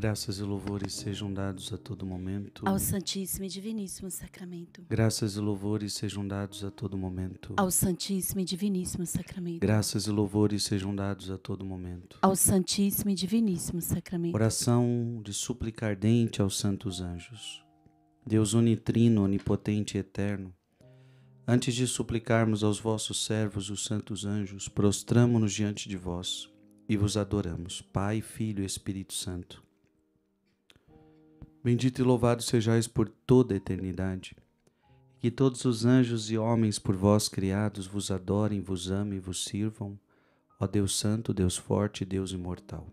Graças e louvores sejam dados a todo momento ao Santíssimo e Diviníssimo Sacramento. Graças e louvores sejam dados a todo momento ao Santíssimo e Diviníssimo Sacramento. Graças e louvores sejam dados a todo momento ao Santíssimo e Diviníssimo Sacramento. Oração de súplica ardente aos santos anjos. Deus unitrino, onipotente e eterno, antes de suplicarmos aos vossos servos, os santos anjos, prostramo-nos diante de vós e vos adoramos, Pai, Filho e Espírito Santo. Bendito e louvado sejais por toda a eternidade. Que todos os anjos e homens por vós criados vos adorem, vos amem, vos sirvam. Ó Deus Santo, Deus Forte, Deus Imortal.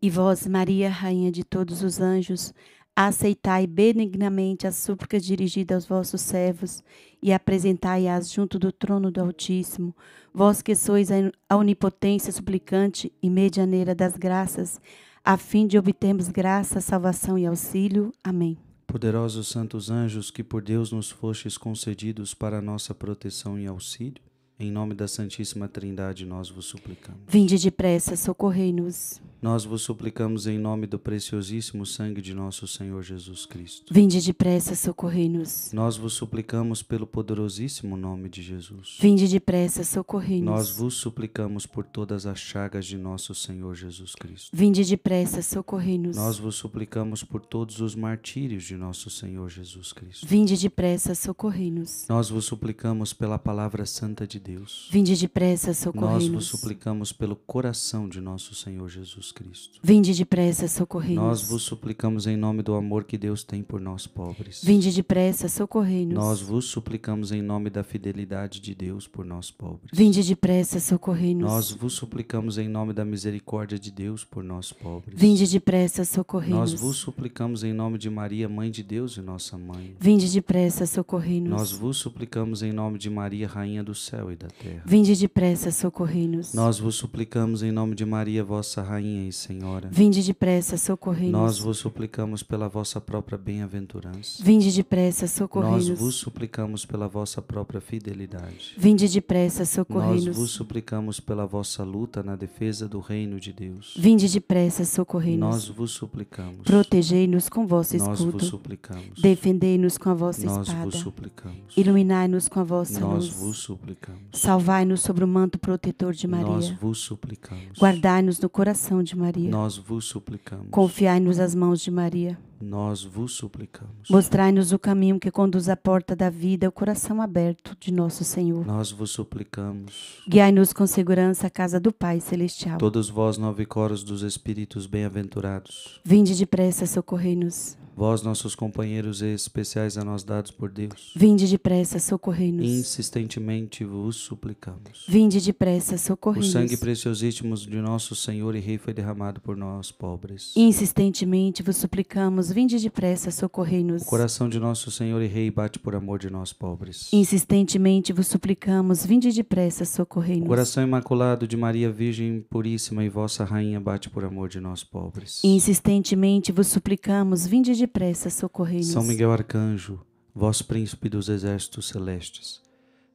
E vós, Maria, Rainha de todos os anjos, aceitai benignamente as súplicas dirigidas aos vossos servos e apresentai-as junto do trono do Altíssimo. Vós que sois a onipotência suplicante e medianeira das graças, a fim de obtermos graça, salvação e auxílio. Amém. Poderosos santos anjos, que por Deus nos fostes concedidos para nossa proteção e auxílio, em nome da Santíssima Trindade, nós vos suplicamos. Vinde depressa, socorrei-nos. Nós vos suplicamos em nome do preciosíssimo sangue de nosso Senhor Jesus Cristo. Vinde depressa, socorrei-nos. Nós vos suplicamos pelo poderosíssimo nome de Jesus. Vinde depressa, socorrei-nos. Nós vos suplicamos por todas as chagas de nosso Senhor Jesus Cristo. Vinde depressa, socorrei-nos. Nós vos suplicamos por todos os martírios de nosso Senhor Jesus Cristo. Vinde depressa, socorrei-nos. Nós vos suplicamos pela palavra santa de Deus. Deus. Vinde depressa, socorrei-nos. Nós vos suplicamos pelo coração de nosso Senhor Jesus Cristo. Vinde depressa, socorrei-nos. Nós vos suplicamos em nome do amor que Deus tem por nós pobres. Vinde depressa, socorrei-nos. Nós vos suplicamos em nome da fidelidade de Deus por nós pobres. Vinde depressa, socorrei-nos. Nós vos suplicamos em nome da misericórdia de Deus por nós pobres. Vinde depressa, socorrei-nos. Nós vos suplicamos em nome de Maria, mãe de Deus e nossa mãe. Vinde depressa, socorrei-nos. Nós vos suplicamos em nome de Maria, rainha do céu e da terra. Vinde depressa, socorrei-nos. Nós vos suplicamos em nome de Maria, vossa rainha e senhora. Vinde depressa, socorrei-nos. Nós vos suplicamos pela vossa própria bem-aventurança. Vinde depressa, socorrei-nos. Nós vos suplicamos pela vossa própria fidelidade. Vinde depressa, socorrei-nos. Nós vos suplicamos pela vossa luta na defesa do reino de Deus. Vinde depressa, socorrei-nos. Nós vos suplicamos. Protegei-nos com Vossa escudo. Nós vos suplicamos. Defendei-nos com a vossa espada. Nós vos suplicamos. Iluminai-nos com a vossa Nós luz. Nós vos suplicamos. Salvai-nos sobre o manto protetor de Maria. Nós vos suplicamos. Guardai-nos no coração de Maria. Nós vos suplicamos. Confiai-nos as mãos de Maria. Nós vos suplicamos. Mostrai-nos o caminho que conduz à porta da vida, o coração aberto de nosso Senhor. Nós vos suplicamos. Guiai-nos com segurança à casa do Pai celestial. Todos vós, nove coros dos espíritos bem-aventurados. Vinde depressa, socorrei-nos. Vós, nossos companheiros especiais a nós dados por Deus. Vinde depressa, socorrei-nos. Insistentemente vos suplicamos. Vinde depressa, socorrei-nos. O sangue preciosíssimo de nosso Senhor e Rei foi derramado por nós, pobres. Insistentemente vos suplicamos. Vinde depressa, socorrei-nos. O coração de nosso Senhor e Rei bate por amor de nós, pobres. Insistentemente vos suplicamos. Vinde depressa, socorrei-nos. O coração imaculado de Maria Virgem Puríssima e vossa Rainha bate por amor de nós, pobres. Insistentemente vos suplicamos. Vinde depressa, depressa socorrei São Miguel Arcanjo, vós príncipe dos exércitos celestes,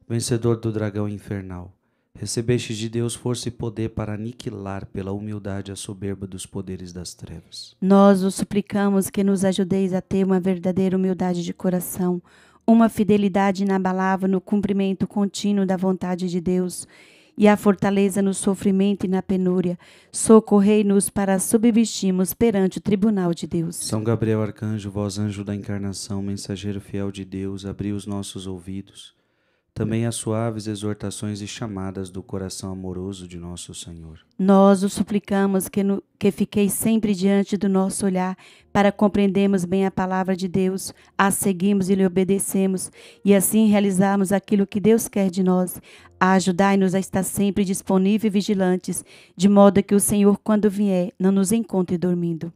vencedor do dragão infernal, recebestes de Deus força e poder para aniquilar pela humildade a soberba dos poderes das trevas. Nós os suplicamos que nos ajudeis a ter uma verdadeira humildade de coração, uma fidelidade inabalável no cumprimento contínuo da vontade de Deus e a fortaleza no sofrimento e na penúria. Socorrei-nos para subsistirmos perante o tribunal de Deus. São Gabriel Arcanjo, vós anjo da encarnação, mensageiro fiel de Deus, abri os nossos ouvidos também as suaves exortações e chamadas do coração amoroso de nosso Senhor. Nós o suplicamos que, no, que fiqueis sempre diante do nosso olhar, para compreendermos bem a palavra de Deus, a seguimos e lhe obedecemos, e assim realizarmos aquilo que Deus quer de nós. Ajudai-nos a estar sempre disponíveis e vigilantes, de modo que o Senhor, quando vier, não nos encontre dormindo.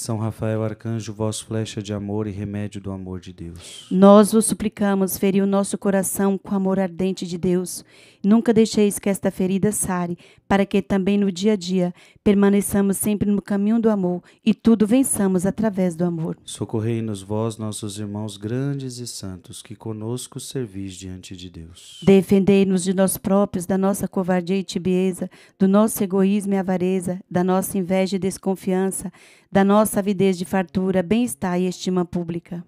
São Rafael Arcanjo, vós flecha de amor e remédio do amor de Deus. Nós vos suplicamos, ferir o nosso coração com o amor ardente de Deus Nunca deixeis que esta ferida sare, para que também no dia a dia permaneçamos sempre no caminho do amor e tudo vençamos através do amor. Socorrei-nos vós, nossos irmãos grandes e santos, que conosco servis diante de Deus. Defendei-nos de nós próprios, da nossa covardia e tibieza, do nosso egoísmo e avareza, da nossa inveja e desconfiança, da nossa avidez de fartura, bem-estar e estima pública.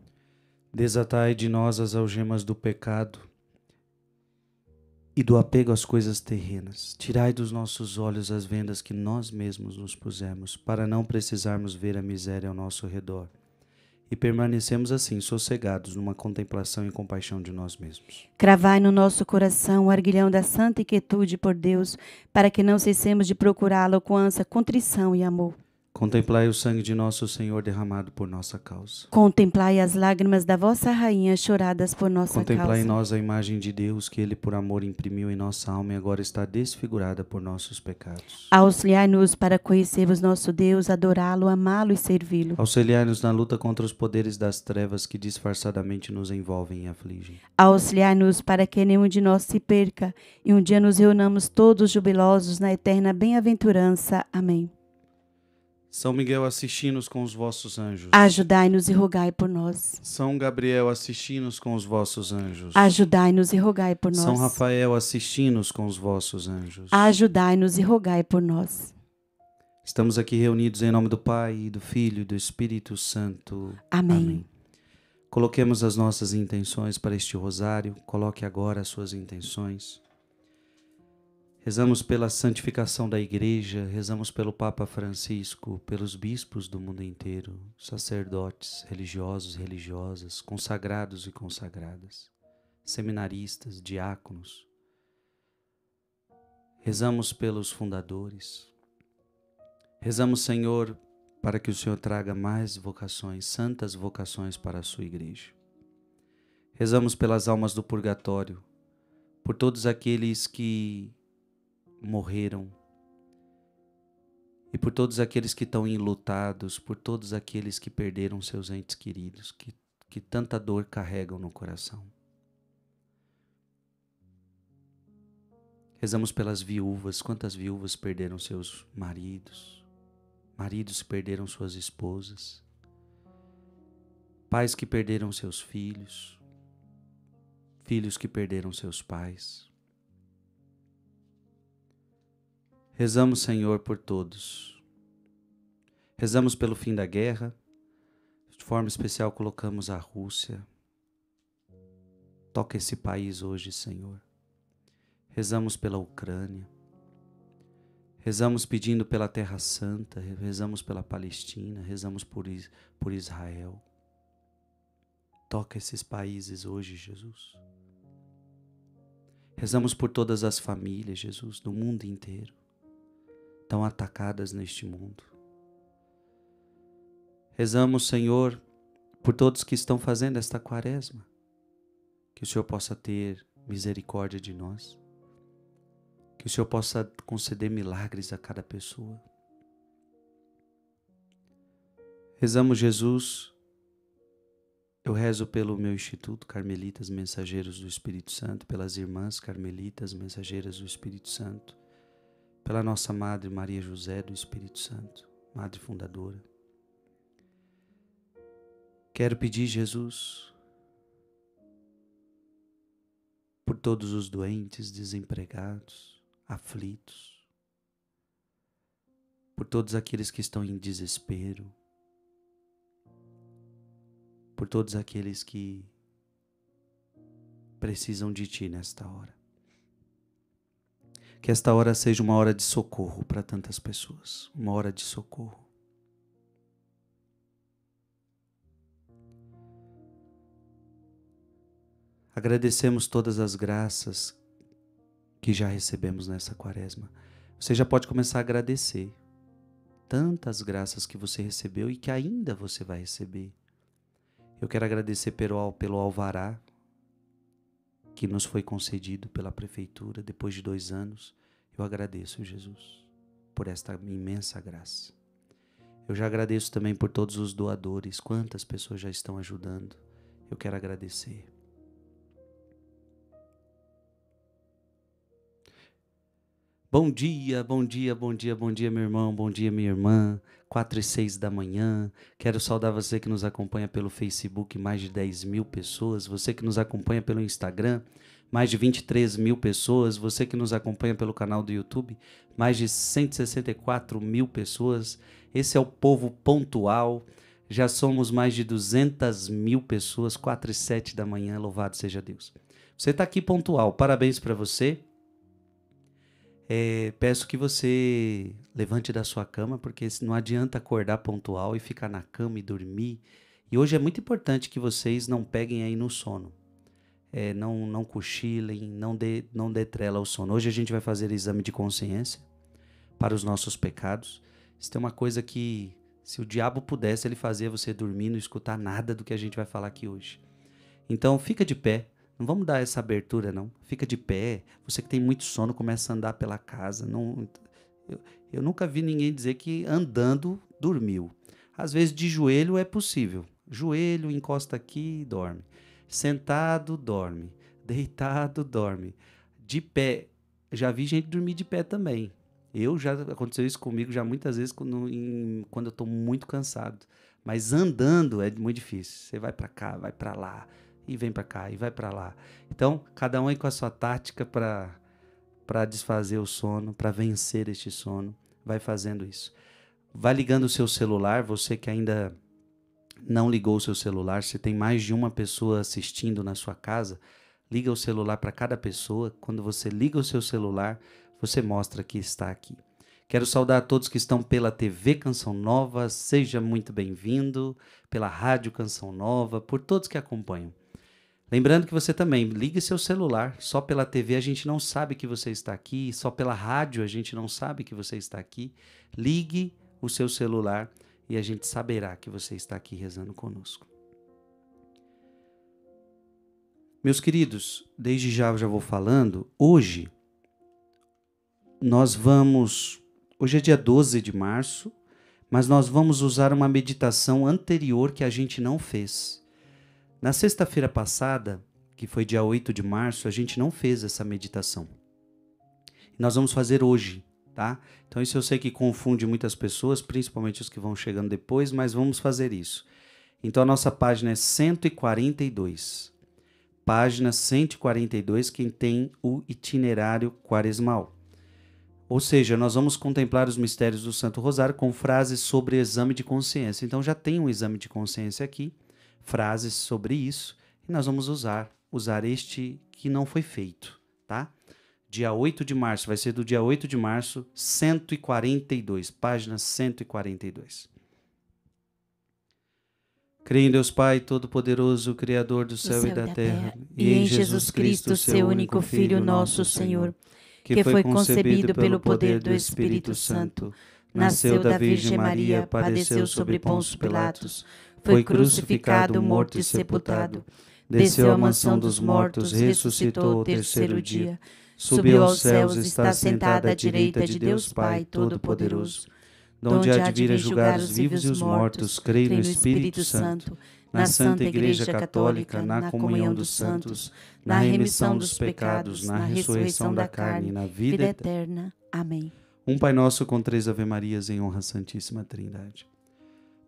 Desatai de nós as algemas do pecado e do apego às coisas terrenas. Tirai dos nossos olhos as vendas que nós mesmos nos pusemos, para não precisarmos ver a miséria ao nosso redor. E permanecemos assim, sossegados, numa contemplação e compaixão de nós mesmos. Cravai no nosso coração o arguilhão da santa inquietude por Deus, para que não cessemos de procurá-lo com ânsia, contrição e amor. Contemplai o sangue de nosso Senhor derramado por nossa causa. Contemplai as lágrimas da vossa rainha choradas por nossa Contemplai causa. Contemplai em nós a imagem de Deus que ele por amor imprimiu em nossa alma e agora está desfigurada por nossos pecados. Auxiliai-nos para conhecermos nosso Deus, adorá-lo, amá-lo e servi-lo. Auxiliai-nos na luta contra os poderes das trevas que disfarçadamente nos envolvem e afligem. Auxiliai-nos para que nenhum de nós se perca e um dia nos reunamos todos jubilosos na eterna bem-aventurança. Amém. São Miguel, assisti-nos com os vossos anjos. Ajudai-nos e rogai por nós. São Gabriel, assisti-nos com os vossos anjos. Ajudai-nos e rogai por nós. São Rafael, assisti-nos com os vossos anjos. Ajudai-nos e rogai por nós. Estamos aqui reunidos em nome do Pai, do Filho e do Espírito Santo. Amém. Amém. Coloquemos as nossas intenções para este rosário. Coloque agora as suas intenções. Rezamos pela santificação da Igreja, rezamos pelo Papa Francisco, pelos bispos do mundo inteiro, sacerdotes, religiosos, religiosas, consagrados e consagradas, seminaristas, diáconos. Rezamos pelos fundadores. Rezamos, Senhor, para que o Senhor traga mais vocações, santas vocações para a sua igreja. Rezamos pelas almas do purgatório, por todos aqueles que morreram, e por todos aqueles que estão enlutados, por todos aqueles que perderam seus entes queridos, que, que tanta dor carregam no coração. Rezamos pelas viúvas, quantas viúvas perderam seus maridos, maridos perderam suas esposas, pais que perderam seus filhos, filhos que perderam seus pais. Rezamos, Senhor, por todos. Rezamos pelo fim da guerra, de forma especial colocamos a Rússia. Toca esse país hoje, Senhor. Rezamos pela Ucrânia. Rezamos pedindo pela Terra Santa, rezamos pela Palestina, rezamos por, por Israel. Toca esses países hoje, Jesus. Rezamos por todas as famílias, Jesus, do mundo inteiro tão atacadas neste mundo. Rezamos, Senhor, por todos que estão fazendo esta quaresma, que o Senhor possa ter misericórdia de nós, que o Senhor possa conceder milagres a cada pessoa. Rezamos, Jesus, eu rezo pelo meu Instituto Carmelitas Mensageiros do Espírito Santo, pelas irmãs carmelitas mensageiras do Espírito Santo pela nossa Madre Maria José do Espírito Santo, Madre Fundadora. Quero pedir, Jesus, por todos os doentes, desempregados, aflitos, por todos aqueles que estão em desespero, por todos aqueles que precisam de Ti nesta hora. Que esta hora seja uma hora de socorro para tantas pessoas, uma hora de socorro. Agradecemos todas as graças que já recebemos nessa quaresma. Você já pode começar a agradecer tantas graças que você recebeu e que ainda você vai receber. Eu quero agradecer pelo, pelo alvará que nos foi concedido pela Prefeitura depois de dois anos. Eu agradeço, Jesus, por esta imensa graça. Eu já agradeço também por todos os doadores, quantas pessoas já estão ajudando. Eu quero agradecer. Bom dia, bom dia, bom dia, bom dia, meu irmão, bom dia, minha irmã. 4 e 6 da manhã. Quero saudar você que nos acompanha pelo Facebook, mais de 10 mil pessoas. Você que nos acompanha pelo Instagram, mais de 23 mil pessoas. Você que nos acompanha pelo canal do YouTube, mais de 164 mil pessoas. Esse é o povo pontual. Já somos mais de 200 mil pessoas, 4 e 7 da manhã. Louvado seja Deus. Você está aqui pontual. Parabéns para você. É, peço que você levante da sua cama, porque não adianta acordar pontual e ficar na cama e dormir. E hoje é muito importante que vocês não peguem aí no sono. É, não, não cochilem, não dê, não dê trela ao sono. Hoje a gente vai fazer exame de consciência para os nossos pecados. Isso tem uma coisa que, se o diabo pudesse, ele fazia você dormir e não escutar nada do que a gente vai falar aqui hoje. Então, fica de pé. Não vamos dar essa abertura, não. Fica de pé. Você que tem muito sono, começa a andar pela casa. Não, eu, eu nunca vi ninguém dizer que andando dormiu. Às vezes de joelho é possível. Joelho, encosta aqui e dorme. Sentado, dorme. Deitado, dorme. De pé. Já vi gente dormir de pé também. Eu já aconteceu isso comigo já muitas vezes quando, em, quando eu estou muito cansado. Mas andando é muito difícil. Você vai para cá, vai para lá, e vem para cá e vai para lá. Então, cada um aí com a sua tática para para desfazer o sono, para vencer este sono, vai fazendo isso. Vai ligando o seu celular, você que ainda não ligou o seu celular, se tem mais de uma pessoa assistindo na sua casa, liga o celular para cada pessoa. Quando você liga o seu celular, você mostra que está aqui. Quero saudar a todos que estão pela TV Canção Nova, seja muito bem-vindo, pela Rádio Canção Nova, por todos que acompanham. Lembrando que você também ligue seu celular. Só pela TV a gente não sabe que você está aqui, só pela rádio a gente não sabe que você está aqui. Ligue o seu celular e a gente saberá que você está aqui rezando conosco. Meus queridos, desde já eu já vou falando, hoje nós vamos. Hoje é dia 12 de março, mas nós vamos usar uma meditação anterior que a gente não fez. Na sexta-feira passada, que foi dia 8 de março, a gente não fez essa meditação. Nós vamos fazer hoje, tá? Então isso eu sei que confunde muitas pessoas, principalmente os que vão chegando depois, mas vamos fazer isso. Então a nossa página é 142. Página 142, quem tem o itinerário quaresmal. Ou seja, nós vamos contemplar os mistérios do Santo Rosário com frases sobre exame de consciência. Então já tem um exame de consciência aqui frases sobre isso e nós vamos usar usar este que não foi feito, tá? Dia 8 de março, vai ser do dia 8 de março, 142, página 142. Creio em Deus Pai Todo-Poderoso, Criador do céu, céu e da, da terra, terra, e em Jesus Cristo, seu único Filho, nosso Senhor, que foi concebido pelo poder do Espírito Santo, nasceu da Virgem Maria, padeceu sobre Pôncio Pilatos, foi crucificado, morto e sepultado. Desceu à mansão dos mortos, ressuscitou ao terceiro dia. Subiu aos céus, está sentado à direita de Deus Pai Todo-Poderoso. Donde há de vir a julgar os vivos e os mortos, creio no Espírito Santo, na Santa Igreja Católica, na comunhão dos santos, na remissão dos pecados, na ressurreição da carne, e na vida eterna. Amém. Um Pai Nosso com três Ave-Marias em honra à Santíssima Trindade.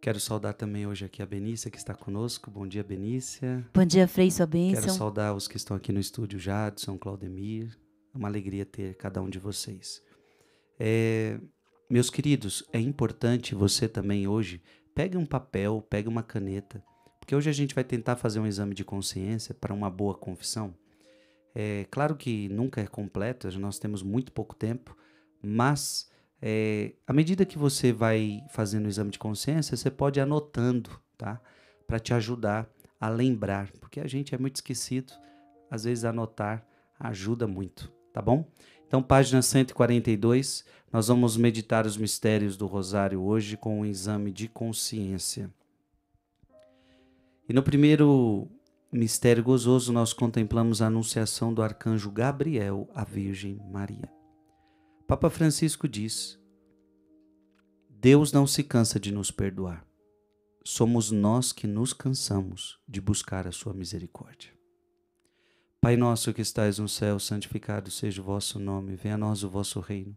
Quero saudar também hoje aqui a Benícia, que está conosco. Bom dia, Benícia. Bom dia, Frei, sua bênção. Quero saudar os que estão aqui no estúdio, já: São Claudemir. É uma alegria ter cada um de vocês. É, meus queridos, é importante você também hoje, pegue um papel, pegue uma caneta, porque hoje a gente vai tentar fazer um exame de consciência para uma boa confissão. É claro que nunca é completo, nós temos muito pouco tempo, mas é, à medida que você vai fazendo o exame de consciência, você pode ir anotando, tá? Para te ajudar a lembrar, porque a gente é muito esquecido, às vezes anotar ajuda muito, tá bom? Então, página 142, nós vamos meditar os mistérios do Rosário hoje com um exame de consciência. E no primeiro mistério gozoso, nós contemplamos a anunciação do arcanjo Gabriel à Virgem Maria. Papa Francisco diz: Deus não se cansa de nos perdoar. Somos nós que nos cansamos de buscar a sua misericórdia. Pai nosso que estais no céu, santificado seja o vosso nome, venha a nós o vosso reino.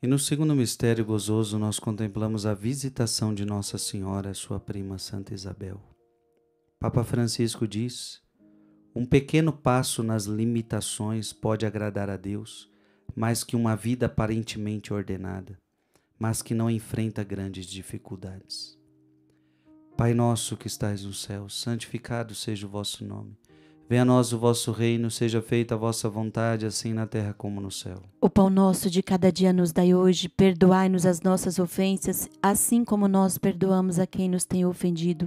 E no segundo mistério gozoso, nós contemplamos a visitação de Nossa Senhora, sua prima Santa Isabel. Papa Francisco diz: um pequeno passo nas limitações pode agradar a Deus mais que uma vida aparentemente ordenada, mas que não enfrenta grandes dificuldades. Pai nosso que estais no céu, santificado seja o vosso nome. Venha a nós o vosso reino, seja feita a vossa vontade, assim na terra como no céu. O pão nosso de cada dia nos dai hoje, perdoai-nos as nossas ofensas, assim como nós perdoamos a quem nos tem ofendido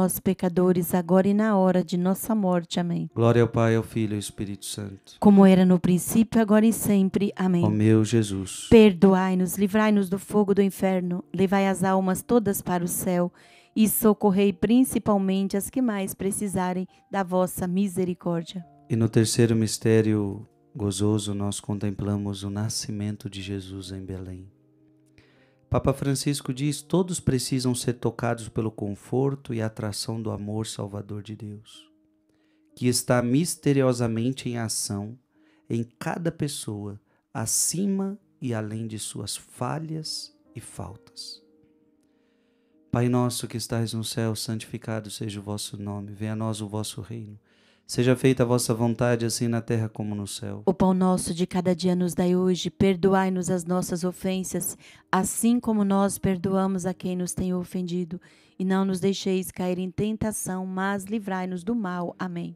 nós, pecadores, agora e na hora de nossa morte. Amém. Glória ao Pai, ao Filho e ao Espírito Santo. Como era no princípio, agora e sempre. Amém. Ó meu Jesus. Perdoai-nos, livrai-nos do fogo do inferno, levai as almas todas para o céu e socorrei principalmente as que mais precisarem da vossa misericórdia. E no terceiro mistério gozoso, nós contemplamos o nascimento de Jesus em Belém. Papa Francisco diz: todos precisam ser tocados pelo conforto e atração do amor salvador de Deus, que está misteriosamente em ação em cada pessoa, acima e além de suas falhas e faltas. Pai nosso que estais no céu, santificado seja o vosso nome, venha a nós o vosso reino. Seja feita a vossa vontade, assim na terra como no céu. O pão nosso de cada dia nos dai hoje, perdoai-nos as nossas ofensas, assim como nós perdoamos a quem nos tem ofendido. E não nos deixeis cair em tentação, mas livrai-nos do mal. Amém.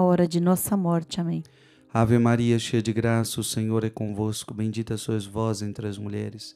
hora na hora de nossa morte. Amém. Ave Maria, cheia de graça, o Senhor é convosco. Bendita sois vós entre as mulheres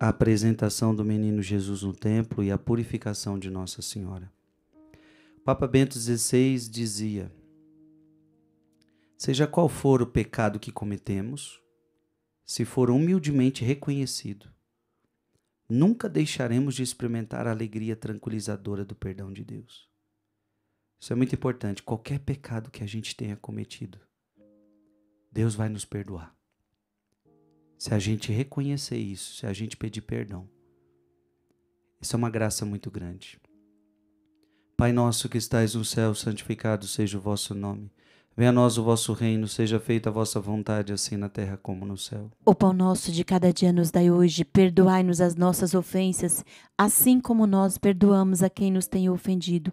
a apresentação do menino Jesus no templo e a purificação de Nossa Senhora. Papa Bento XVI dizia: Seja qual for o pecado que cometemos, se for humildemente reconhecido, nunca deixaremos de experimentar a alegria tranquilizadora do perdão de Deus. Isso é muito importante. Qualquer pecado que a gente tenha cometido, Deus vai nos perdoar. Se a gente reconhecer isso, se a gente pedir perdão. Isso é uma graça muito grande. Pai nosso que estais no céu, santificado seja o vosso nome. Venha a nós o vosso reino, seja feita a vossa vontade, assim na terra como no céu. O pão nosso de cada dia nos dai hoje, perdoai-nos as nossas ofensas, assim como nós perdoamos a quem nos tem ofendido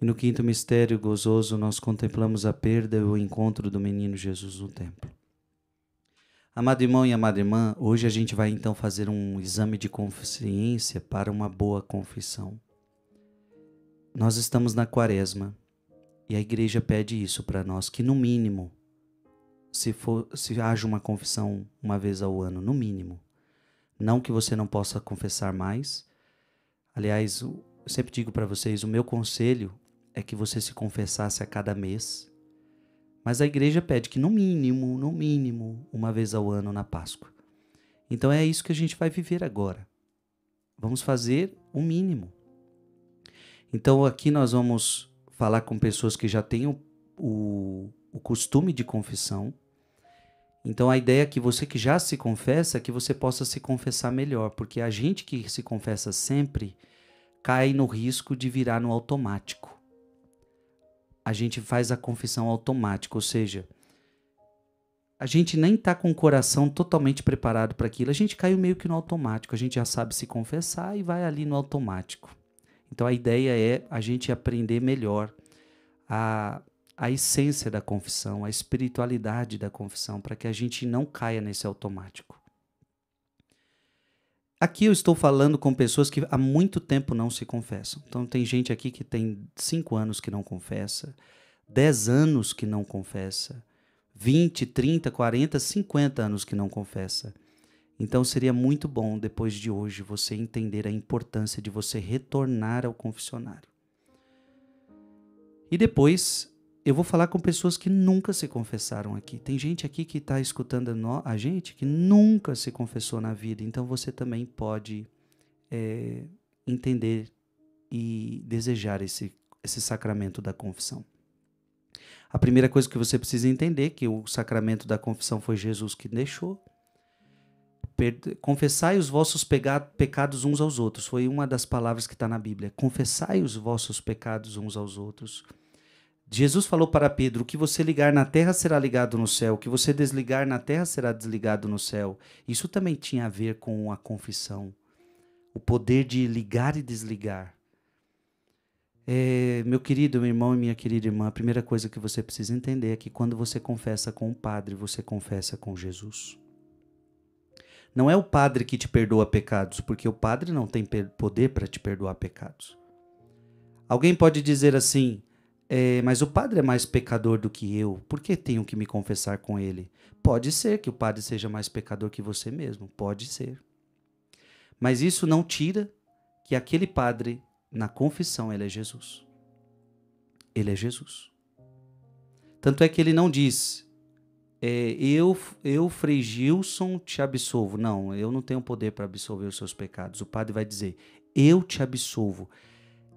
E no quinto mistério gozoso, nós contemplamos a perda e o encontro do menino Jesus no templo. Amado irmão e amada irmã, hoje a gente vai então fazer um exame de consciência para uma boa confissão. Nós estamos na quaresma e a igreja pede isso para nós, que no mínimo, se, for, se haja uma confissão uma vez ao ano, no mínimo. Não que você não possa confessar mais. Aliás, eu sempre digo para vocês, o meu conselho é que você se confessasse a cada mês, mas a igreja pede que no mínimo, no mínimo, uma vez ao ano na Páscoa. Então é isso que a gente vai viver agora. Vamos fazer o mínimo. Então aqui nós vamos falar com pessoas que já têm o, o, o costume de confissão. Então a ideia é que você que já se confessa, que você possa se confessar melhor, porque a gente que se confessa sempre cai no risco de virar no automático a gente faz a confissão automática, ou seja, a gente nem está com o coração totalmente preparado para aquilo, a gente caiu meio que no automático, a gente já sabe se confessar e vai ali no automático. Então a ideia é a gente aprender melhor a, a essência da confissão, a espiritualidade da confissão, para que a gente não caia nesse automático. Aqui eu estou falando com pessoas que há muito tempo não se confessam. Então tem gente aqui que tem 5 anos que não confessa, 10 anos que não confessa, 20, 30, 40, 50 anos que não confessa. Então seria muito bom depois de hoje você entender a importância de você retornar ao confessionário. E depois eu vou falar com pessoas que nunca se confessaram aqui. Tem gente aqui que está escutando a gente que nunca se confessou na vida. Então você também pode é, entender e desejar esse, esse sacramento da confissão. A primeira coisa que você precisa entender é que o sacramento da confissão foi Jesus que deixou. Confessai os vossos pecados uns aos outros. Foi uma das palavras que está na Bíblia. Confessai os vossos pecados uns aos outros. Jesus falou para Pedro: O que você ligar na terra será ligado no céu, o que você desligar na terra será desligado no céu. Isso também tinha a ver com a confissão, o poder de ligar e desligar. É, meu querido, meu irmão e minha querida irmã, a primeira coisa que você precisa entender é que quando você confessa com o Padre, você confessa com Jesus. Não é o Padre que te perdoa pecados, porque o Padre não tem poder para te perdoar pecados. Alguém pode dizer assim: é, mas o padre é mais pecador do que eu, por que tenho que me confessar com ele? Pode ser que o padre seja mais pecador que você mesmo, pode ser. Mas isso não tira que aquele padre, na confissão, ele é Jesus. Ele é Jesus. Tanto é que ele não diz, é, eu, eu, Frei Gilson, te absolvo. Não, eu não tenho poder para absolver os seus pecados. O padre vai dizer, eu te absolvo.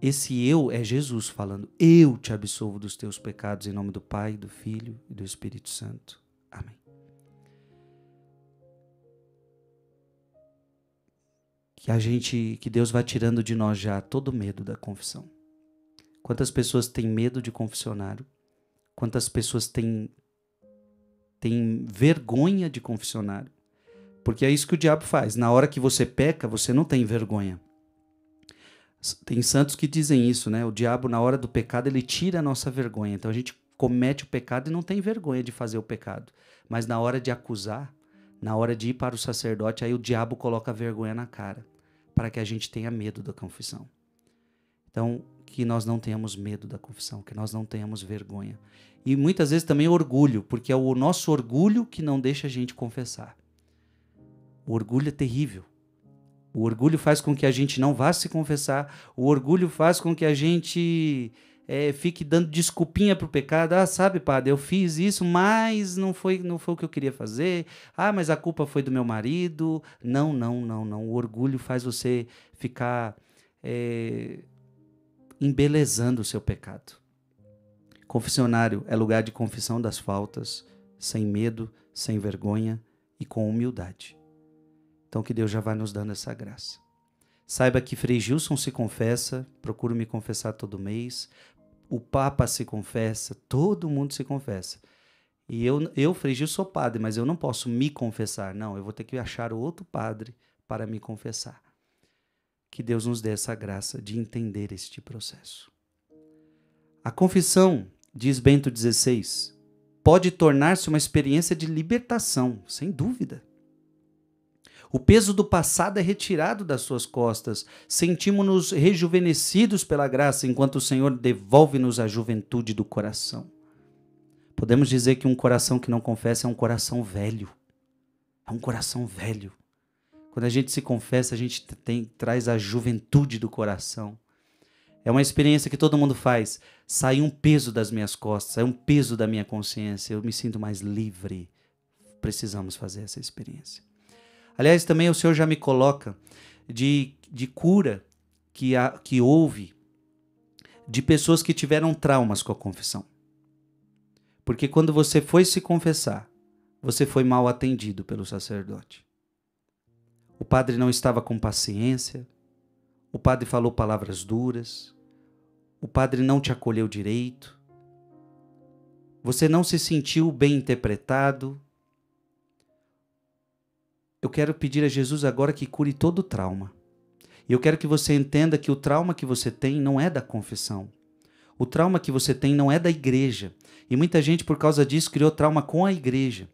Esse eu é Jesus falando: Eu te absolvo dos teus pecados em nome do Pai, do Filho e do Espírito Santo. Amém. Que a gente, que Deus vá tirando de nós já todo o medo da confissão. Quantas pessoas têm medo de confessionário? Quantas pessoas têm têm vergonha de confessionário? Porque é isso que o diabo faz. Na hora que você peca, você não tem vergonha tem santos que dizem isso, né? O diabo, na hora do pecado, ele tira a nossa vergonha. Então a gente comete o pecado e não tem vergonha de fazer o pecado. Mas na hora de acusar, na hora de ir para o sacerdote, aí o diabo coloca a vergonha na cara, para que a gente tenha medo da confissão. Então, que nós não tenhamos medo da confissão, que nós não tenhamos vergonha. E muitas vezes também orgulho, porque é o nosso orgulho que não deixa a gente confessar. O orgulho é terrível. O orgulho faz com que a gente não vá se confessar. O orgulho faz com que a gente é, fique dando desculpinha pro pecado. Ah, sabe, padre, eu fiz isso, mas não foi, não foi o que eu queria fazer. Ah, mas a culpa foi do meu marido. Não, não, não, não. O orgulho faz você ficar é, embelezando o seu pecado. Confessionário é lugar de confissão das faltas, sem medo, sem vergonha e com humildade. Então que Deus já vai nos dando essa graça. Saiba que Frei Gilson se confessa, procuro me confessar todo mês. O Papa se confessa, todo mundo se confessa. E eu, eu Frei Gilson, sou padre, mas eu não posso me confessar. Não, eu vou ter que achar outro padre para me confessar. Que Deus nos dê essa graça de entender este processo. A confissão, diz Bento XVI, pode tornar-se uma experiência de libertação, sem dúvida o peso do passado é retirado das suas costas. Sentimos-nos rejuvenescidos pela graça, enquanto o Senhor devolve-nos a juventude do coração. Podemos dizer que um coração que não confessa é um coração velho. É um coração velho. Quando a gente se confessa, a gente tem, traz a juventude do coração. É uma experiência que todo mundo faz. Sai um peso das minhas costas, sai um peso da minha consciência. Eu me sinto mais livre. Precisamos fazer essa experiência. Aliás, também o Senhor já me coloca de, de cura que, a, que houve de pessoas que tiveram traumas com a confissão. Porque quando você foi se confessar, você foi mal atendido pelo sacerdote. O padre não estava com paciência, o padre falou palavras duras, o padre não te acolheu direito, você não se sentiu bem interpretado, eu quero pedir a Jesus agora que cure todo o trauma. E eu quero que você entenda que o trauma que você tem não é da confissão. O trauma que você tem não é da igreja. E muita gente, por causa disso, criou trauma com a igreja.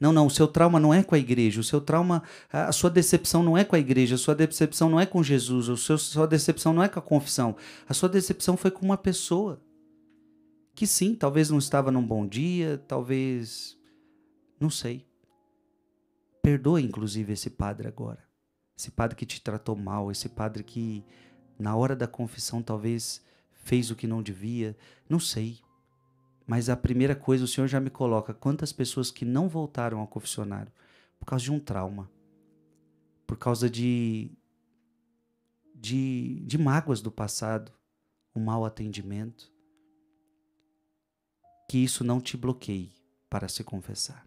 Não, não, o seu trauma não é com a igreja, o seu trauma, a sua decepção não é com a igreja, a sua decepção não é com Jesus, a sua, sua decepção não é com a confissão, a sua decepção foi com uma pessoa que sim, talvez não estava num bom dia, talvez. não sei. Perdoa, inclusive, esse padre agora. Esse padre que te tratou mal, esse padre que, na hora da confissão, talvez fez o que não devia. Não sei. Mas a primeira coisa, o Senhor já me coloca quantas pessoas que não voltaram ao confessionário por causa de um trauma, por causa de, de, de mágoas do passado, um mau atendimento. Que isso não te bloqueie para se confessar.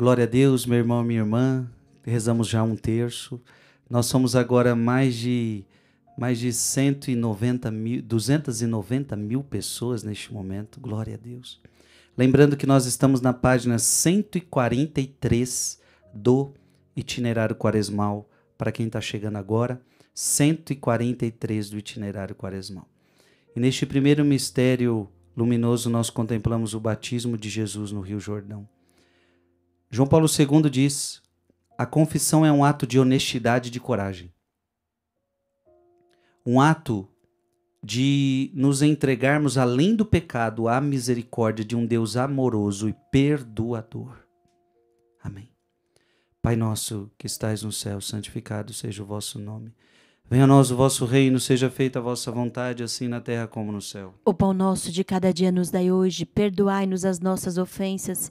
Glória a Deus, meu irmão, minha irmã. Rezamos já um terço. Nós somos agora mais de mais de 190 mil, 290 mil pessoas neste momento. Glória a Deus. Lembrando que nós estamos na página 143 do itinerário quaresmal. Para quem está chegando agora, 143 do itinerário quaresmal. E neste primeiro mistério luminoso, nós contemplamos o batismo de Jesus no Rio Jordão. João Paulo II diz: a confissão é um ato de honestidade e de coragem. Um ato de nos entregarmos além do pecado à misericórdia de um Deus amoroso e perdoador. Amém. Pai nosso que estais no céu, santificado seja o vosso nome. Venha a nós o vosso reino, seja feita a vossa vontade, assim na terra como no céu. O pão nosso de cada dia nos dai hoje, perdoai-nos as nossas ofensas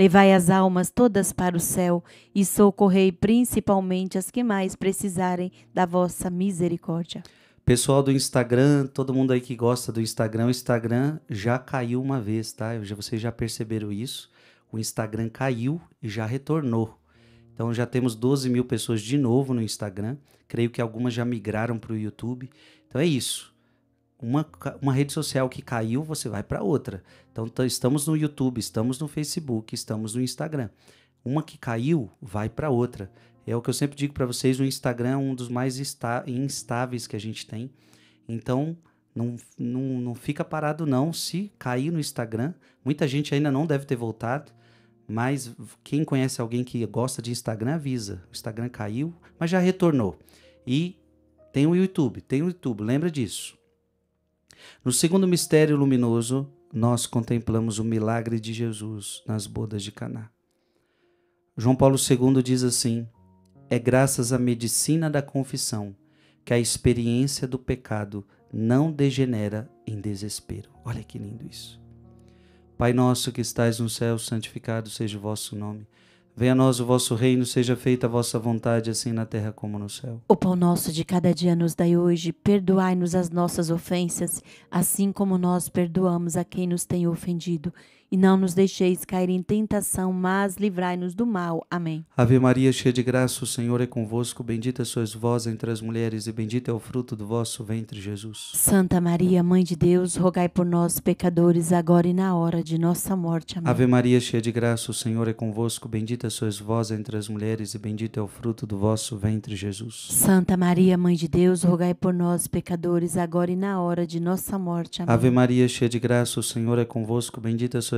Levai as almas todas para o céu e socorrei principalmente as que mais precisarem da vossa misericórdia. Pessoal do Instagram, todo mundo aí que gosta do Instagram, o Instagram já caiu uma vez, tá? Já, vocês já perceberam isso. O Instagram caiu e já retornou. Então já temos 12 mil pessoas de novo no Instagram. Creio que algumas já migraram para o YouTube. Então é isso uma, uma rede social que caiu, você vai para outra. Então estamos no YouTube, estamos no Facebook, estamos no Instagram. Uma que caiu, vai para outra. É o que eu sempre digo para vocês, o Instagram é um dos mais instáveis que a gente tem. Então, não, não, não fica parado não se cair no Instagram. Muita gente ainda não deve ter voltado, mas quem conhece alguém que gosta de Instagram avisa. O Instagram caiu, mas já retornou. E tem o YouTube, tem o YouTube, lembra disso. No segundo mistério luminoso, nós contemplamos o milagre de Jesus nas bodas de Caná. João Paulo II diz assim: É graças à medicina da confissão que a experiência do pecado não degenera em desespero. Olha que lindo isso. Pai nosso que estais no céu, santificado seja o vosso nome. Venha a nós o vosso reino, seja feita a vossa vontade, assim na terra como no céu. O pão nosso de cada dia nos dai hoje, perdoai-nos as nossas ofensas, assim como nós perdoamos a quem nos tem ofendido e não nos deixeis cair em tentação, mas livrai-nos do mal. Amém. Ave Maria, cheia de graça, o Senhor é convosco. Bendita sois vós entre as mulheres, e bendito é o fruto do vosso ventre, Jesus. Santa Maria, Mãe de Deus, rogai por nós, pecadores, agora e na hora de nossa morte. Amém. Ave Maria, cheia de graça, o Senhor é convosco. Bendita sois vós entre as mulheres, e bendito é o fruto do vosso ventre, Jesus. Santa Maria, Mãe de Deus, rogai por nós, pecadores, agora e na hora de nossa morte. Amém. Ave Maria, cheia de graça, o Senhor é convosco. Bendita sois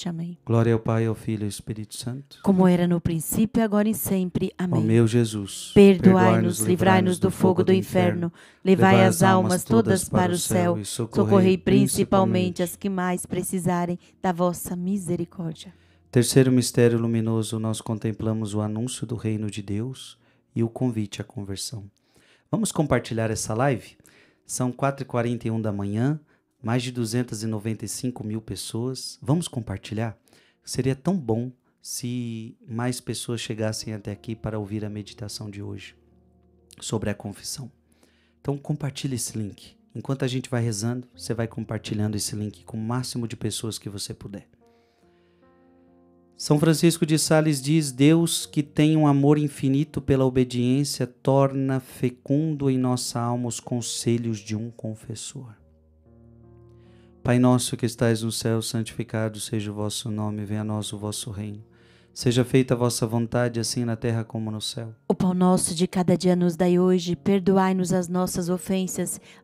morte. Amém. Glória ao Pai, ao Filho e ao Espírito Santo. Como era no princípio, agora e sempre. Amém. Ó meu Jesus, perdoai-nos, livrai-nos do fogo do inferno, levai as almas todas para o céu e socorrei principalmente as que mais precisarem da vossa misericórdia. Terceiro mistério luminoso, nós contemplamos o anúncio do reino de Deus e o convite à conversão. Vamos compartilhar essa live? São 4h41 da manhã mais de 295 mil pessoas. Vamos compartilhar? Seria tão bom se mais pessoas chegassem até aqui para ouvir a meditação de hoje sobre a confissão. Então compartilhe esse link. Enquanto a gente vai rezando, você vai compartilhando esse link com o máximo de pessoas que você puder. São Francisco de Sales diz: Deus, que tem um amor infinito pela obediência, torna fecundo em nossa alma os conselhos de um confessor. Pai nosso que estais no céu, santificado seja o vosso nome, venha a nós o vosso reino. Seja feita a vossa vontade, assim na terra como no céu. O pão nosso de cada dia nos dai hoje, perdoai-nos as nossas ofensas,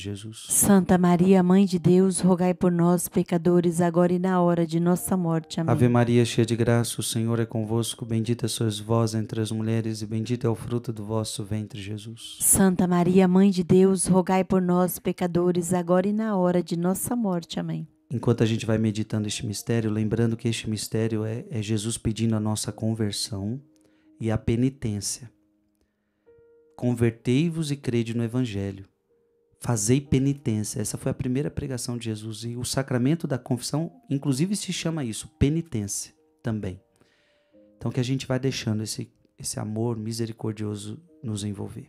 Jesus. Santa Maria, Mãe de Deus, rogai por nós, pecadores, agora e na hora de nossa morte. Amém. Ave Maria, cheia de graça, o Senhor é convosco. Bendita sois vós entre as mulheres, e bendito é o fruto do vosso ventre, Jesus. Santa Maria, Mãe de Deus, rogai por nós, pecadores, agora e na hora de nossa morte. Amém. Enquanto a gente vai meditando este mistério, lembrando que este mistério é, é Jesus pedindo a nossa conversão e a penitência. Convertei-vos e crede no Evangelho. Fazei penitência. Essa foi a primeira pregação de Jesus. E o sacramento da confissão, inclusive, se chama isso, penitência também. Então, que a gente vai deixando esse, esse amor misericordioso nos envolver.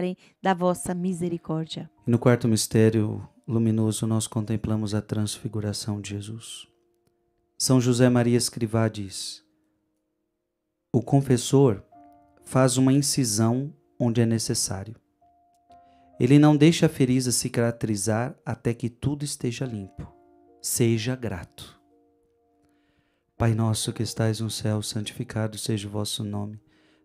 lembrarem da vossa misericórdia. No quarto mistério luminoso, nós contemplamos a transfiguração de Jesus. São José Maria Escrivá diz: O confessor faz uma incisão onde é necessário. Ele não deixa a ferida cicatrizar até que tudo esteja limpo. Seja grato. Pai nosso que estais no céu, santificado seja o vosso nome.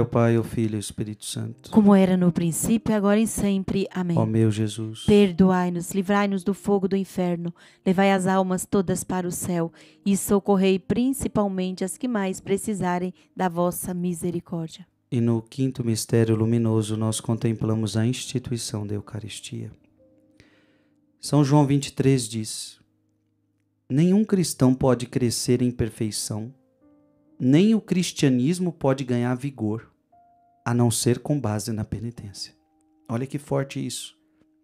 ao Pai, ao Filho e ao Espírito Santo. Como era no princípio, agora e sempre. Amém. Ó meu Jesus. Perdoai-nos, livrai-nos do fogo do inferno, levai as almas todas para o céu e socorrei principalmente as que mais precisarem da vossa misericórdia. E no quinto mistério luminoso, nós contemplamos a instituição da Eucaristia. São João 23 diz: Nenhum cristão pode crescer em perfeição nem o cristianismo pode ganhar vigor a não ser com base na penitência. Olha que forte isso.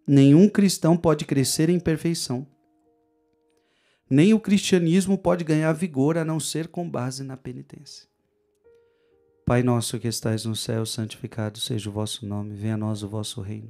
Nenhum cristão pode crescer em perfeição. Nem o cristianismo pode ganhar vigor a não ser com base na penitência. Pai nosso que estais no céu, santificado seja o vosso nome, venha a nós o vosso reino.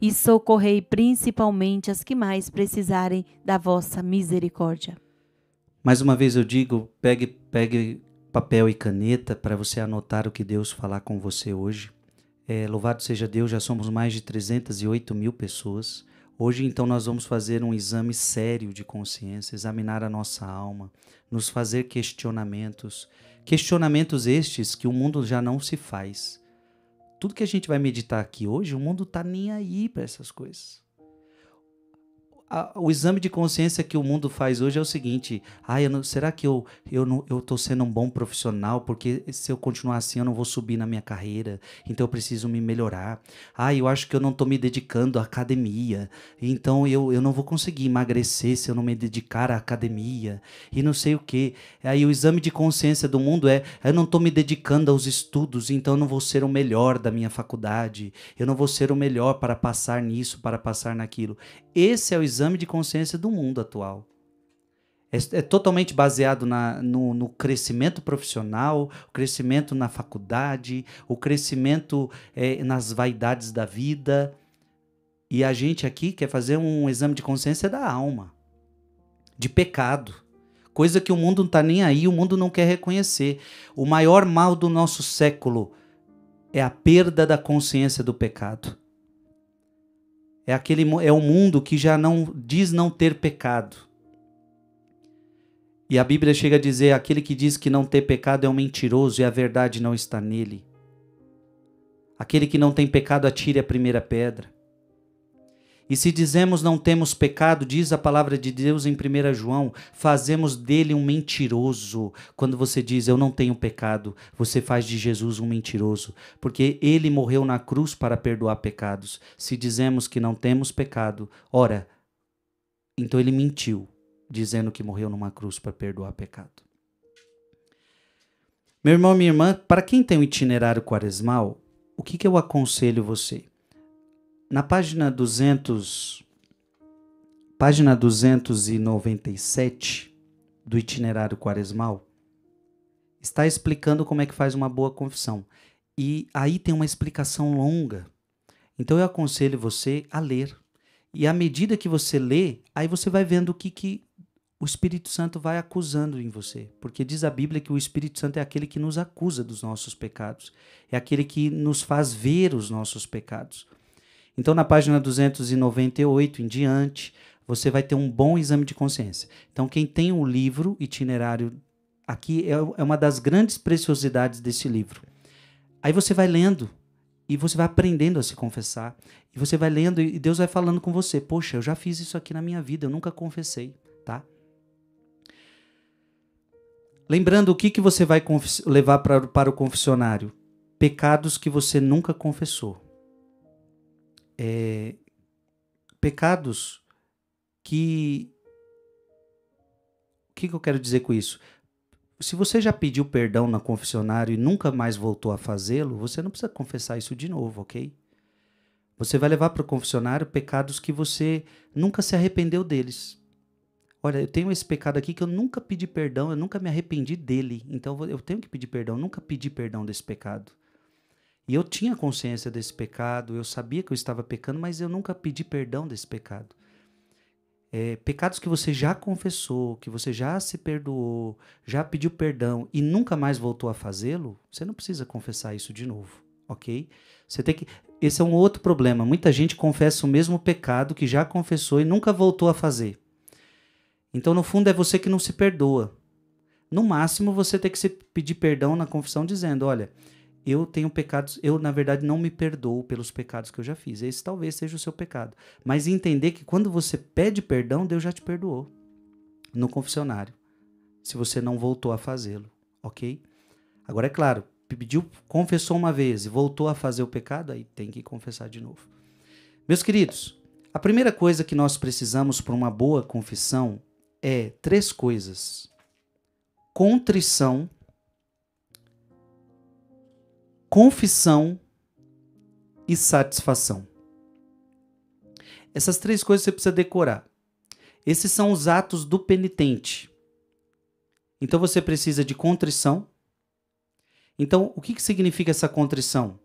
e socorrei principalmente as que mais precisarem da vossa misericórdia. Mais uma vez eu digo, pegue, pegue papel e caneta para você anotar o que Deus falar com você hoje. É, louvado seja Deus, já somos mais de 308 mil pessoas. Hoje, então, nós vamos fazer um exame sério de consciência, examinar a nossa alma, nos fazer questionamentos. Questionamentos estes que o mundo já não se faz tudo que a gente vai meditar aqui hoje, o mundo tá nem aí para essas coisas a, o exame de consciência que o mundo faz hoje é o seguinte: ah, não, será que eu eu não, eu tô sendo um bom profissional? Porque se eu continuar assim, eu não vou subir na minha carreira. Então eu preciso me melhorar. Ah, eu acho que eu não estou me dedicando à academia. Então eu, eu não vou conseguir emagrecer se eu não me dedicar à academia. E não sei o que. Aí o exame de consciência do mundo é: eu não estou me dedicando aos estudos. Então eu não vou ser o melhor da minha faculdade. Eu não vou ser o melhor para passar nisso, para passar naquilo. Esse é o exame de consciência do mundo atual. É, é totalmente baseado na, no, no, crescimento profissional, o crescimento na faculdade, o crescimento é, nas vaidades da vida. E a gente aqui quer fazer um exame de consciência da alma, de pecado, coisa que o mundo não está nem aí, o mundo não quer reconhecer. O maior mal do nosso século é a perda da consciência do pecado. É aquele é um mundo que já não diz não ter pecado. E a Bíblia chega a dizer: aquele que diz que não ter pecado é um mentiroso e a verdade não está nele. Aquele que não tem pecado atire a primeira pedra. E se dizemos não temos pecado, diz a palavra de Deus em 1 João, fazemos dele um mentiroso. Quando você diz eu não tenho pecado, você faz de Jesus um mentiroso, porque ele morreu na cruz para perdoar pecados. Se dizemos que não temos pecado, ora, então ele mentiu, dizendo que morreu numa cruz para perdoar pecado. Meu irmão, minha irmã, para quem tem um itinerário quaresmal, o que, que eu aconselho você? Na página 200, página 297 do itinerário quaresmal, está explicando como é que faz uma boa confissão. E aí tem uma explicação longa. Então eu aconselho você a ler. E à medida que você lê, aí você vai vendo o que, que o Espírito Santo vai acusando em você. Porque diz a Bíblia que o Espírito Santo é aquele que nos acusa dos nossos pecados, é aquele que nos faz ver os nossos pecados. Então, na página 298 em diante, você vai ter um bom exame de consciência. Então, quem tem o um livro itinerário aqui é, é uma das grandes preciosidades desse livro. Aí você vai lendo e você vai aprendendo a se confessar. E você vai lendo e Deus vai falando com você: Poxa, eu já fiz isso aqui na minha vida, eu nunca confessei, tá? Lembrando o que, que você vai levar para o confessionário: pecados que você nunca confessou é, pecados que. O que, que eu quero dizer com isso? Se você já pediu perdão na confessionário e nunca mais voltou a fazê-lo, você não precisa confessar isso de novo, ok? Você vai levar para o confessionário pecados que você nunca se arrependeu deles. Olha, eu tenho esse pecado aqui que eu nunca pedi perdão, eu nunca me arrependi dele. Então eu tenho que pedir perdão, eu nunca pedi perdão desse pecado. E eu tinha consciência desse pecado, eu sabia que eu estava pecando, mas eu nunca pedi perdão desse pecado. É, pecados que você já confessou, que você já se perdoou, já pediu perdão e nunca mais voltou a fazê-lo, você não precisa confessar isso de novo, ok? Você tem que. Esse é um outro problema. Muita gente confessa o mesmo pecado que já confessou e nunca voltou a fazer. Então, no fundo, é você que não se perdoa. No máximo, você tem que se pedir perdão na confissão, dizendo: olha, eu tenho pecados, eu na verdade não me perdoo pelos pecados que eu já fiz. Esse talvez seja o seu pecado. Mas entender que quando você pede perdão, Deus já te perdoou no confessionário, se você não voltou a fazê-lo, ok? Agora é claro, pediu, confessou uma vez e voltou a fazer o pecado, aí tem que confessar de novo. Meus queridos, a primeira coisa que nós precisamos para uma boa confissão é três coisas: contrição, confissão e satisfação. Essas três coisas você precisa decorar. Esses são os atos do penitente. Então você precisa de contrição. Então, o que, que significa essa contrição?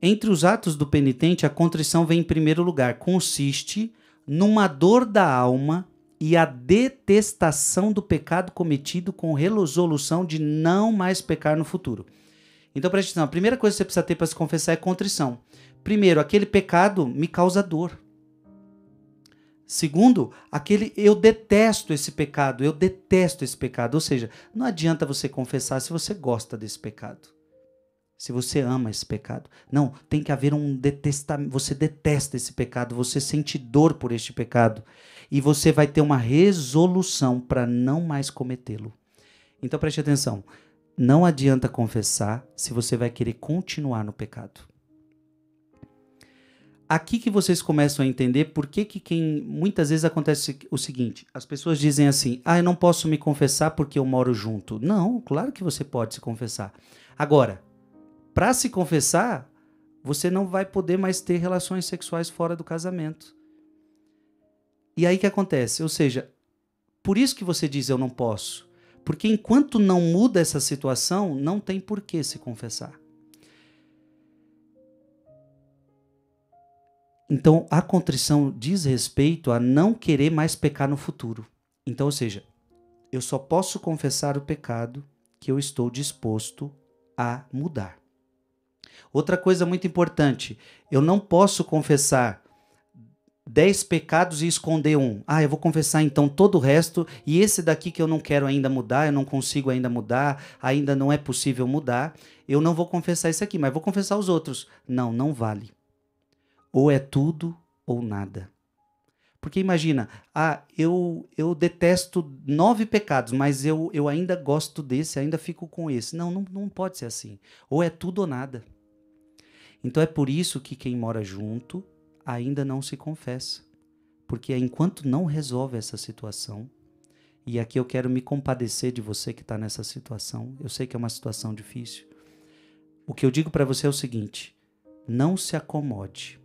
Entre os atos do penitente, a contrição vem em primeiro lugar. Consiste numa dor da alma e a detestação do pecado cometido com resolução de não mais pecar no futuro. Então preste atenção, a primeira coisa que você precisa ter para se confessar é contrição. Primeiro, aquele pecado me causa dor. Segundo, aquele eu detesto esse pecado, eu detesto esse pecado. Ou seja, não adianta você confessar se você gosta desse pecado. Se você ama esse pecado. Não, tem que haver um detestamento. Você detesta esse pecado, você sente dor por este pecado. E você vai ter uma resolução para não mais cometê-lo. Então preste atenção. Não adianta confessar se você vai querer continuar no pecado. Aqui que vocês começam a entender por que, que quem muitas vezes acontece o seguinte: as pessoas dizem assim, ah, eu não posso me confessar porque eu moro junto. Não, claro que você pode se confessar. Agora, para se confessar, você não vai poder mais ter relações sexuais fora do casamento. E aí que acontece? Ou seja, por isso que você diz eu não posso porque enquanto não muda essa situação, não tem por que se confessar. Então, a contrição diz respeito a não querer mais pecar no futuro. Então, ou seja, eu só posso confessar o pecado que eu estou disposto a mudar. Outra coisa muito importante, eu não posso confessar dez pecados e esconder um. Ah, eu vou confessar então todo o resto e esse daqui que eu não quero ainda mudar, eu não consigo ainda mudar, ainda não é possível mudar, eu não vou confessar esse aqui, mas vou confessar os outros. Não, não vale. Ou é tudo ou nada. Porque imagina, ah, eu, eu detesto nove pecados, mas eu, eu ainda gosto desse, ainda fico com esse. Não, não, não pode ser assim. Ou é tudo ou nada. Então é por isso que quem mora junto ainda não se confessa. Porque é enquanto não resolve essa situação, e aqui eu quero me compadecer de você que está nessa situação, eu sei que é uma situação difícil. O que eu digo para você é o seguinte: não se acomode.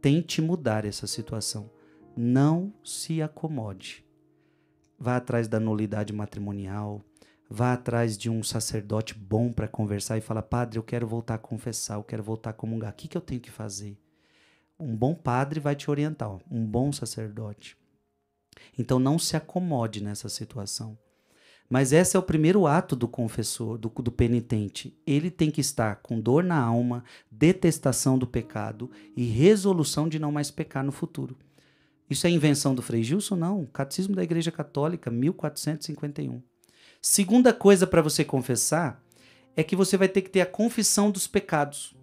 Tente mudar essa situação. Não se acomode. Vá atrás da nulidade matrimonial, vá atrás de um sacerdote bom para conversar e falar: Padre, eu quero voltar a confessar, eu quero voltar a comungar, o que, que eu tenho que fazer? Um bom padre vai te orientar, um bom sacerdote. Então não se acomode nessa situação. Mas esse é o primeiro ato do confessor, do, do, penitente. Ele tem que estar com dor na alma, detestação do pecado e resolução de não mais pecar no futuro. Isso é invenção do Frei Gilson? Não. Catecismo da Igreja Católica, 1451. Segunda coisa para você confessar é que você vai ter que ter a confissão dos pecados.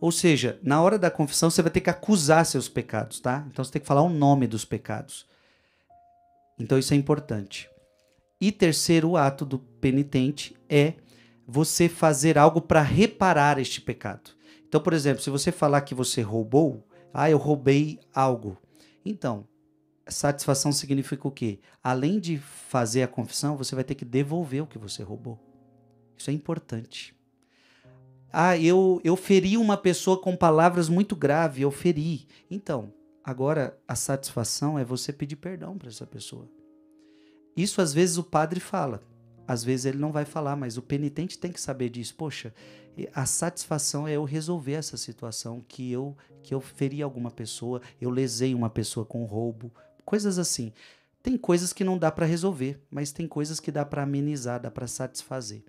Ou seja, na hora da confissão você vai ter que acusar seus pecados, tá? Então você tem que falar o nome dos pecados. Então isso é importante. E terceiro ato do penitente é você fazer algo para reparar este pecado. Então, por exemplo, se você falar que você roubou, ah, eu roubei algo. Então, satisfação significa o quê? Além de fazer a confissão, você vai ter que devolver o que você roubou. Isso é importante. Ah, eu, eu feri uma pessoa com palavras muito graves, eu feri. Então, agora a satisfação é você pedir perdão para essa pessoa. Isso às vezes o padre fala, às vezes ele não vai falar, mas o penitente tem que saber disso. Poxa, a satisfação é eu resolver essa situação que eu que eu feri alguma pessoa, eu lesei uma pessoa com roubo, coisas assim. Tem coisas que não dá para resolver, mas tem coisas que dá para amenizar, dá para satisfazer.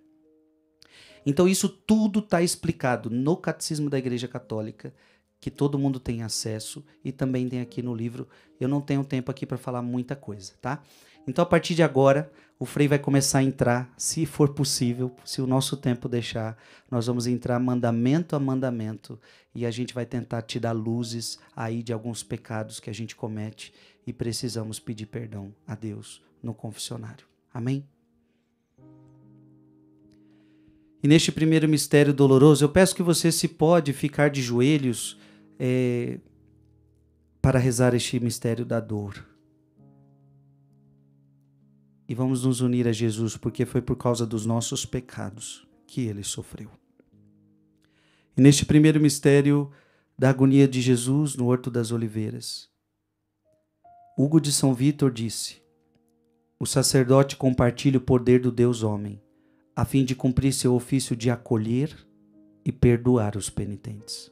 Então, isso tudo está explicado no Catecismo da Igreja Católica, que todo mundo tem acesso, e também tem aqui no livro. Eu não tenho tempo aqui para falar muita coisa, tá? Então, a partir de agora, o Frei vai começar a entrar, se for possível, se o nosso tempo deixar, nós vamos entrar mandamento a mandamento e a gente vai tentar te dar luzes aí de alguns pecados que a gente comete e precisamos pedir perdão a Deus no confessionário. Amém? E neste primeiro mistério doloroso, eu peço que você, se pode, ficar de joelhos é, para rezar este mistério da dor. E vamos nos unir a Jesus, porque foi por causa dos nossos pecados que ele sofreu. E neste primeiro mistério da agonia de Jesus no Horto das Oliveiras, Hugo de São Vítor disse: O sacerdote compartilha o poder do Deus homem a fim de cumprir seu ofício de acolher e perdoar os penitentes.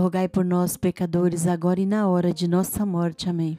rogai por nós, pecadores, agora e na hora de nossa morte. Amém.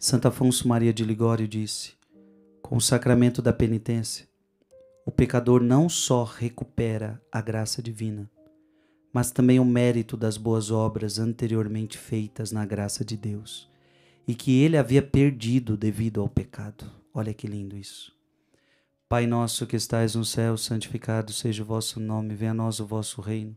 Santo Afonso Maria de Ligório disse: com o sacramento da penitência, o pecador não só recupera a graça divina, mas também o mérito das boas obras anteriormente feitas na graça de Deus e que ele havia perdido devido ao pecado. Olha que lindo isso. Pai nosso que estais no céu, santificado seja o vosso nome, venha a nós o vosso reino.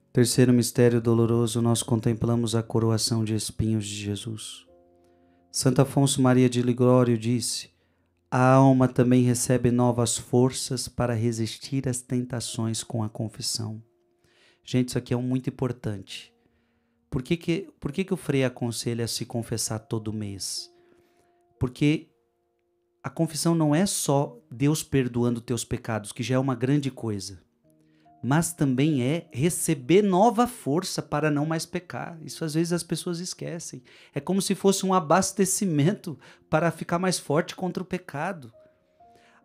Terceiro mistério doloroso, nós contemplamos a coroação de espinhos de Jesus. Santo Afonso Maria de Ligório disse: A alma também recebe novas forças para resistir às tentações com a confissão. Gente, isso aqui é um muito importante. Por que, que, por que, que o Frei aconselha a se confessar todo mês? Porque a confissão não é só Deus perdoando teus pecados, que já é uma grande coisa mas também é receber nova força para não mais pecar. Isso às vezes as pessoas esquecem. É como se fosse um abastecimento para ficar mais forte contra o pecado.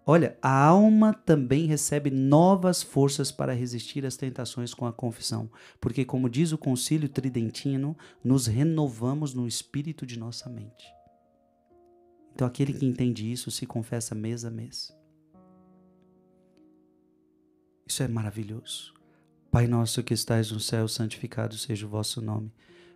Olha, a alma também recebe novas forças para resistir às tentações com a confissão, porque, como diz o Concílio Tridentino, nos renovamos no espírito de nossa mente. Então, aquele que entende isso se confessa mês a mês. Isso é maravilhoso. Pai nosso que estais no céu, santificado seja o vosso nome.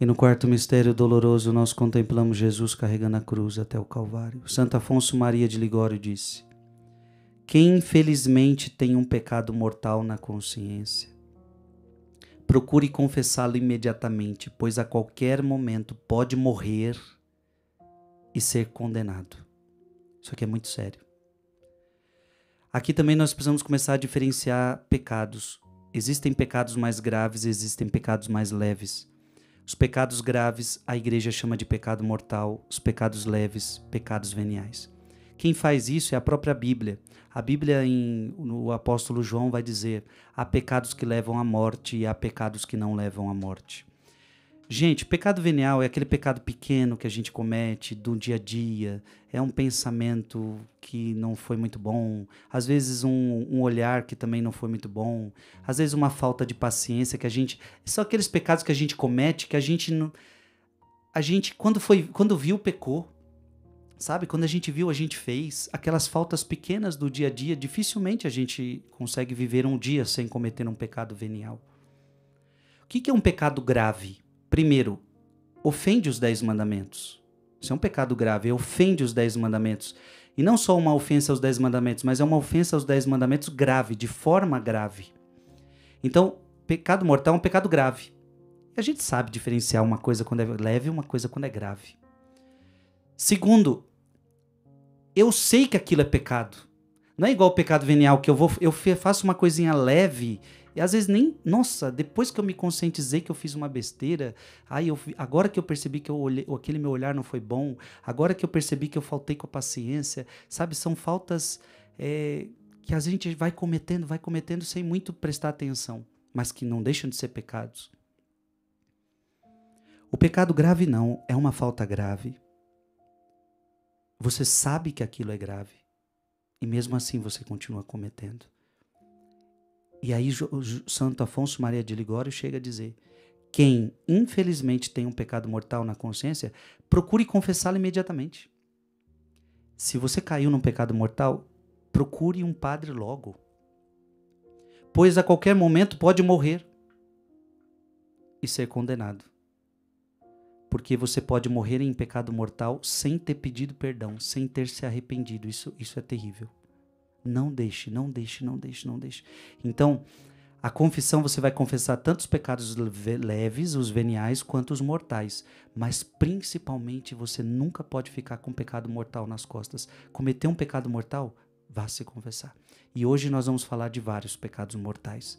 E no quarto mistério doloroso, nós contemplamos Jesus carregando a cruz até o Calvário. Santo Afonso Maria de Ligório disse: Quem infelizmente tem um pecado mortal na consciência, procure confessá-lo imediatamente, pois a qualquer momento pode morrer e ser condenado. Isso aqui é muito sério. Aqui também nós precisamos começar a diferenciar pecados. Existem pecados mais graves, existem pecados mais leves. Os pecados graves a igreja chama de pecado mortal, os pecados leves, pecados veniais. Quem faz isso é a própria Bíblia. A Bíblia, em, o apóstolo João vai dizer: há pecados que levam à morte e há pecados que não levam à morte. Gente, pecado venial é aquele pecado pequeno que a gente comete do dia a dia, é um pensamento que não foi muito bom, às vezes um, um, olhar que também não foi muito bom, às vezes uma falta de paciência que a gente. São aqueles pecados que a gente comete que a gente não. A gente, quando, foi, quando viu, pecou. Sabe? Quando a gente viu, a gente fez. Aquelas faltas pequenas do dia a dia, dificilmente a gente consegue viver um dia sem cometer um pecado venial. O que, que é um pecado grave? primeiro, ofende os dez mandamentos. Isso é um pecado grave, ofende os dez mandamentos. E não só uma ofensa aos dez mandamentos, mas é uma ofensa aos dez mandamentos grave, de forma grave. Então, pecado mortal é um pecado grave. A gente sabe diferenciar uma coisa quando é leve e uma coisa quando é grave. Segundo, eu sei que aquilo é pecado. Não é igual o pecado venial, que eu, vou, eu faço uma coisinha leve e às vezes nem, nossa, depois que eu me conscientizei que eu fiz uma besteira, aí eu, agora que eu percebi que eu olhei, aquele meu olhar não foi bom, agora que eu percebi que eu faltei com a paciência, sabe? São faltas é, que a gente vai cometendo, vai cometendo sem muito prestar atenção, mas que não deixam de ser pecados. O pecado grave não é uma falta grave. Você sabe que aquilo é grave e mesmo assim você continua cometendo. E aí Santo Afonso Maria de Ligório chega a dizer: quem infelizmente tem um pecado mortal na consciência, procure confessá-lo imediatamente. Se você caiu num pecado mortal, procure um padre logo. Pois a qualquer momento pode morrer e ser condenado. Porque você pode morrer em pecado mortal sem ter pedido perdão, sem ter se arrependido. Isso, isso é terrível. Não deixe, não deixe, não deixe, não deixe. Então, a confissão você vai confessar tanto os pecados leves, os veniais, quanto os mortais. Mas principalmente você nunca pode ficar com um pecado mortal nas costas. Cometer um pecado mortal, vá se confessar. E hoje nós vamos falar de vários pecados mortais.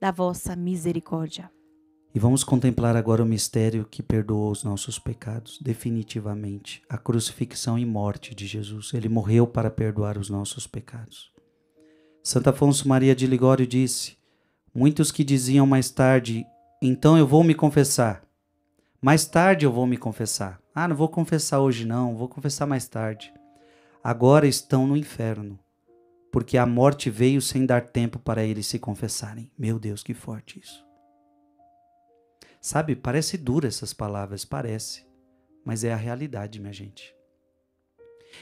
da vossa misericórdia. E vamos contemplar agora o mistério que perdoou os nossos pecados definitivamente, a crucifixão e morte de Jesus. Ele morreu para perdoar os nossos pecados. Santo Afonso Maria de Ligório disse: Muitos que diziam mais tarde, então eu vou me confessar. Mais tarde eu vou me confessar. Ah, não vou confessar hoje não, vou confessar mais tarde. Agora estão no inferno, porque a morte veio sem dar tempo para eles se confessarem. Meu Deus, que forte isso. Sabe, parece dura essas palavras, parece, mas é a realidade, minha gente.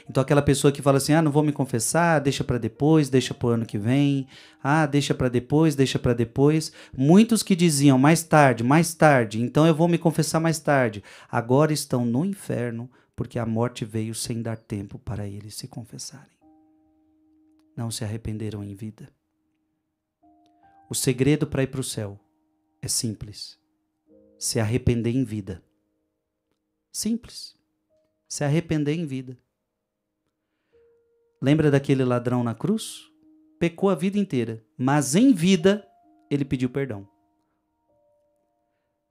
Então aquela pessoa que fala assim: "Ah, não vou me confessar, deixa para depois, deixa para o ano que vem. Ah, deixa para depois, deixa para depois". Muitos que diziam: "Mais tarde, mais tarde, então eu vou me confessar mais tarde". Agora estão no inferno porque a morte veio sem dar tempo para eles se confessarem não se arrependeram em vida. O segredo para ir para o céu é simples: se arrepender em vida. Simples. Se arrepender em vida. Lembra daquele ladrão na cruz? Pecou a vida inteira, mas em vida ele pediu perdão.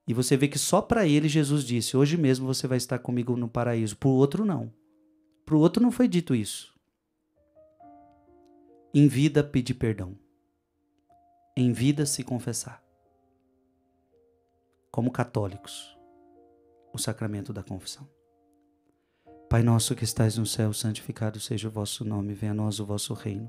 E você vê que só para ele Jesus disse: Hoje mesmo você vai estar comigo no paraíso. Para o outro, não. Para o outro não foi dito isso. Em vida, pedir perdão. Em vida, se confessar. Como católicos, o sacramento da confissão. Pai nosso que estais no céu, santificado seja o vosso nome, venha a nós o vosso reino.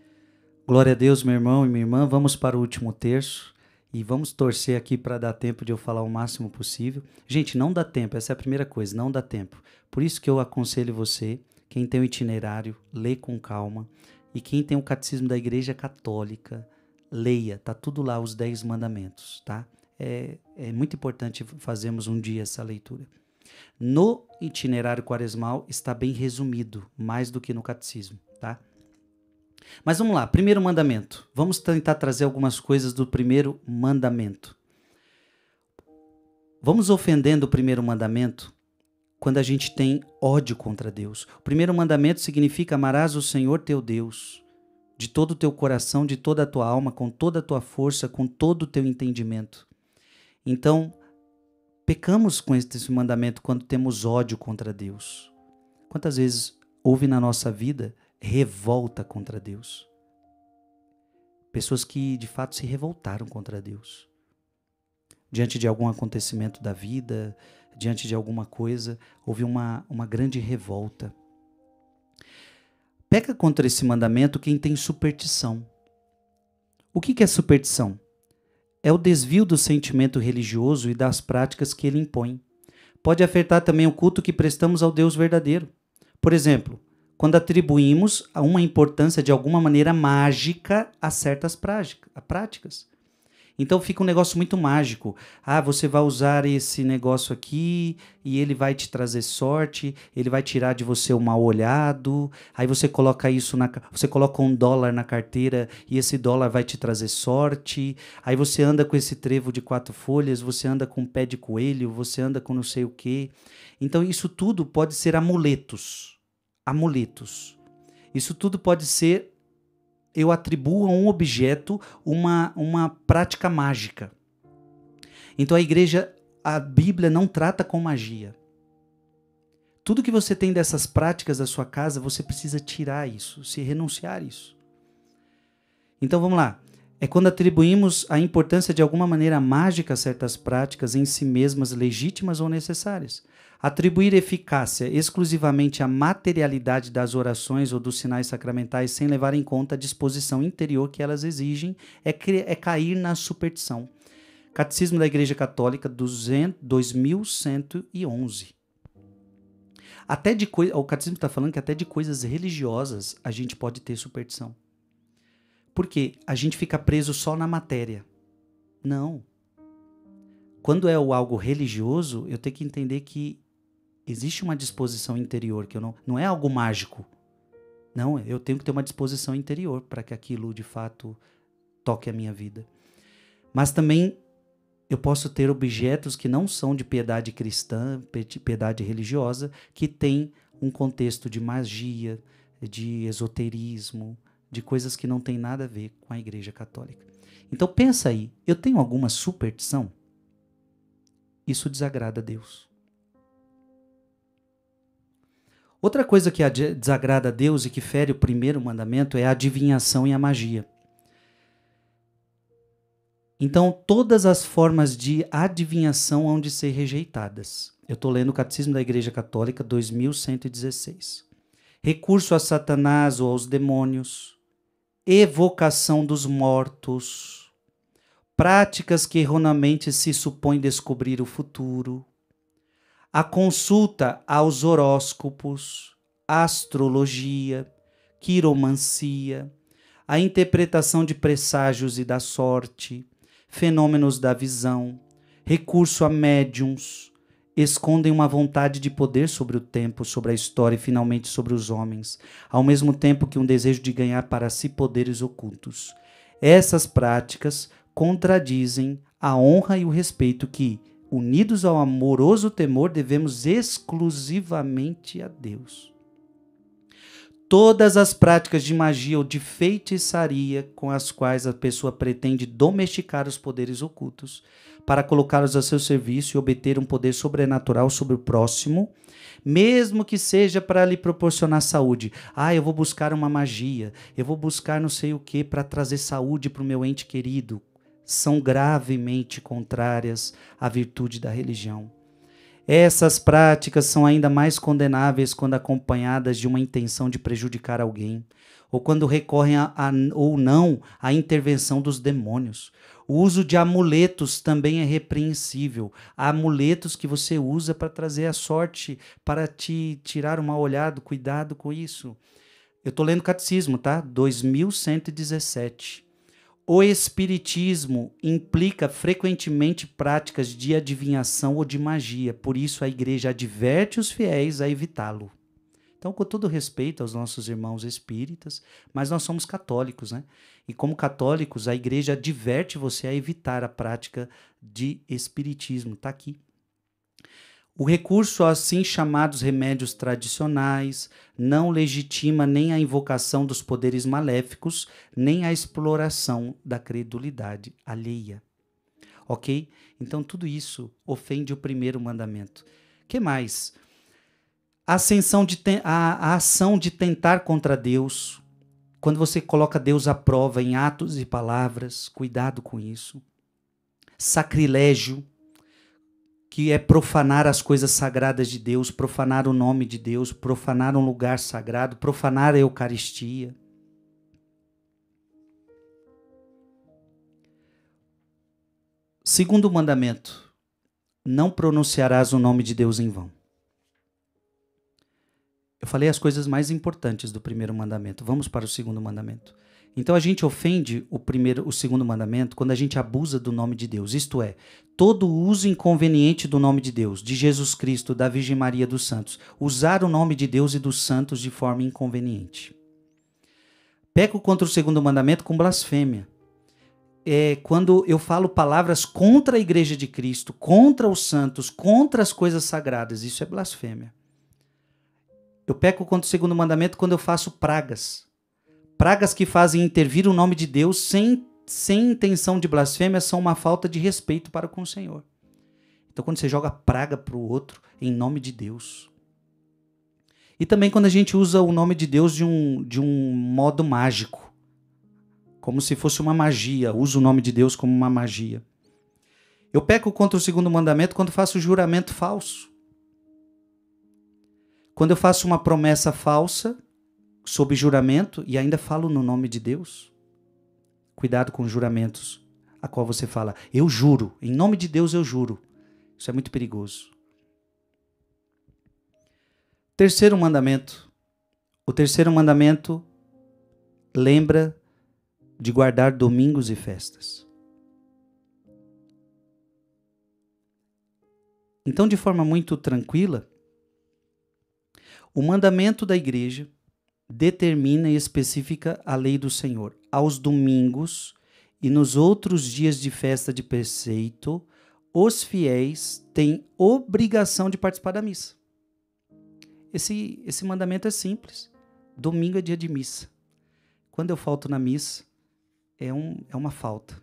Glória a Deus, meu irmão e minha irmã. Vamos para o último terço e vamos torcer aqui para dar tempo de eu falar o máximo possível. Gente, não dá tempo, essa é a primeira coisa, não dá tempo. Por isso que eu aconselho você, quem tem o itinerário, lê com calma. E quem tem o catecismo da Igreja Católica, leia, tá tudo lá, os Dez Mandamentos, tá? É, é muito importante fazermos um dia essa leitura. No itinerário quaresmal está bem resumido, mais do que no catecismo, tá? Mas vamos lá, primeiro mandamento. Vamos tentar trazer algumas coisas do primeiro mandamento. Vamos ofendendo o primeiro mandamento quando a gente tem ódio contra Deus. O primeiro mandamento significa amarás o Senhor teu Deus de todo o teu coração, de toda a tua alma, com toda a tua força, com todo o teu entendimento. Então, pecamos com esse mandamento quando temos ódio contra Deus. Quantas vezes houve na nossa vida revolta contra Deus. Pessoas que de fato se revoltaram contra Deus. Diante de algum acontecimento da vida, diante de alguma coisa, houve uma, uma grande revolta. Peca contra esse mandamento quem tem superstição. O que, que é superstição? É o desvio do sentimento religioso e das práticas que ele impõe. Pode afetar também o culto que prestamos ao Deus verdadeiro. Por exemplo, quando atribuímos uma importância de alguma maneira mágica a certas práticas. Então fica um negócio muito mágico. Ah, você vai usar esse negócio aqui e ele vai te trazer sorte, ele vai tirar de você o mal olhado. Aí você coloca isso na você coloca um dólar na carteira e esse dólar vai te trazer sorte. Aí você anda com esse trevo de quatro folhas, você anda com um pé de coelho, você anda com não sei o quê. Então isso tudo pode ser amuletos amuletos. Isso tudo pode ser, eu atribuo a um objeto uma, uma prática mágica. Então a igreja, a Bíblia não trata com magia. Tudo que você tem dessas práticas da sua casa, você precisa tirar isso, se renunciar a isso. Então vamos lá. É quando atribuímos a importância de alguma maneira mágica a certas práticas em si mesmas legítimas ou necessárias. Atribuir eficácia exclusivamente à materialidade das orações ou dos sinais sacramentais sem levar em conta a disposição interior que elas exigem é, é cair na superstição. Catecismo da Igreja Católica 2111. Até de o catecismo está falando que até de coisas religiosas a gente pode ter superstição. Porque a gente fica preso só na matéria. Não. Quando é algo religioso, eu tenho que entender que Existe uma disposição interior que eu não. Não é algo mágico. Não, eu tenho que ter uma disposição interior para que aquilo de fato toque a minha vida. Mas também eu posso ter objetos que não são de piedade cristã, piedade religiosa, que tem um contexto de magia, de esoterismo, de coisas que não têm nada a ver com a Igreja Católica. Então pensa aí, eu tenho alguma superstição? Isso desagrada a Deus. Outra coisa que desagrada a Deus e que fere o primeiro mandamento é a adivinhação e a magia. Então, todas as formas de adivinhação hão de ser rejeitadas. Eu estou lendo o Catecismo da Igreja Católica, 2116. Recurso a Satanás ou aos demônios, evocação dos mortos, práticas que erroneamente se supõem descobrir o futuro, a consulta aos horóscopos, astrologia, quiromancia, a interpretação de presságios e da sorte, fenômenos da visão, recurso a médiums, escondem uma vontade de poder sobre o tempo, sobre a história e finalmente sobre os homens, ao mesmo tempo que um desejo de ganhar para si poderes ocultos. Essas práticas contradizem a honra e o respeito que, unidos ao amoroso temor, devemos exclusivamente a Deus. Todas as práticas de magia ou de feitiçaria com as quais a pessoa pretende domesticar os poderes ocultos para colocá-los a seu serviço e obter um poder sobrenatural sobre o próximo, mesmo que seja para lhe proporcionar saúde. Ah, eu vou buscar uma magia, eu vou buscar não sei o que para trazer saúde para o meu ente querido são gravemente contrárias à virtude da religião. Essas práticas são ainda mais condenáveis quando acompanhadas de uma intenção de prejudicar alguém, ou quando recorrem a, a, ou não à intervenção dos demônios. O uso de amuletos também é repreensível. Há amuletos que você usa para trazer a sorte, para te tirar um mau olhado, cuidado com isso. Eu estou lendo catecismo, tá? 2117. O espiritismo implica frequentemente práticas de adivinhação ou de magia, por isso a igreja adverte os fiéis a evitá-lo. Então, com todo respeito aos nossos irmãos espíritas, mas nós somos católicos, né? E como católicos, a igreja adverte você a evitar a prática de espiritismo. Está aqui. O recurso a assim chamados remédios tradicionais não legitima nem a invocação dos poderes maléficos, nem a exploração da credulidade alheia. Ok? Então tudo isso ofende o primeiro mandamento. que mais? A, ascensão de a, a ação de tentar contra Deus, quando você coloca Deus à prova em atos e palavras, cuidado com isso. Sacrilégio, que é profanar as coisas sagradas de Deus, profanar o nome de Deus, profanar um lugar sagrado, profanar a Eucaristia. Segundo mandamento: não pronunciarás o nome de Deus em vão. Eu falei as coisas mais importantes do primeiro mandamento. Vamos para o segundo mandamento. Então a gente ofende o primeiro, o segundo mandamento quando a gente abusa do nome de Deus. Isto é, todo uso inconveniente do nome de Deus, de Jesus Cristo, da Virgem Maria dos Santos, usar o nome de Deus e dos santos de forma inconveniente. Peco contra o segundo mandamento com blasfêmia. É quando eu falo palavras contra a igreja de Cristo, contra os santos, contra as coisas sagradas, isso é blasfêmia. Eu peco contra o segundo mandamento quando eu faço pragas Pragas que fazem intervir o nome de Deus sem, sem intenção de blasfêmia são uma falta de respeito para com o Senhor. Então, quando você joga praga para o outro em nome de Deus. E também quando a gente usa o nome de Deus de um, de um modo mágico, como se fosse uma magia, usa o nome de Deus como uma magia. Eu peco contra o segundo mandamento quando faço juramento falso. Quando eu faço uma promessa falsa sob juramento e ainda falo no nome de Deus. Cuidado com juramentos a qual você fala, eu juro, em nome de Deus eu juro. Isso é muito perigoso. Terceiro mandamento. O terceiro mandamento lembra de guardar domingos e festas. Então, de forma muito tranquila, o mandamento da igreja determina e especifica a lei do Senhor. Aos domingos e nos outros dias de festa de preceito, os fiéis têm obrigação de participar da missa. Esse, esse mandamento é simples. Domingo é dia de missa. Quando eu falto na missa, é, um, é uma falta.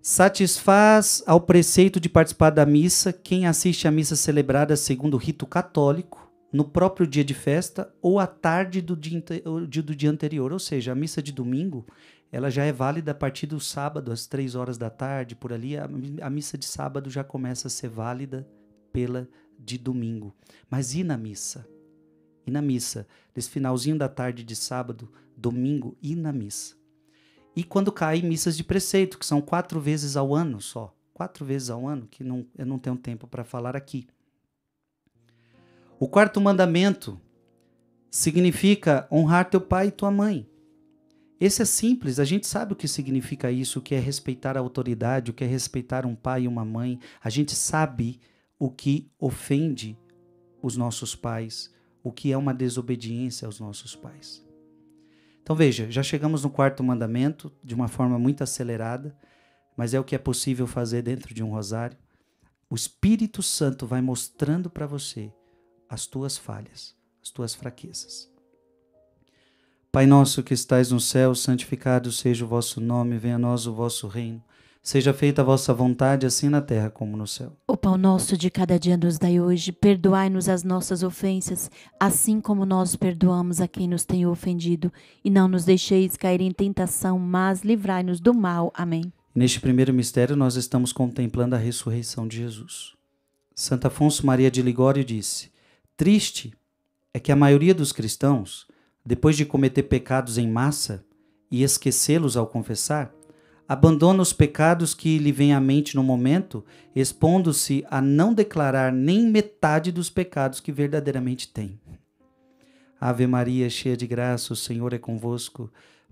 Satisfaz ao preceito de participar da missa quem assiste à missa celebrada segundo o rito católico no próprio dia de festa ou à tarde do dia, do dia anterior. Ou seja, a missa de domingo ela já é válida a partir do sábado, às três horas da tarde, por ali. A, a missa de sábado já começa a ser válida pela de domingo. Mas e na missa? E na missa? Nesse finalzinho da tarde de sábado, domingo, e na missa? E quando cai missas de preceito, que são quatro vezes ao ano só. Quatro vezes ao ano, que não, eu não tenho tempo para falar aqui. O quarto mandamento significa honrar teu pai e tua mãe. Esse é simples, a gente sabe o que significa isso, o que é respeitar a autoridade, o que é respeitar um pai e uma mãe. A gente sabe o que ofende os nossos pais, o que é uma desobediência aos nossos pais. Então veja, já chegamos no quarto mandamento de uma forma muito acelerada, mas é o que é possível fazer dentro de um rosário. O Espírito Santo vai mostrando para você as tuas falhas, as tuas fraquezas. Pai nosso que estais no céu, santificado seja o vosso nome, venha a nós o vosso reino. Seja feita a vossa vontade, assim na terra como no céu. O pão nosso de cada dia nos dai hoje, perdoai-nos as nossas ofensas, assim como nós perdoamos a quem nos tem ofendido, e não nos deixeis cair em tentação, mas livrai-nos do mal. Amém. Neste primeiro mistério nós estamos contemplando a ressurreição de Jesus. Santo Afonso Maria de Ligório disse: Triste é que a maioria dos cristãos, depois de cometer pecados em massa e esquecê-los ao confessar, abandona os pecados que lhe vêm à mente no momento, expondo-se a não declarar nem metade dos pecados que verdadeiramente tem. Ave Maria, cheia de graça, o Senhor é convosco.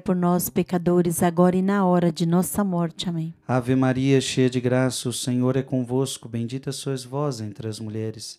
por nós, pecadores, agora e na hora de nossa morte. Amém. Ave Maria, cheia de graça, o Senhor é convosco. Bendita sois vós entre as mulheres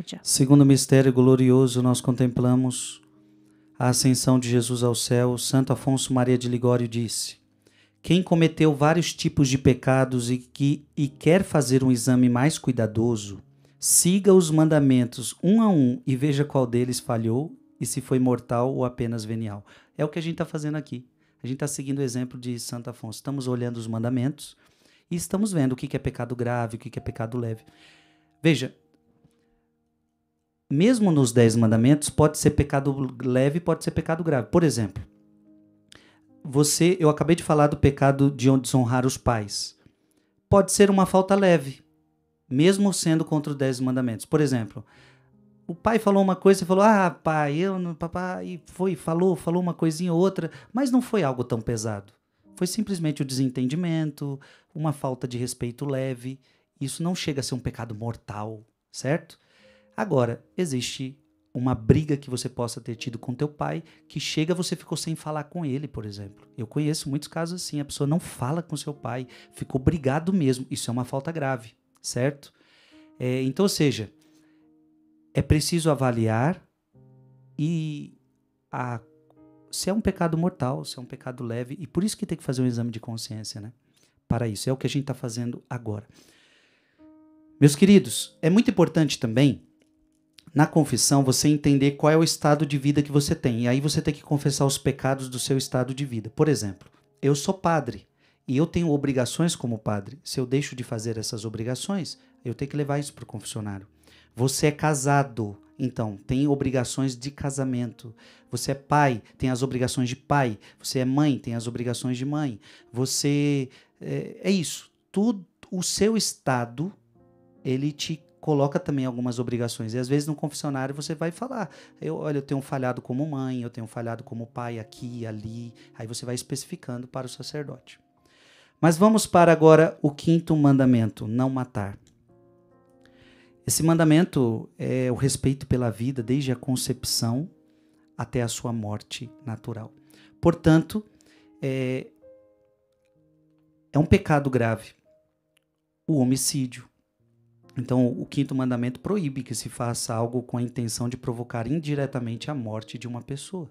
misericórdia. Segundo mistério glorioso, nós contemplamos a ascensão de Jesus ao céu. Santo Afonso Maria de Ligório disse: Quem cometeu vários tipos de pecados e, que, e quer fazer um exame mais cuidadoso, siga os mandamentos um a um e veja qual deles falhou e se foi mortal ou apenas venial. É o que a gente está fazendo aqui. A gente está seguindo o exemplo de Santo Afonso. Estamos olhando os mandamentos e estamos vendo o que é pecado grave, o que é pecado leve. Veja, mesmo nos dez mandamentos, pode ser pecado leve, pode ser pecado grave. Por exemplo, você, eu acabei de falar do pecado de desonrar os pais. Pode ser uma falta leve, mesmo sendo contra os dez mandamentos. Por exemplo, o pai falou uma coisa, você falou, ah, pai, eu papai, papai, foi, falou, falou uma coisinha ou outra, mas não foi algo tão pesado. Foi simplesmente o desentendimento, uma falta de respeito leve. Isso não chega a ser um pecado mortal, certo? Agora, existe uma briga que você possa ter tido com teu pai, que chega você ficou sem falar com ele, por exemplo. Eu conheço muitos casos assim, a pessoa não fala com seu pai, ficou brigado mesmo. Isso é uma falta grave, certo? É, então, ou seja, é preciso avaliar e a, se é um pecado mortal, se é um pecado leve, e por isso que tem que fazer um exame de consciência, né? Para isso, é o que a gente está fazendo agora. Meus queridos, é muito importante também na confissão você entender qual é o estado de vida que você tem. E aí você tem que confessar os pecados do seu estado de vida. Por exemplo, eu sou padre e eu tenho obrigações como padre. Se eu deixo de fazer essas obrigações, eu tenho que levar isso para o confessionário. Você é casado, então tem obrigações de casamento. Você é pai, tem as obrigações de pai. Você é mãe, tem as obrigações de mãe. Você. É, é isso. Tudo, o seu estado, ele te coloca também algumas obrigações. E às vezes no confessionário você vai falar: eu, olha, eu tenho falhado como mãe, eu tenho falhado como pai aqui, ali. Aí você vai especificando para o sacerdote. Mas vamos para agora o quinto mandamento: não matar. Esse mandamento é o respeito pela vida desde a concepção até a sua morte natural. Portanto, é, é um pecado grave o homicídio, então, o quinto mandamento proíbe que se faça algo com a intenção de provocar indiretamente a morte de uma pessoa.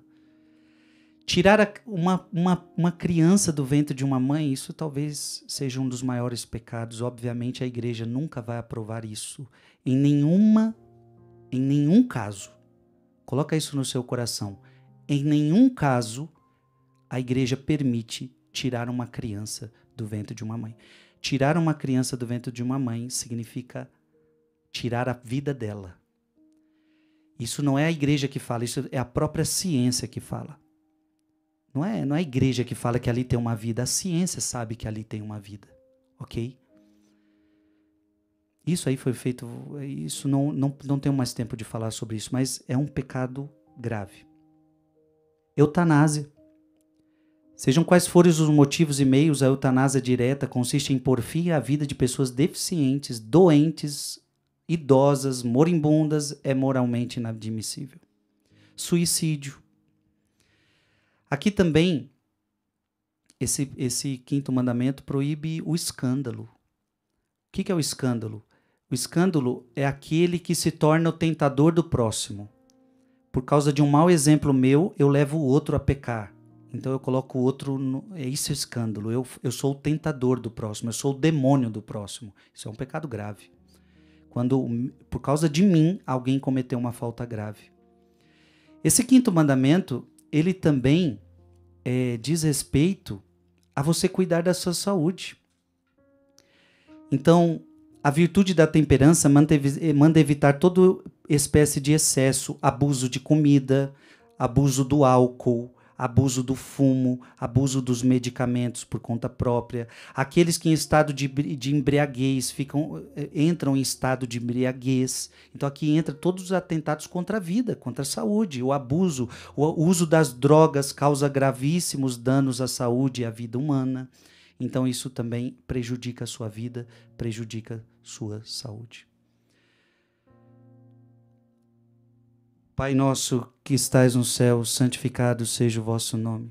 Tirar uma, uma, uma criança do ventre de uma mãe, isso talvez seja um dos maiores pecados. Obviamente, a igreja nunca vai aprovar isso em nenhuma em nenhum caso. Coloca isso no seu coração. Em nenhum caso a igreja permite tirar uma criança do ventre de uma mãe. Tirar uma criança do ventre de uma mãe significa tirar a vida dela. Isso não é a igreja que fala, isso é a própria ciência que fala. Não é, não é a igreja que fala que ali tem uma vida, a ciência sabe que ali tem uma vida, ok? Isso aí foi feito, isso não, não, não tenho mais tempo de falar sobre isso, mas é um pecado grave. Eutanásia. Sejam quais forem os motivos e meios, a eutanásia direta consiste em porfia a vida de pessoas deficientes, doentes, idosas, moribundas, é moralmente inadmissível. Suicídio. Aqui também, esse, esse quinto mandamento proíbe o escândalo. O que é o escândalo? O escândalo é aquele que se torna o tentador do próximo. Por causa de um mau exemplo meu, eu levo o outro a pecar então eu coloco o outro. No, é isso é escândalo. Eu, eu sou o tentador do próximo, eu sou o demônio do próximo. Isso é um pecado grave. Quando, por causa de mim, alguém cometeu uma falta grave. Esse quinto mandamento, ele também é, diz respeito a você cuidar da sua saúde. Então, a virtude da temperança manda evitar toda espécie de excesso, abuso de comida, abuso do álcool, abuso do fumo, abuso dos medicamentos por conta própria, aqueles que em estado de, de embriaguez ficam, eh, eh, entram em estado de embriaguez. Então aqui entra todos os atentados contra a vida, contra a saúde, o abuso, o uso das drogas causa gravíssimos danos à saúde e à vida humana. Então isso também prejudica a sua vida, prejudica sua saúde. Pai nosso que estais no céu, santificado seja o vosso nome.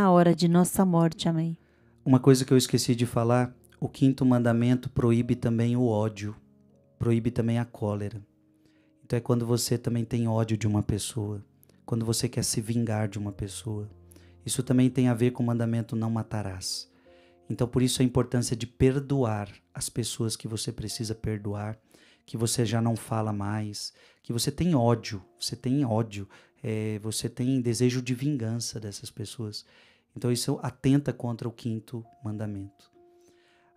na hora de nossa morte. Amém. Uma coisa que eu esqueci de falar: o quinto mandamento proíbe também o ódio, proíbe também a cólera. Então é quando você também tem ódio de uma pessoa, quando você quer se vingar de uma pessoa. Isso também tem a ver com o mandamento não matarás. Então por isso a importância de perdoar as pessoas que você precisa perdoar, que você já não fala mais, que você tem ódio, você tem ódio, é, você tem desejo de vingança dessas pessoas. Então isso atenta contra o quinto mandamento.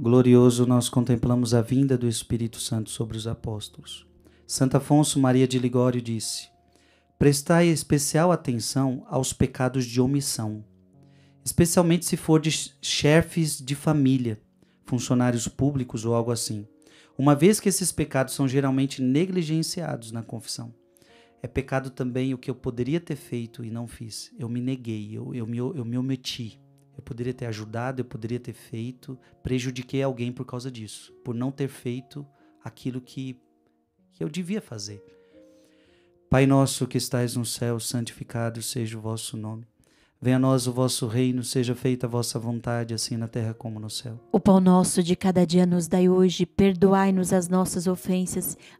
glorioso nós contemplamos a vinda do Espírito Santo sobre os apóstolos. Santo Afonso Maria de Ligório disse: Prestai especial atenção aos pecados de omissão, especialmente se for de chefes de família, funcionários públicos ou algo assim, uma vez que esses pecados são geralmente negligenciados na confissão. É pecado também o que eu poderia ter feito e não fiz. Eu me neguei, eu, eu, me, eu me omiti poderia ter ajudado, eu poderia ter feito, prejudiquei alguém por causa disso, por não ter feito aquilo que, que eu devia fazer. Pai nosso que estais no céu, santificado seja o vosso nome. Venha a nós o vosso reino, seja feita a vossa vontade, assim na terra como no céu. O pão nosso de cada dia nos dai hoje, perdoai-nos as nossas ofensas,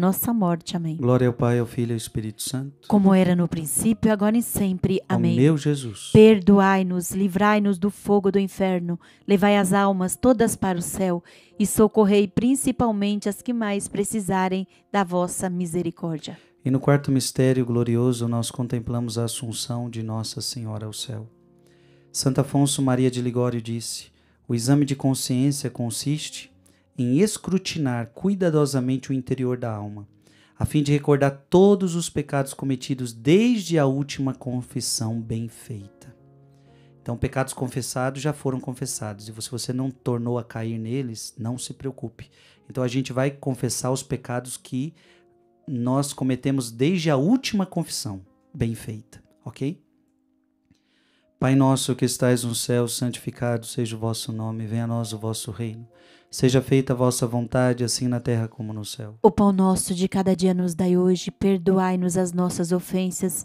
nossa morte. Amém. Glória ao Pai, ao Filho e ao Espírito Santo. Como era no princípio, agora e sempre. Amém. Ó meu Jesus. Perdoai-nos, livrai-nos do fogo do inferno, levai as almas todas para o céu e socorrei principalmente as que mais precisarem da vossa misericórdia. E no quarto mistério glorioso, nós contemplamos a assunção de Nossa Senhora ao céu. Santo Afonso Maria de Ligório disse: O exame de consciência consiste em escrutinar cuidadosamente o interior da alma, a fim de recordar todos os pecados cometidos desde a última confissão bem feita. Então, pecados confessados já foram confessados, e se você não tornou a cair neles, não se preocupe. Então, a gente vai confessar os pecados que nós cometemos desde a última confissão bem feita, ok? Pai nosso que estais no céu, santificado seja o vosso nome, venha a nós o vosso reino. Seja feita a vossa vontade, assim na terra como no céu. O pão nosso de cada dia nos dai hoje, perdoai-nos as nossas ofensas,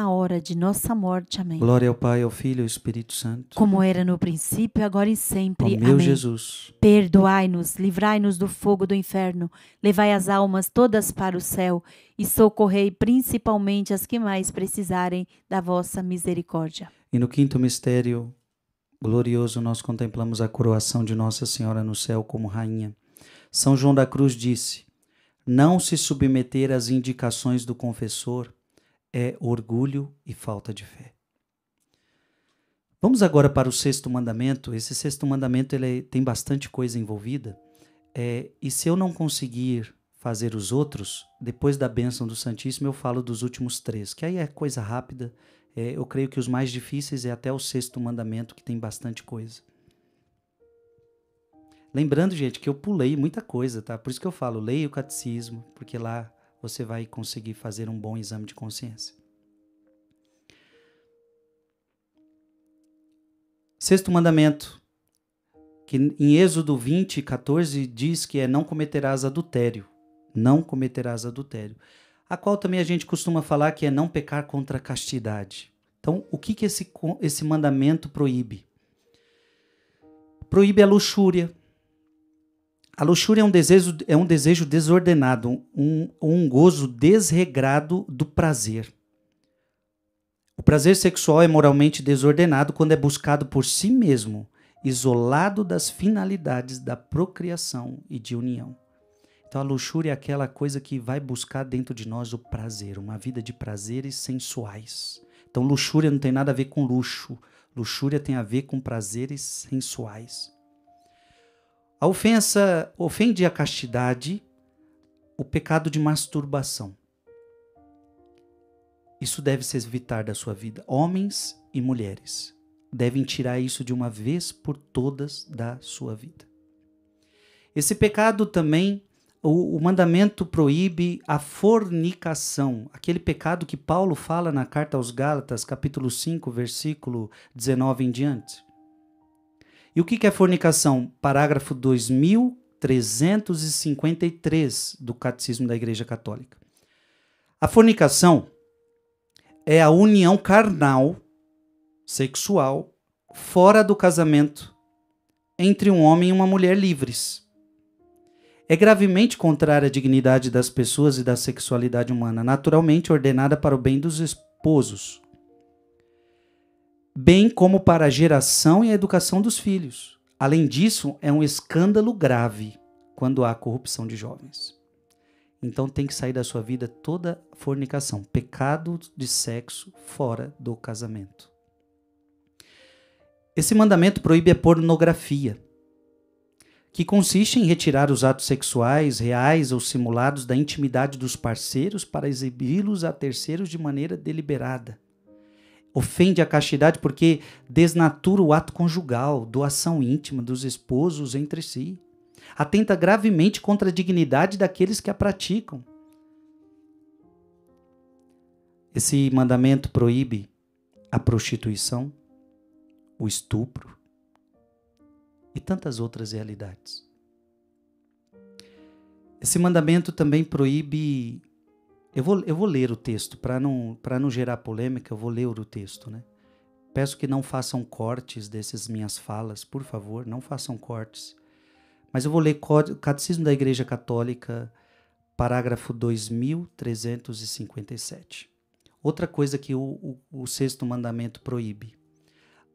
na hora de nossa morte. Amém. Glória ao Pai, ao Filho e ao Espírito Santo. Como era no princípio, agora e sempre. Ó meu Amém. Jesus. Perdoai-nos, livrai-nos do fogo do inferno, levai as almas todas para o céu e socorrei principalmente as que mais precisarem da vossa misericórdia. E no quinto mistério glorioso, nós contemplamos a coroação de Nossa Senhora no céu como rainha. São João da Cruz disse: Não se submeter às indicações do confessor é orgulho e falta de fé. Vamos agora para o sexto mandamento. Esse sexto mandamento ele tem bastante coisa envolvida. É, e se eu não conseguir fazer os outros, depois da bênção do Santíssimo eu falo dos últimos três, que aí é coisa rápida. É, eu creio que os mais difíceis é até o sexto mandamento, que tem bastante coisa. Lembrando, gente, que eu pulei muita coisa, tá? Por isso que eu falo, leia o catecismo, porque lá você vai conseguir fazer um bom exame de consciência. Sexto mandamento, que em Êxodo 20, 14 diz que é não cometerás adultério. Não cometerás adultério. A qual também a gente costuma falar que é não pecar contra a castidade. Então, o que, que esse, esse mandamento proíbe? Proíbe a luxúria, a luxúria é um desejo, é um desejo desordenado, um, um gozo desregrado do prazer. O prazer sexual é moralmente desordenado quando é buscado por si mesmo, isolado das finalidades da procriação e de união. Então a luxúria é aquela coisa que vai buscar dentro de nós o prazer, uma vida de prazeres sensuais. Então luxúria não tem nada a ver com luxo. Luxúria tem a ver com prazeres sensuais. A ofensa ofende a castidade, o pecado de masturbação. Isso deve se evitar da sua vida. Homens e mulheres devem tirar isso de uma vez por todas da sua vida. Esse pecado também, o, o mandamento proíbe a fornicação, aquele pecado que Paulo fala na carta aos Gálatas, capítulo 5, versículo 19 em diante. E o que é fornicação? Parágrafo 2353 do Catecismo da Igreja Católica. A fornicação é a união carnal, sexual, fora do casamento, entre um homem e uma mulher livres. É gravemente contrária à dignidade das pessoas e da sexualidade humana, naturalmente ordenada para o bem dos esposos, bem como para a geração e a educação dos filhos. Além disso, é um escândalo grave quando há corrupção de jovens. Então tem que sair da sua vida toda fornicação, pecado de sexo fora do casamento. Esse mandamento proíbe a pornografia, que consiste em retirar os atos sexuais reais ou simulados da intimidade dos parceiros para exibi-los a terceiros de maneira deliberada ofende a castidade porque desnatura o ato conjugal, doação íntima dos esposos entre si. Atenta gravemente contra a dignidade daqueles que a praticam. Esse mandamento proíbe a prostituição, o estupro e tantas outras realidades. Esse mandamento também proíbe eu vou, eu vou ler o texto, para não, não gerar polêmica, eu vou ler o texto, né? Peço que não façam cortes dessas minhas falas, por favor, não façam cortes. Mas eu vou ler Catecismo da Igreja Católica, parágrafo 2357. Outra coisa que o, o, o sexto mandamento proíbe: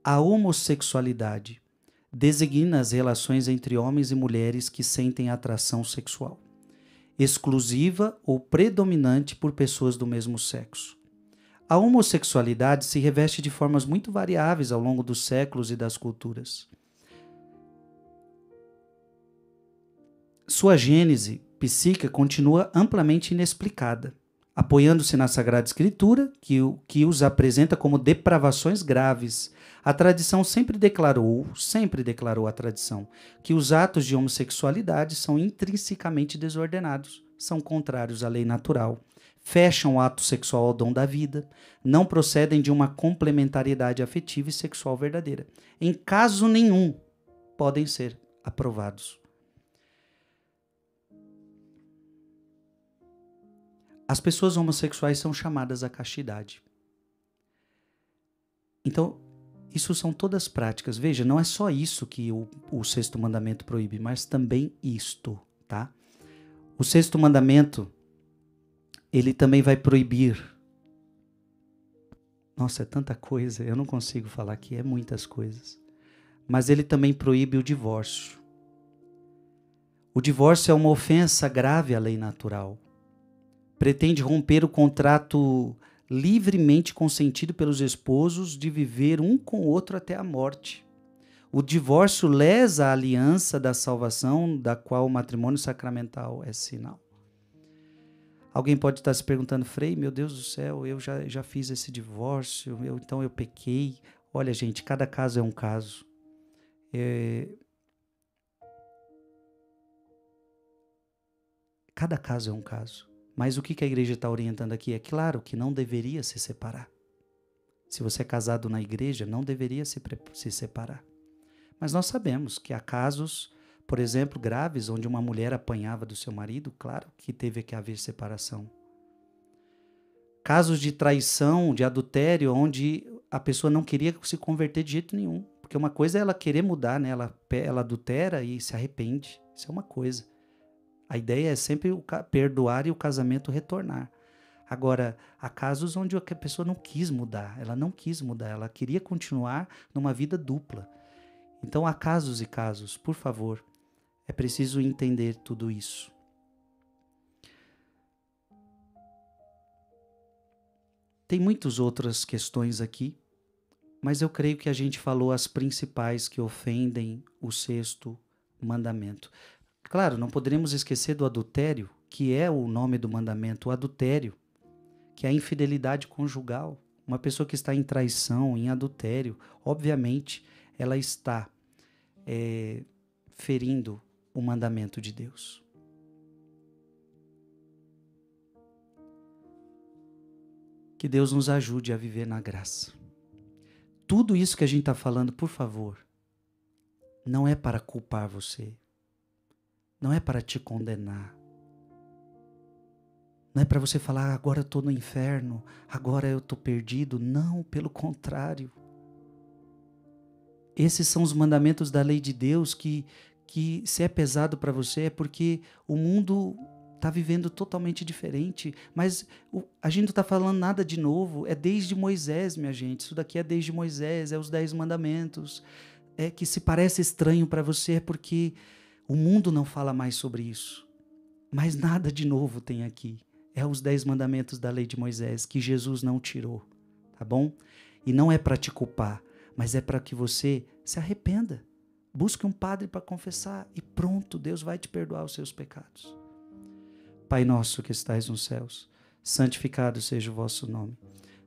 a homossexualidade designa as relações entre homens e mulheres que sentem atração sexual exclusiva ou predominante por pessoas do mesmo sexo. A homossexualidade se reveste de formas muito variáveis ao longo dos séculos e das culturas. Sua gênese psíquica continua amplamente inexplicada, apoiando-se na Sagrada Escritura, que, que os apresenta como depravações graves a tradição sempre declarou, sempre declarou a tradição, que os atos de homossexualidade são intrinsecamente desordenados, são contrários à lei natural, fecham o ato sexual ao dom da vida, não procedem de uma complementariedade afetiva e sexual verdadeira. Em caso nenhum, podem ser aprovados. As pessoas homossexuais são chamadas à castidade. Então, isso são todas práticas. Veja, não é só isso que o, o sexto mandamento proíbe, mas também isto, tá? O sexto mandamento, ele também vai proibir. Nossa, é tanta coisa, eu não consigo falar aqui, é muitas coisas. Mas ele também proíbe o divórcio. O divórcio é uma ofensa grave à lei natural. Pretende romper o contrato livremente consentido pelos esposos de viver um com o outro até a morte. O divórcio lesa a aliança da salvação, da qual o matrimônio sacramental é sinal. Alguém pode estar se perguntando, Frei, meu Deus do céu, eu já, já fiz esse divórcio, eu, então eu pequei. Olha, gente, cada caso é um caso. É... Cada caso é um caso. Mas o que a igreja está orientando aqui? É claro que não deveria se separar. Se você é casado na igreja, não deveria se, se separar. Mas nós sabemos que há casos, por exemplo, graves, onde uma mulher apanhava do seu marido, claro que teve que haver separação. Casos de traição, de adultério, onde a pessoa não queria se converter de jeito nenhum. Porque uma coisa é ela querer mudar, né? ela, ela adultera e se arrepende. Isso é uma coisa. A ideia é sempre o perdoar e o casamento retornar. Agora, há casos onde a pessoa não quis mudar, ela não quis mudar, ela queria continuar numa vida dupla. Então, há casos e casos, por favor, é preciso entender tudo isso. Tem muitas outras questões aqui, mas eu creio que a gente falou as principais que ofendem o sexto mandamento. Claro, não poderemos esquecer do adultério, que é o nome do mandamento, o adultério, que é a infidelidade conjugal. Uma pessoa que está em traição, em adultério, obviamente, ela está é, ferindo o mandamento de Deus. Que Deus nos ajude a viver na graça. Tudo isso que a gente está falando, por favor, não é para culpar você, não é para te condenar. Não é para você falar, agora eu estou no inferno, agora eu estou perdido. Não, pelo contrário. Esses são os mandamentos da lei de Deus que, que se é pesado para você é porque o mundo está vivendo totalmente diferente. Mas a gente não está falando nada de novo. É desde Moisés, minha gente. Isso daqui é desde Moisés, é os Dez Mandamentos. É que se parece estranho para você é porque o mundo não fala mais sobre isso. Mas nada de novo tem aqui. É os dez mandamentos da lei de Moisés que Jesus não tirou, tá bom? E não é para te culpar, mas é para que você se arrependa. Busque um padre para confessar e pronto, Deus vai te perdoar os seus pecados. Pai nosso que estais nos céus, santificado seja o vosso nome.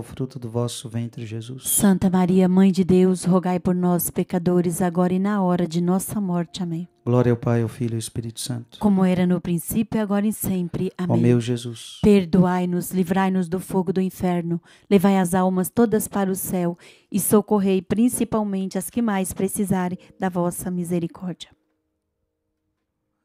o fruto do vosso ventre, Jesus. Santa Maria, Mãe de Deus, rogai por nós, pecadores, agora e na hora de nossa morte. Amém. Glória ao Pai, ao Filho e ao Espírito Santo. Como era no princípio, agora e sempre. Amém. Ó meu Jesus. Perdoai-nos, livrai-nos do fogo do inferno, levai as almas todas para o céu e socorrei principalmente as que mais precisarem da vossa misericórdia.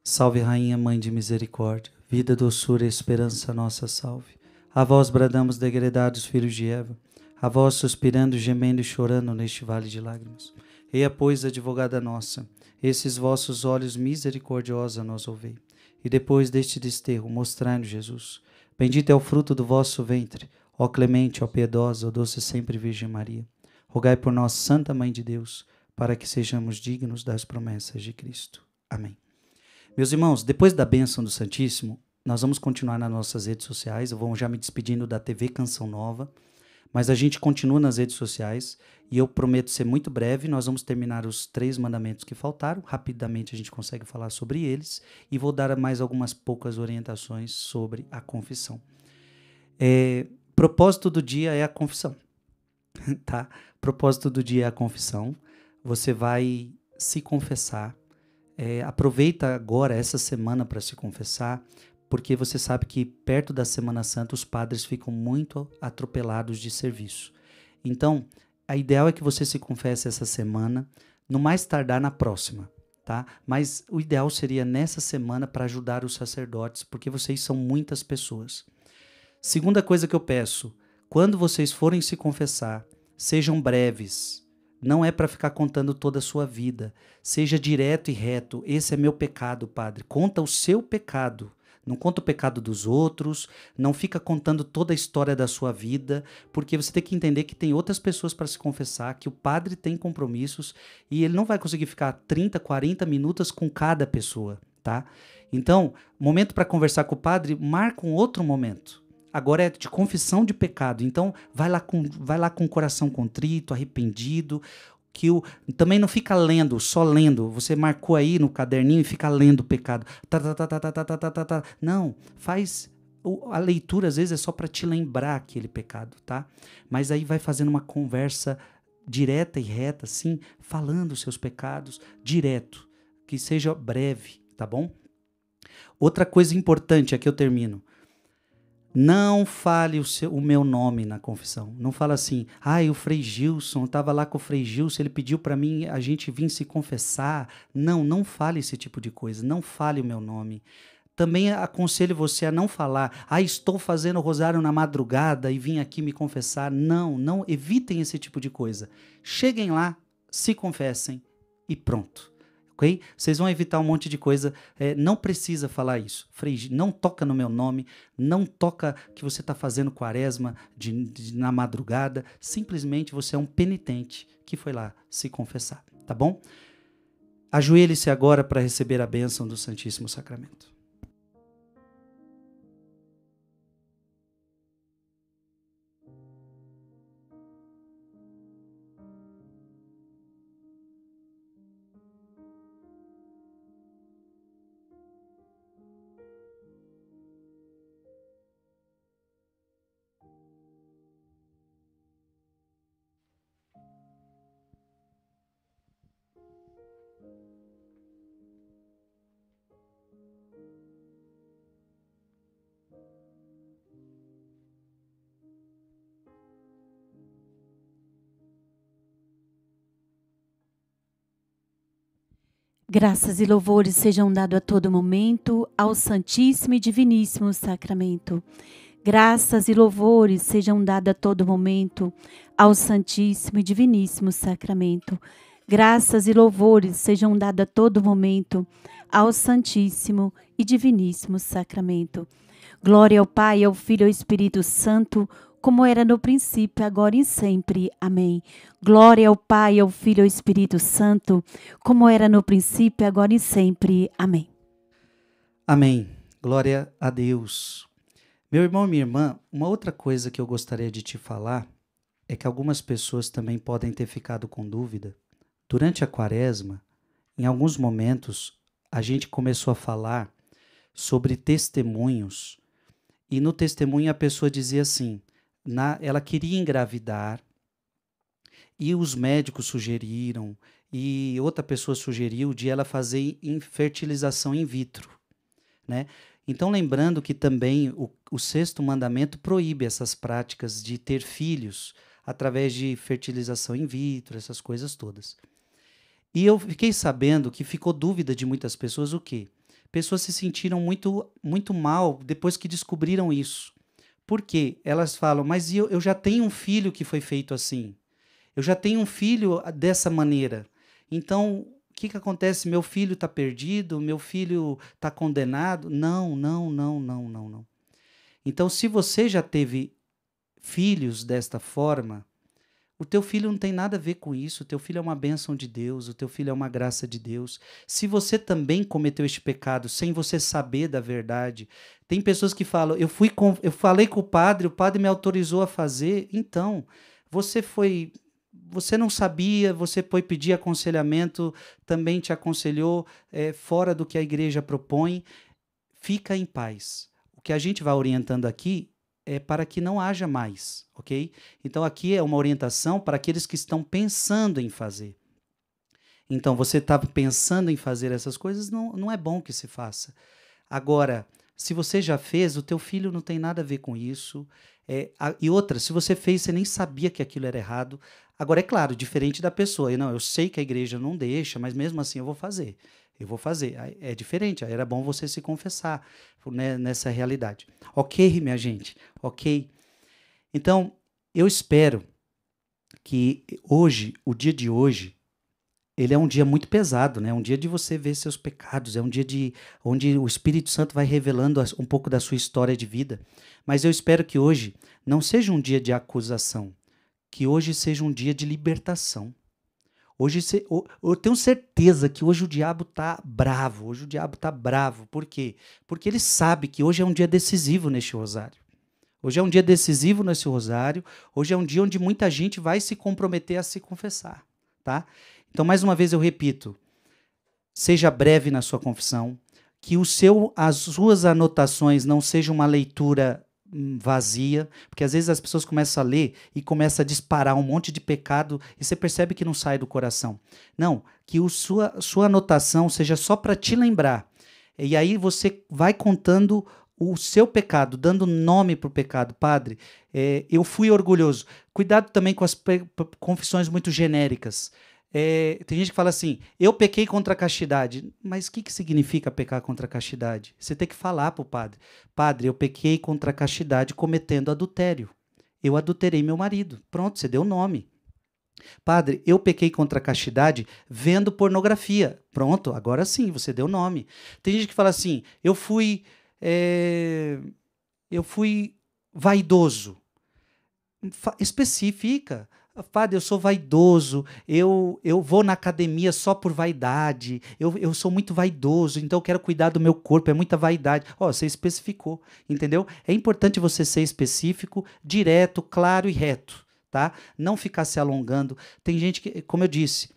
Salve, Rainha, Mãe de Misericórdia, vida, doçura e esperança nossa, salve. A vós bradamos degredados, filhos de Eva, a vós suspirando, gemendo e chorando neste vale de lágrimas. Eia, pois, advogada nossa, esses vossos olhos misericordiosa nos ouvei. E depois deste desterro, mostrai-nos Jesus. Bendito é o fruto do vosso ventre, ó clemente, ó piedosa, ó doce sempre Virgem Maria. Rogai por nós, Santa Mãe de Deus, para que sejamos dignos das promessas de Cristo. Amém. Meus irmãos, depois da bênção do Santíssimo, nós vamos continuar nas nossas redes sociais. Eu vou já me despedindo da TV Canção Nova. Mas a gente continua nas redes sociais e eu prometo ser muito breve. Nós vamos terminar os três mandamentos que faltaram. Rapidamente a gente consegue falar sobre eles e vou dar mais algumas poucas orientações sobre a confissão. É, propósito do dia é a confissão, tá? Propósito do dia é a confissão. Você vai se confessar. É, aproveita agora essa semana para se confessar, porque você sabe que perto da Semana Santa os padres ficam muito atropelados de serviço. Então, a ideal é que você se confesse essa semana, no mais tardar na próxima, tá? Mas o ideal seria nessa semana para ajudar os sacerdotes, porque vocês são muitas pessoas. Segunda coisa que eu peço, quando vocês forem se confessar, sejam breves. Não é para ficar contando toda a sua vida. Seja direto e reto. Esse é meu pecado, padre. Conta o seu pecado não conta o pecado dos outros, não fica contando toda a história da sua vida, porque você tem que entender que tem outras pessoas para se confessar, que o padre tem compromissos e ele não vai conseguir ficar 30, 40 minutos com cada pessoa, tá? Então, momento para conversar com o padre, marca um outro momento agora é de confissão de pecado. Então, vai lá com, vai lá com o coração contrito, arrependido que o, também não fica lendo, só lendo. Você marcou aí no caderninho e fica lendo o pecado. Tá, tá, tá, tá, tá, tá, tá, tá, tá, tá. Não, faz a leitura às vezes é só para te lembrar aquele pecado, tá? Mas aí vai fazendo uma conversa direta e reta, assim, falando os seus pecados direto, que seja breve, tá bom? Outra coisa importante, aqui é eu termino. Não fale o, seu, o meu nome na confissão. Não fala assim, ah, o Frei Gilson, eu estava lá com o Frei Gilson, ele pediu para mim, a gente vir se confessar. Não, não fale esse tipo de coisa, não fale o meu nome. Também aconselho você a não falar, ah, estou fazendo o rosário na madrugada e vim aqui me confessar. Não, não, evitem esse tipo de coisa. Cheguem lá, se confessem e pronto ok? Vocês vão evitar um monte de coisa. É, não precisa falar isso. Frei, não toca no meu nome, não toca que você está fazendo quaresma de, de, na madrugada. Simplesmente você é um penitente que foi lá se confessar, tá bom? Ajoelhe-se agora para receber a bênção do Santíssimo Sacramento. Graças e louvores sejam dados a todo momento ao Santíssimo e Diviníssimo Sacramento. Graças e louvores sejam dados a todo momento ao Santíssimo e Diviníssimo Sacramento. Graças e louvores sejam dados a todo momento ao Santíssimo e Diviníssimo Sacramento. Glória ao Pai, ao Filho e ao Espírito Santo como era no princípio, agora e sempre. Amém. Glória ao Pai, ao Filho e ao Espírito Santo, como era no princípio, agora e sempre. Amém. Amém. Glória a Deus. Meu irmão, minha irmã, uma outra coisa que eu gostaria de te falar é que algumas pessoas também podem ter ficado com dúvida. Durante a quaresma, em alguns momentos, a gente começou a falar sobre testemunhos. E no testemunho a pessoa dizia assim: na, ela queria engravidar e os médicos sugeriram e outra pessoa sugeriu de ela fazer fertilização in vitro, né? Então lembrando que também o, o sexto mandamento proíbe essas práticas de ter filhos através de fertilização in vitro, essas coisas todas. E eu fiquei sabendo que ficou dúvida de muitas pessoas o quê? Pessoas se sentiram muito muito mal depois que descobriram isso porque elas falam, mas eu, eu já tenho um filho que foi feito assim. Eu já tenho um filho ah, dessa maneira. Então, o que, que acontece? Meu filho está perdido? Meu filho está condenado? Não, não, não, não, não, não. Então, se você já teve filhos desta forma, o teu filho não tem nada a ver com isso. O teu filho é uma bênção de Deus. O teu filho é uma graça de Deus. Se você também cometeu este pecado sem você saber da verdade, tem pessoas que falam: eu fui, com, eu falei com o padre, o padre me autorizou a fazer. Então, você foi você não sabia, você foi pedir aconselhamento, também te aconselhou é, fora do que a igreja propõe. Fica em paz. O que a gente vai orientando aqui é, para que não haja mais, ok? Então aqui é uma orientação para aqueles que estão pensando em fazer. Então você está pensando em fazer essas coisas, não, não é bom que se faça. Agora, se você já fez, o teu filho não tem nada a ver com isso. É, a, e outra, se você fez, você nem sabia que aquilo era errado. Agora, é claro, diferente da pessoa. E não, eu sei que a igreja não deixa, mas mesmo assim eu vou fazer eu vou fazer. É diferente, era bom você se confessar né, nessa realidade. Ok, minha gente, ok. Então, eu espero que hoje, o dia de hoje, ele é um dia muito pesado, né? um dia de você ver seus pecados, é um dia de onde o Espírito Santo vai revelando um pouco da sua história de vida. Mas eu espero que hoje não seja um dia de acusação, que hoje seja um dia de libertação Hoje eu tenho certeza que hoje o diabo tá bravo. Hoje o diabo tá bravo. Por quê? Porque ele sabe que hoje é um dia decisivo neste rosário. Hoje é um dia decisivo nesse rosário. Hoje é um dia onde muita gente vai se comprometer a se confessar, tá? Então mais uma vez eu repito, seja breve na sua confissão, que o seu as suas anotações não sejam uma leitura vazia, porque às vezes as pessoas começam a ler e começam a disparar um monte de pecado e você percebe que não sai do coração. Não, que o sua, sua anotação seja só para te lembrar. E aí você vai contando o seu pecado, dando nome para o pecado. Padre, é, eu fui orgulhoso. Cuidado também com as confissões muito genéricas. É, tem gente que fala assim, eu pequei contra a castidade. Mas o que, que significa pecar contra a castidade? Você tem que falar para o padre: Padre, eu pequei contra a castidade cometendo adultério. Eu adulterei meu marido. Pronto, você deu o nome. Padre, eu pequei contra a castidade vendo pornografia. Pronto, agora sim, você deu o nome. Tem gente que fala assim, eu fui. É, eu fui vaidoso. Fa especifica. Padre, eu sou vaidoso, eu, eu vou na academia só por vaidade, eu, eu sou muito vaidoso, então eu quero cuidar do meu corpo, é muita vaidade. Ó, oh, você especificou, entendeu? É importante você ser específico, direto, claro e reto, tá? Não ficar se alongando. Tem gente que, como eu disse,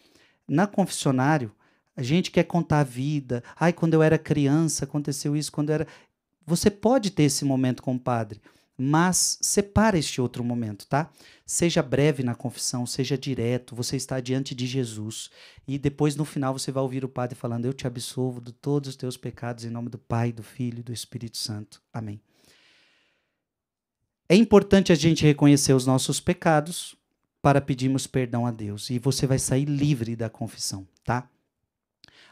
na confessionário, a gente quer contar a vida. Ai, quando eu era criança aconteceu isso, quando eu era. Você pode ter esse momento com o padre mas separa este outro momento, tá? Seja breve na confissão, seja direto, você está diante de Jesus. E depois, no final, você vai ouvir o Padre falando: Eu te absolvo de todos os teus pecados, em nome do Pai, do Filho e do Espírito Santo. Amém. É importante a gente reconhecer os nossos pecados para pedirmos perdão a Deus. E você vai sair livre da confissão, tá?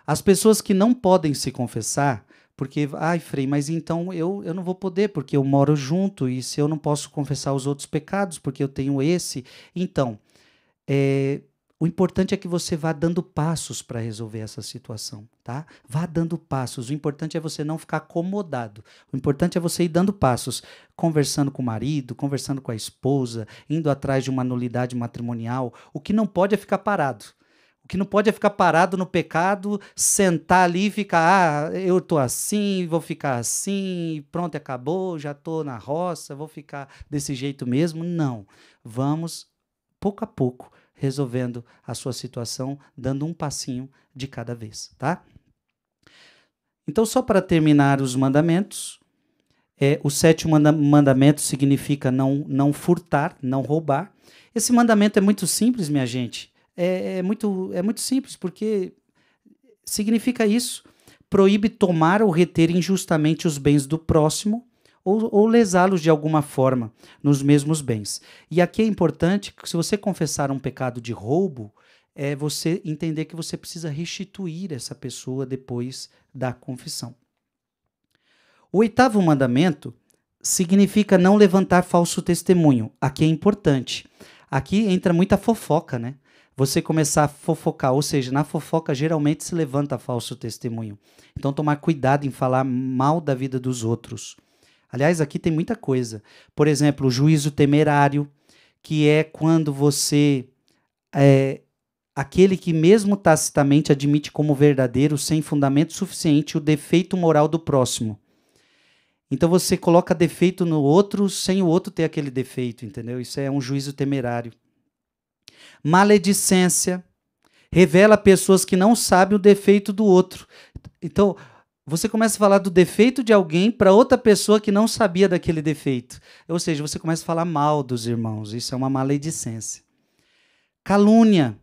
As pessoas que não podem se confessar porque, ai, Frei, mas então eu, eu não vou poder, porque eu moro junto, e se eu não posso confessar os outros pecados, porque eu tenho esse. Então, é, o importante é que você vá dando passos para resolver essa situação, tá? Vá dando passos. O importante é você não ficar acomodado. O importante é você ir dando passos, conversando com o marido, conversando com a esposa, indo atrás de uma nulidade matrimonial. O que não pode é ficar parado. O que não pode é ficar parado no pecado, sentar ali e ficar, ah, eu tô assim, vou ficar assim, pronto, acabou, já tô na roça, vou ficar desse jeito mesmo. Não. Vamos, pouco a pouco, resolvendo a sua situação, dando um passinho de cada vez, tá? Então, só para terminar os mandamentos, é, o sétimo mandamento significa não, não furtar, não roubar. Esse mandamento é muito simples, minha gente é, é, muito, é muito simples, porque significa isso. Proíbe tomar ou reter injustamente os bens do próximo ou, ou lesá-los de alguma forma nos mesmos bens. E aqui é importante que, se você confessar um pecado de roubo, é você entender que você precisa restituir essa pessoa depois da confissão. O oitavo mandamento significa não levantar falso testemunho. Aqui é importante. Aqui entra muita fofoca, né? você começar a fofocar, ou seja, na fofoca geralmente se levanta falso testemunho. Então tomar cuidado em falar mal da vida dos outros. Aliás, aqui tem muita coisa. Por exemplo, o juízo temerário, que é quando você é, aquele que mesmo tacitamente admite como verdadeiro, sem fundamento suficiente, o defeito moral do próximo. Então você coloca defeito no outro sem o outro ter aquele defeito, entendeu? Isso é um juízo temerário. Maledicência revela pessoas que não sabem o defeito do outro. Então, você começa a falar do defeito de alguém para outra pessoa que não sabia daquele defeito. Ou seja, você começa a falar mal dos irmãos. Isso é uma maledicência. Calúnia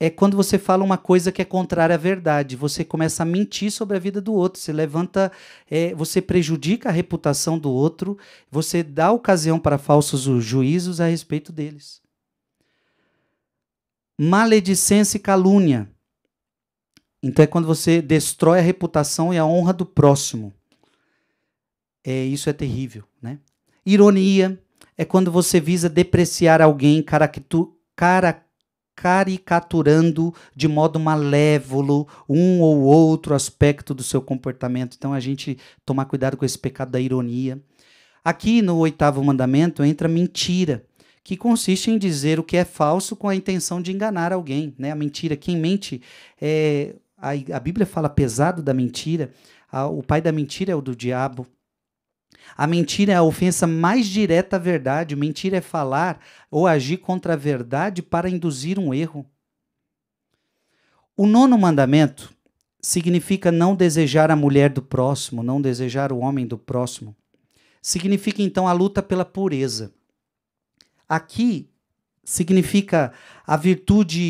é quando você fala uma coisa que é contrária à verdade. Você começa a mentir sobre a vida do outro. Você levanta, é, você prejudica a reputação do outro. Você dá ocasião para falsos juízos a respeito deles maledicência e calúnia. Então é quando você destrói a reputação e a honra do próximo. É, isso é terrível, né? Ironia é quando você visa depreciar alguém cara, caricaturando de modo malévolo um ou outro aspecto do seu comportamento. Então a gente tomar cuidado com esse pecado da ironia. Aqui no oitavo mandamento entra mentira que consiste em dizer o que é falso com a intenção de enganar alguém. Né? A mentira, quem mente, é, a, a Bíblia fala pesado da mentira, a, o pai da mentira é o do diabo. A mentira é a ofensa mais direta à verdade. Mentira é falar ou agir contra a verdade para induzir um erro. O nono mandamento significa não desejar a mulher do próximo, não desejar o homem do próximo. Significa então a luta pela pureza. Aqui significa a virtude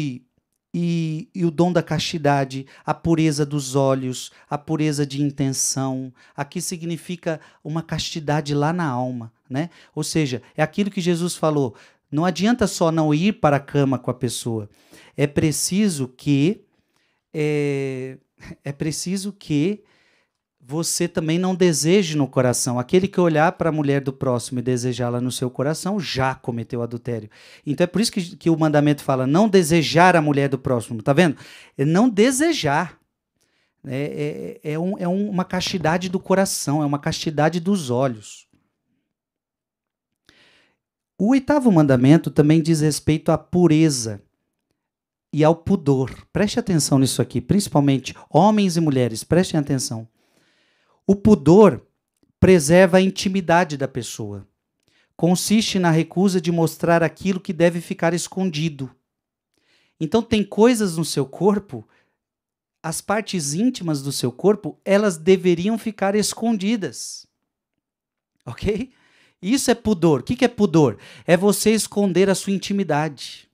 e, e, o dom da castidade, a pureza dos olhos, a pureza de intenção. Aqui significa uma castidade lá na alma, né? Ou seja, é aquilo que Jesus falou. Não adianta só não ir para a cama com a pessoa. É preciso que é, é preciso que você também não deseje no coração. Aquele que olhar para a mulher do próximo e desejá-la no seu coração já cometeu adultério. Então é por isso que, que o mandamento fala: não desejar a mulher do próximo, tá vendo? É não desejar. É, é, é, um, é um, uma castidade do coração, é uma castidade dos olhos. O oitavo mandamento também diz respeito à pureza e ao pudor. Preste atenção nisso aqui, principalmente homens e mulheres, prestem atenção. O pudor preserva a intimidade da pessoa. Consiste na recusa de mostrar aquilo que deve ficar escondido. Então tem coisas no seu corpo, as partes íntimas do seu corpo, elas deveriam ficar escondidas. OK? Isso é pudor. O que é pudor? É você esconder a sua intimidade.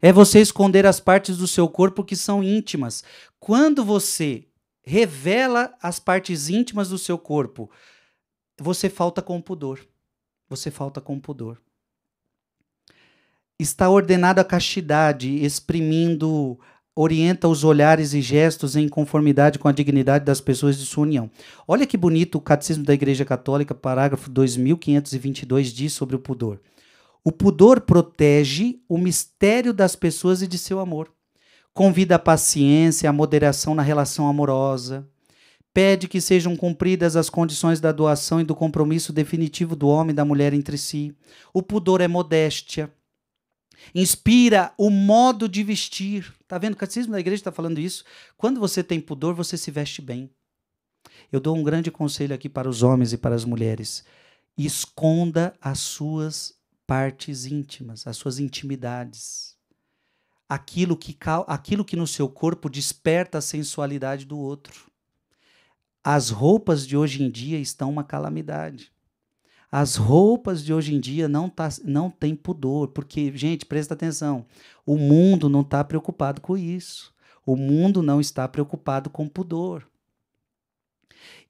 É você esconder as partes do seu corpo que são íntimas. Quando você revela as partes íntimas do seu corpo, você falta com pudor. Você falta com pudor. Está ordenada a castidade, exprimindo, orienta os olhares e gestos em conformidade com a dignidade das pessoas de sua união. Olha que bonito o Catecismo da Igreja Católica, parágrafo 2522, diz sobre o pudor. O pudor protege o mistério das pessoas e de seu amor. Convida a paciência, a moderação na relação amorosa. Pede que sejam cumpridas as condições da doação e do compromisso definitivo do homem e da mulher entre si. O pudor é modéstia. Inspira o modo de vestir. Tá vendo? O catecismo da igreja está falando isso. Quando você tem pudor, você se veste bem. Eu dou um grande conselho aqui para os homens e para as mulheres. Esconda as suas partes íntimas, as suas intimidades aquilo que, aquilo que no seu corpo desperta a sensualidade do outro. As roupas de hoje em dia estão uma calamidade. As roupas de hoje em dia não, tá, não têm pudor, porque, gente, presta atenção, o mundo não está preocupado com isso. O mundo não está preocupado com pudor.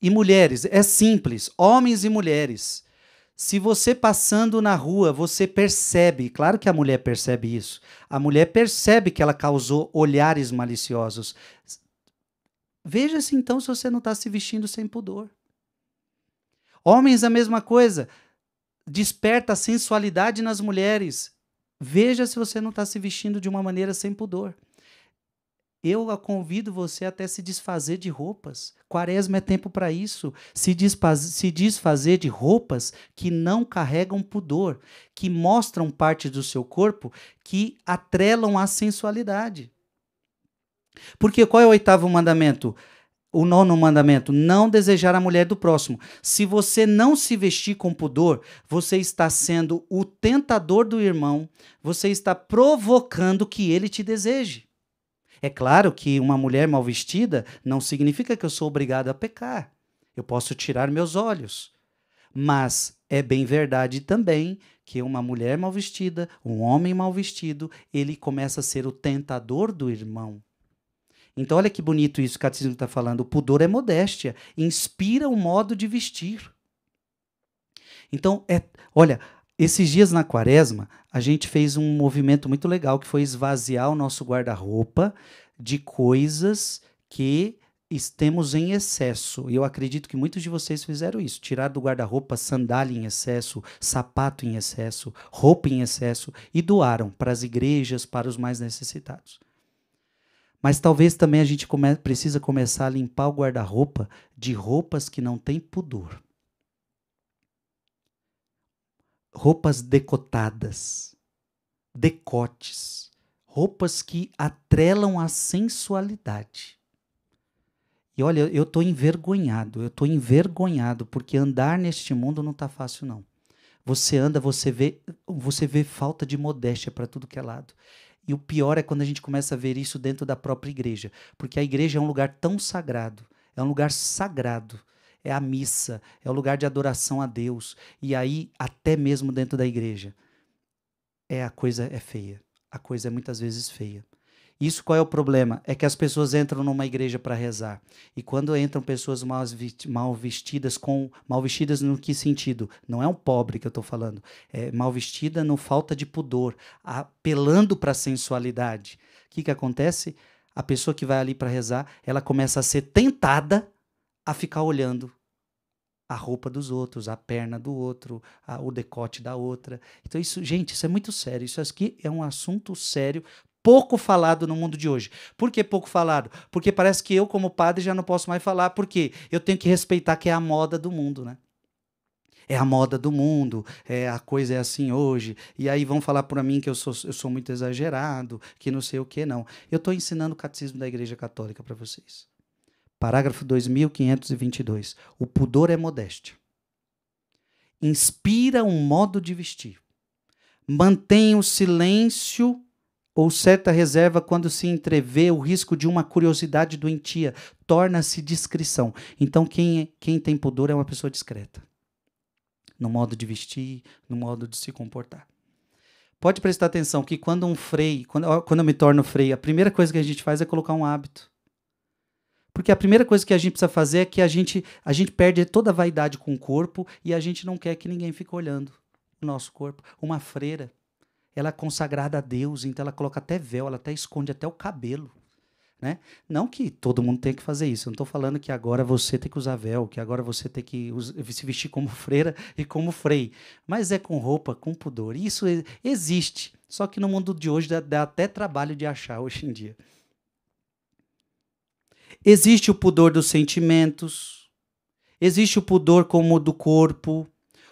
E mulheres, é simples, homens e mulheres, se você passando na rua, você percebe, claro que a mulher percebe isso. A mulher percebe que ela causou olhares maliciosos. Veja se então se você não está se vestindo sem pudor. Homens, a mesma coisa. Desperta a sensualidade nas mulheres. Veja se você não está se vestindo de uma maneira sem pudor. Eu convido você até se desfazer de roupas. Quaresma é tempo para isso. Se, desfaz, se desfazer de roupas que não carregam pudor, que mostram parte do seu corpo que atrelam à sensualidade. Porque qual é o oitavo mandamento? O nono mandamento: não desejar a mulher do próximo. Se você não se vestir com pudor, você está sendo o tentador do irmão, você está provocando que ele te deseje. É claro que uma mulher mal vestida não significa que eu sou obrigado a pecar. Eu posso tirar meus olhos. Mas é bem verdade também que uma mulher mal vestida, um homem mal vestido, ele começa a ser o tentador do irmão. Então, olha que bonito isso que o catecismo está falando. O pudor é modéstia, inspira o modo de vestir. Então, é, olha, esses dias na quaresma, a gente fez um movimento muito legal que foi esvaziar o nosso guarda-roupa de coisas que temos em excesso. E eu acredito que muitos de vocês fizeram isso: tirar do guarda-roupa sandália em excesso, sapato em excesso, roupa em excesso e doaram para as igrejas, para os mais necessitados. Mas talvez também a gente come precisa começar a limpar o guarda-roupa de roupas que não têm pudor roupas decotadas, decotes, roupas que atrelam a sensualidade. E olha, eu estou envergonhado, eu estou envergonhado, porque andar neste mundo não está fácil, não. Você anda, você vê, você vê falta de modéstia para tudo que é lado. E o pior é quando a gente começa a ver isso dentro da própria igreja, porque a igreja é um lugar tão sagrado, é um lugar sagrado é a missa, é o lugar de adoração a Deus. E aí, até mesmo dentro da igreja, é a coisa é feia. A coisa é muitas vezes feia. Isso qual é o problema? É que as pessoas entram numa igreja para rezar. E quando entram pessoas mal vestidas, com mal vestidas no que sentido? Não é um pobre que eu estou falando. É mal vestida no falta de pudor, apelando para a sensualidade. O que, que acontece? A pessoa que vai ali para rezar, ela começa a ser tentada a ficar olhando a roupa dos outros, a perna do outro, a, o decote da outra. Então isso, gente, isso é muito sério. Isso aqui é um assunto sério, pouco falado no mundo de hoje. Por que pouco falado? Porque parece que eu como padre já não posso mais falar, porque eu tenho que respeitar que é a moda do mundo, né? é a moda do mundo, é a coisa é assim hoje. E aí vão falar para mim que eu sou, eu sou muito exagerado, que não sei o que, não. Eu estou ensinando o catecismo da Igreja Católica para vocês. Parágrafo 2522. O pudor é modéstia. Inspira um modo de vestir. Mantém o silêncio ou certa reserva quando se entrevê o risco de uma curiosidade doentia, torna-se discrição. Então, quem, é, quem tem pudor é uma pessoa discreta no modo de vestir, no modo de se comportar. Pode prestar atenção que quando um frei, quando, quando eu me torno frei, a primeira coisa que a gente faz é colocar um hábito. Porque a primeira coisa que a gente precisa fazer é que a gente, a gente perde toda a vaidade com o corpo e a gente não quer que ninguém fique olhando o nosso corpo. Uma freira, ela é consagrada a Deus, então ela coloca até véu, ela até esconde até o cabelo. Né? Não que todo mundo tenha que fazer isso. Eu não estou falando que agora você tem que usar véu, que agora você tem que se vestir como freira e como frei. Mas é com roupa, com pudor. Isso existe. Só que no mundo de hoje dá, dá até trabalho de achar hoje em dia. Existe o pudor dos sentimentos, existe o pudor como do corpo.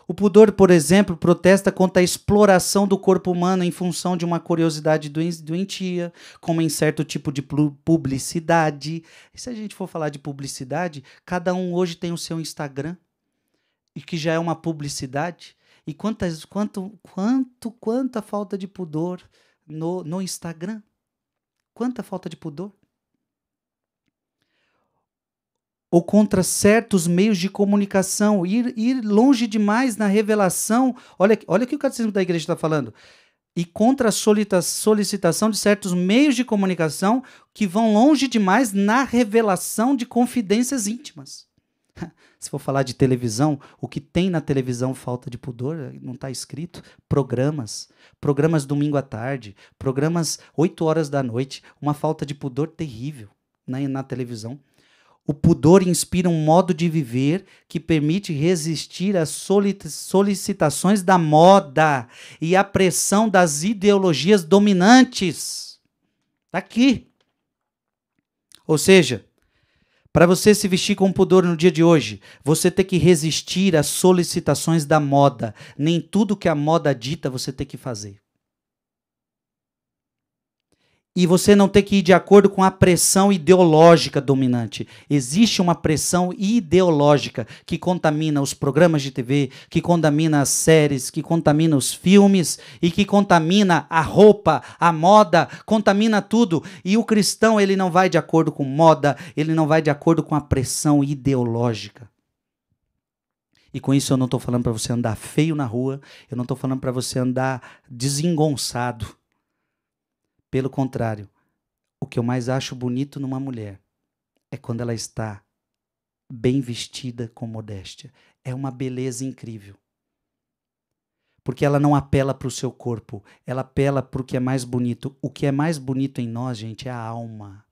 O pudor, por exemplo, protesta contra a exploração do corpo humano em função de uma curiosidade doentia, como em certo tipo de publicidade. E se a gente for falar de publicidade, cada um hoje tem o seu Instagram, e que já é uma publicidade. E quantas, quanto, quanto, quanta falta de pudor no, no Instagram? Quanta falta de pudor? ou contra certos meios de comunicação, ir, ir longe demais na revelação. Olha, olha o que o Catecismo da Igreja está falando. E contra a solicitação de certos meios de comunicação que vão longe demais na revelação de confidências íntimas. Se for falar de televisão, o que tem na televisão falta de pudor, não está escrito. Programas. Programas domingo à tarde, programas 8 horas da noite, uma falta de pudor terrível na, na televisão. O pudor inspira um modo de viver que permite resistir às solicitações da moda e à pressão das ideologias dominantes. Está aqui. Ou seja, para você se vestir com pudor no dia de hoje, você tem que resistir às solicitações da moda. Nem tudo que a moda dita você tem que fazer e você não ter que ir de acordo com a pressão ideológica dominante. Existe uma pressão ideológica que contamina os programas de TV, que contamina as séries, que contamina os filmes e que contamina a roupa, a moda, contamina tudo. E o cristão, ele não vai de acordo com moda, ele não vai de acordo com a pressão ideológica. E com isso eu não estou falando para você andar feio na rua, eu não estou falando para você andar desengonçado. Pelo contrário, o que eu mais acho bonito numa mulher é quando ela está bem vestida com modéstia. É uma beleza incrível. Porque ela não apela para o seu corpo, ela apela para o que é mais bonito. O que é mais bonito em nós, gente, é a alma.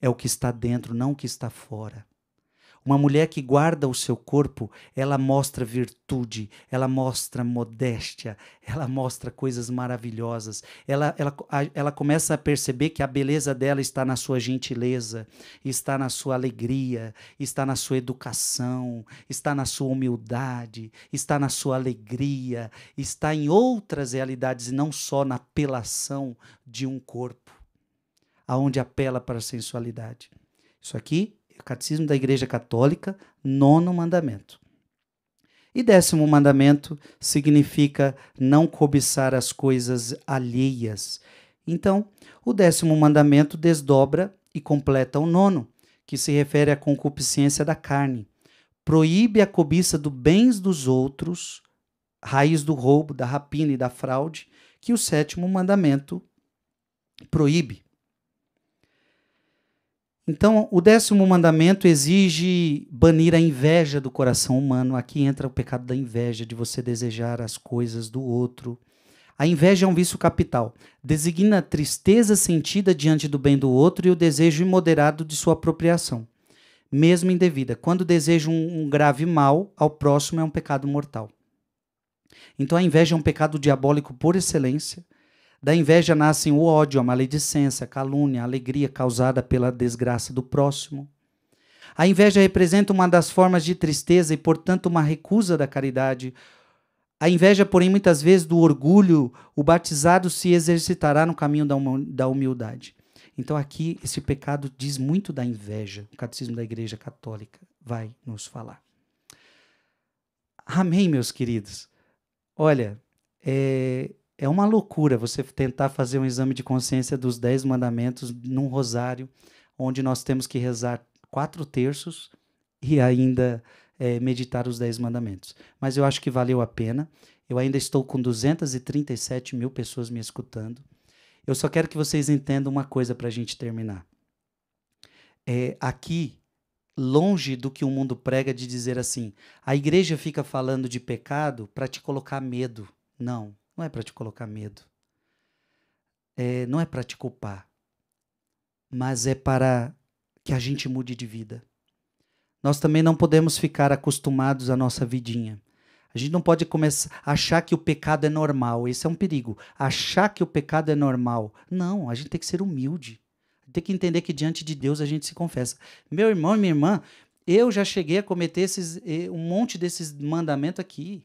É o que está dentro, não o que está fora. Uma mulher que guarda o seu corpo, ela mostra virtude, ela mostra modéstia, ela mostra coisas maravilhosas. Ela, ela, ela começa a perceber que a beleza dela está na sua gentileza, está na sua alegria, está na sua educação, está na sua humildade, está na sua alegria, está em outras realidades e não só na apelação de um corpo, aonde apela para a sensualidade. Isso aqui Catecismo da Igreja Católica, nono mandamento. E décimo mandamento significa não cobiçar as coisas alheias. Então, o décimo mandamento desdobra e completa o nono, que se refere à concupiscência da carne. Proíbe a cobiça dos bens dos outros, raiz do roubo, da rapina e da fraude, que o sétimo mandamento proíbe. Então, o décimo mandamento exige banir a inveja do coração humano. Aqui entra o pecado da inveja, de você desejar as coisas do outro. A inveja é um vício capital. Designa a tristeza sentida diante do bem do outro e o desejo imoderado de sua apropriação, mesmo indevida. Quando deseja um, um grave mal ao próximo, é um pecado mortal. Então, a inveja é um pecado diabólico por excelência da inveja nascem o ódio, a maledicência, a calúnia, a alegria causada pela desgraça do próximo. A inveja representa uma das formas de tristeza e, portanto, uma recusa da caridade. A inveja, porém, muitas vezes do orgulho, o batizado se exercitará no caminho da humildade. Então, aqui, esse pecado diz muito da inveja. O Catecismo da Igreja Católica vai nos falar. Amém, meus queridos. Olha, é, é uma loucura você tentar fazer um exame de consciência dos dez mandamentos num rosário, onde nós temos que rezar quatro terços e ainda é, meditar os dez mandamentos. Mas eu acho que valeu a pena. Eu ainda estou com 237 mil pessoas me escutando. Eu só quero que vocês entendam uma coisa para a gente terminar. É, aqui, longe do que o mundo prega de dizer assim, a igreja fica falando de pecado para te colocar medo. Não, não é para te colocar medo. É, não é para te culpar. Mas é para que a gente mude de vida. Nós também não podemos ficar acostumados à nossa vidinha. A gente não pode começar a achar que o pecado é normal. Esse é um perigo. Achar que o pecado é normal. Não, a gente tem que ser humilde. Tem que entender que diante de Deus a gente se confessa. Meu irmão e minha irmã, eu já cheguei a cometer esses, eh, um monte desses mandamentos aqui.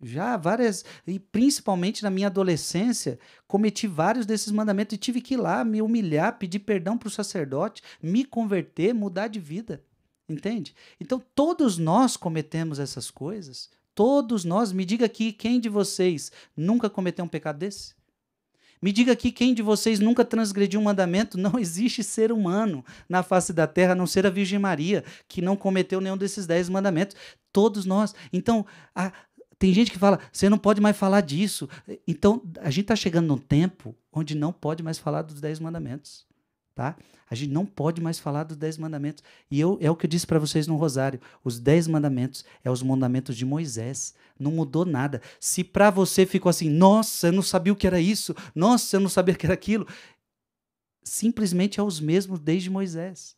Já várias, e principalmente na minha adolescência, cometi vários desses mandamentos e tive que ir lá me humilhar, pedir perdão para o sacerdote, me converter, mudar de vida. Entende? Então, todos nós cometemos essas coisas. Todos nós. Me diga aqui quem de vocês nunca cometeu um pecado desse? Me diga aqui quem de vocês nunca transgrediu um mandamento? Não existe ser humano na face da terra a não ser a Virgem Maria, que não cometeu nenhum desses dez mandamentos. Todos nós. Então, a, tem gente que fala, você não pode mais falar disso. Então, a gente está chegando num tempo onde não pode mais falar dos Dez Mandamentos. Tá? A gente não pode mais falar dos Dez Mandamentos. E eu, é o que eu disse para vocês no Rosário: os Dez Mandamentos é os mandamentos de Moisés. Não mudou nada. Se para você ficou assim, nossa, eu não sabia o que era isso, nossa, eu não sabia o que era aquilo, simplesmente é os mesmos desde Moisés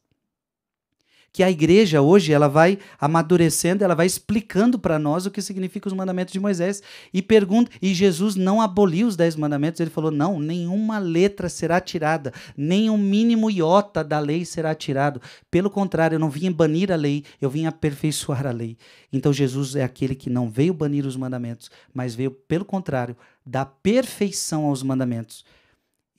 que a igreja hoje ela vai amadurecendo, ela vai explicando para nós o que significa os mandamentos de Moisés e pergunta, e Jesus não aboliu os dez mandamentos, ele falou: "Não, nenhuma letra será tirada, nem o um mínimo iota da lei será tirado. Pelo contrário, eu não vim banir a lei, eu vim aperfeiçoar a lei". Então Jesus é aquele que não veio banir os mandamentos, mas veio pelo contrário, dar perfeição aos mandamentos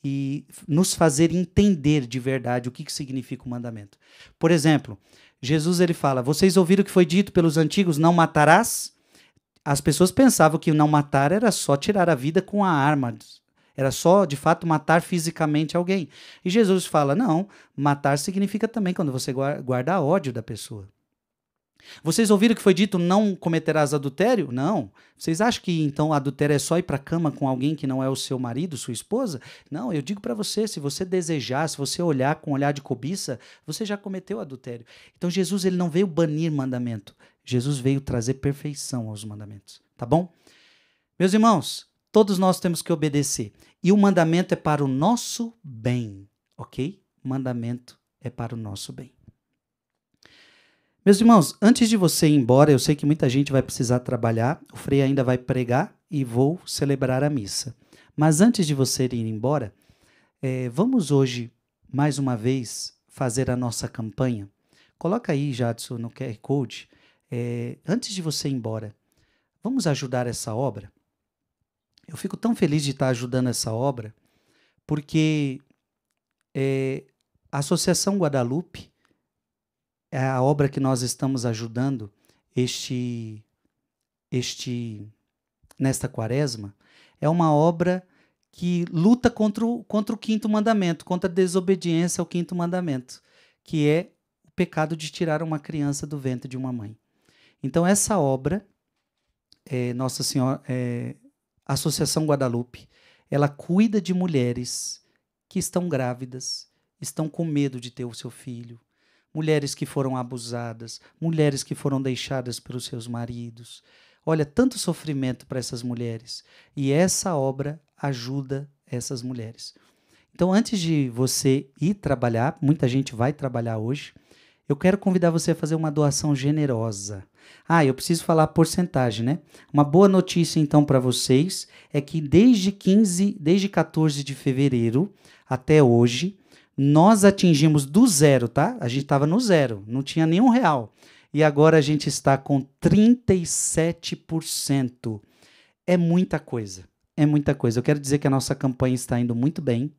e nos fazer entender de verdade o que, que significa o mandamento. Por exemplo, Jesus ele fala: Vocês ouviram o que foi dito pelos antigos, não matarás? As pessoas pensavam que não matar era só tirar a vida com a arma, era só de fato matar fisicamente alguém. E Jesus fala: Não, matar significa também quando você guarda ódio da pessoa. Vocês ouviram que foi dito não cometerás adultério? Não. Vocês acham que então adultério é só ir para cama com alguém que não é o seu marido, sua esposa? Não, eu digo para você, se você desejar, se você olhar com um olhar de cobiça, você já cometeu adultério. Então Jesus ele não veio banir mandamento. Jesus veio trazer perfeição aos mandamentos, tá bom? Meus irmãos, todos nós temos que obedecer. E o mandamento é para o nosso bem, OK? Mandamento é para o nosso bem. Meus irmãos, antes de você ir embora, eu sei que muita gente vai precisar trabalhar, o Frei ainda vai pregar e vou celebrar a missa. Mas antes de você ir embora, é, vamos hoje, mais uma vez, fazer a nossa campanha. Coloca aí, Jadson, no QR Code. É, antes de você ir embora, vamos ajudar essa obra? Eu fico tão feliz de estar ajudando essa obra, porque é, a Associação Guadalupe é a obra que nós estamos ajudando este este nesta quaresma é uma obra que luta contra o, contra o quinto mandamento, contra a desobediência ao quinto mandamento, que é o pecado de tirar uma criança do ventre de uma mãe. Então essa obra, é, Nossa Senhora é, Associação Guadalupe, ela cuida de mulheres que estão grávidas, estão com medo de ter o seu filho, mulheres que foram abusadas, mulheres que foram deixadas pelos seus maridos. Olha, tanto sofrimento para essas mulheres. E essa obra ajuda essas mulheres. Então, antes de você ir trabalhar, muita gente vai trabalhar hoje, eu quero convidar você a fazer uma doação generosa. Ah, eu preciso falar a porcentagem, né? Uma boa notícia então para vocês é que desde 15, desde 14 de fevereiro até hoje, nós atingimos do zero, tá? A gente estava no zero, não tinha nenhum real. E agora a gente está com 37%. É muita coisa. É muita coisa. Eu quero dizer que a nossa campanha está indo muito bem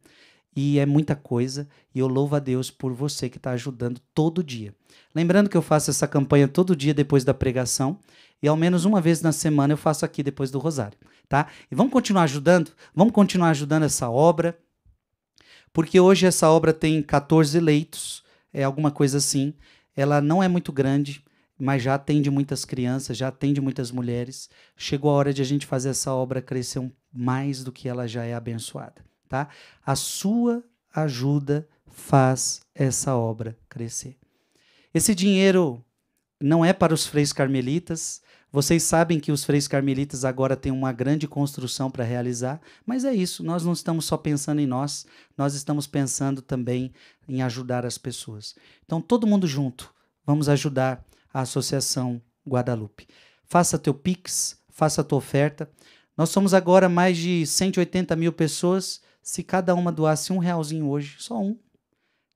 e é muita coisa. E eu louvo a Deus por você que está ajudando todo dia. Lembrando que eu faço essa campanha todo dia depois da pregação e ao menos uma vez na semana eu faço aqui depois do Rosário, tá? E vamos continuar ajudando? Vamos continuar ajudando essa obra. Porque hoje essa obra tem 14 leitos, é alguma coisa assim. Ela não é muito grande, mas já atende muitas crianças, já atende muitas mulheres. Chegou a hora de a gente fazer essa obra crescer mais do que ela já é abençoada, tá? A sua ajuda faz essa obra crescer. Esse dinheiro não é para os freios carmelitas, vocês sabem que os freios carmelitas agora têm uma grande construção para realizar, mas é isso, nós não estamos só pensando em nós, nós estamos pensando também em ajudar as pessoas. Então, todo mundo junto, vamos ajudar a Associação Guadalupe. Faça teu Pix, faça tua oferta. Nós somos agora mais de 180 mil pessoas. Se cada uma doasse um realzinho hoje, só um,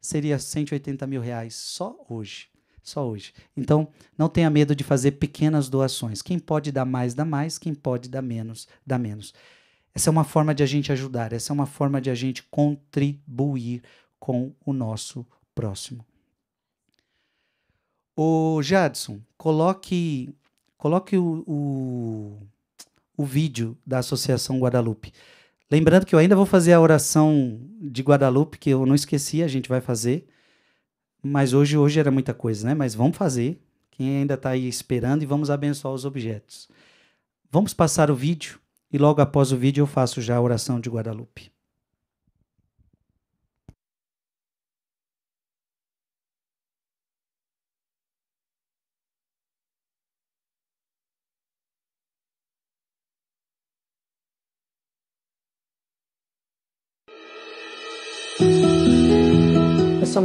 seria 180 mil reais, só hoje só hoje. Então, não tenha medo de fazer pequenas doações. Quem pode dar mais, dá mais. Quem pode dar menos, dá menos. Essa é uma forma de a gente ajudar, essa é uma forma de a gente contribuir com o nosso próximo. O Jadson, coloque, coloque o, o, o vídeo da Associação Guadalupe. Lembrando que eu ainda vou fazer a oração de Guadalupe, que eu não esqueci, a gente vai fazer. Mas hoje, hoje era muita coisa, né? Mas vamos fazer. Quem ainda está aí esperando e vamos abençoar os objetos. Vamos passar o vídeo e logo após o vídeo eu faço já a oração de Guadalupe.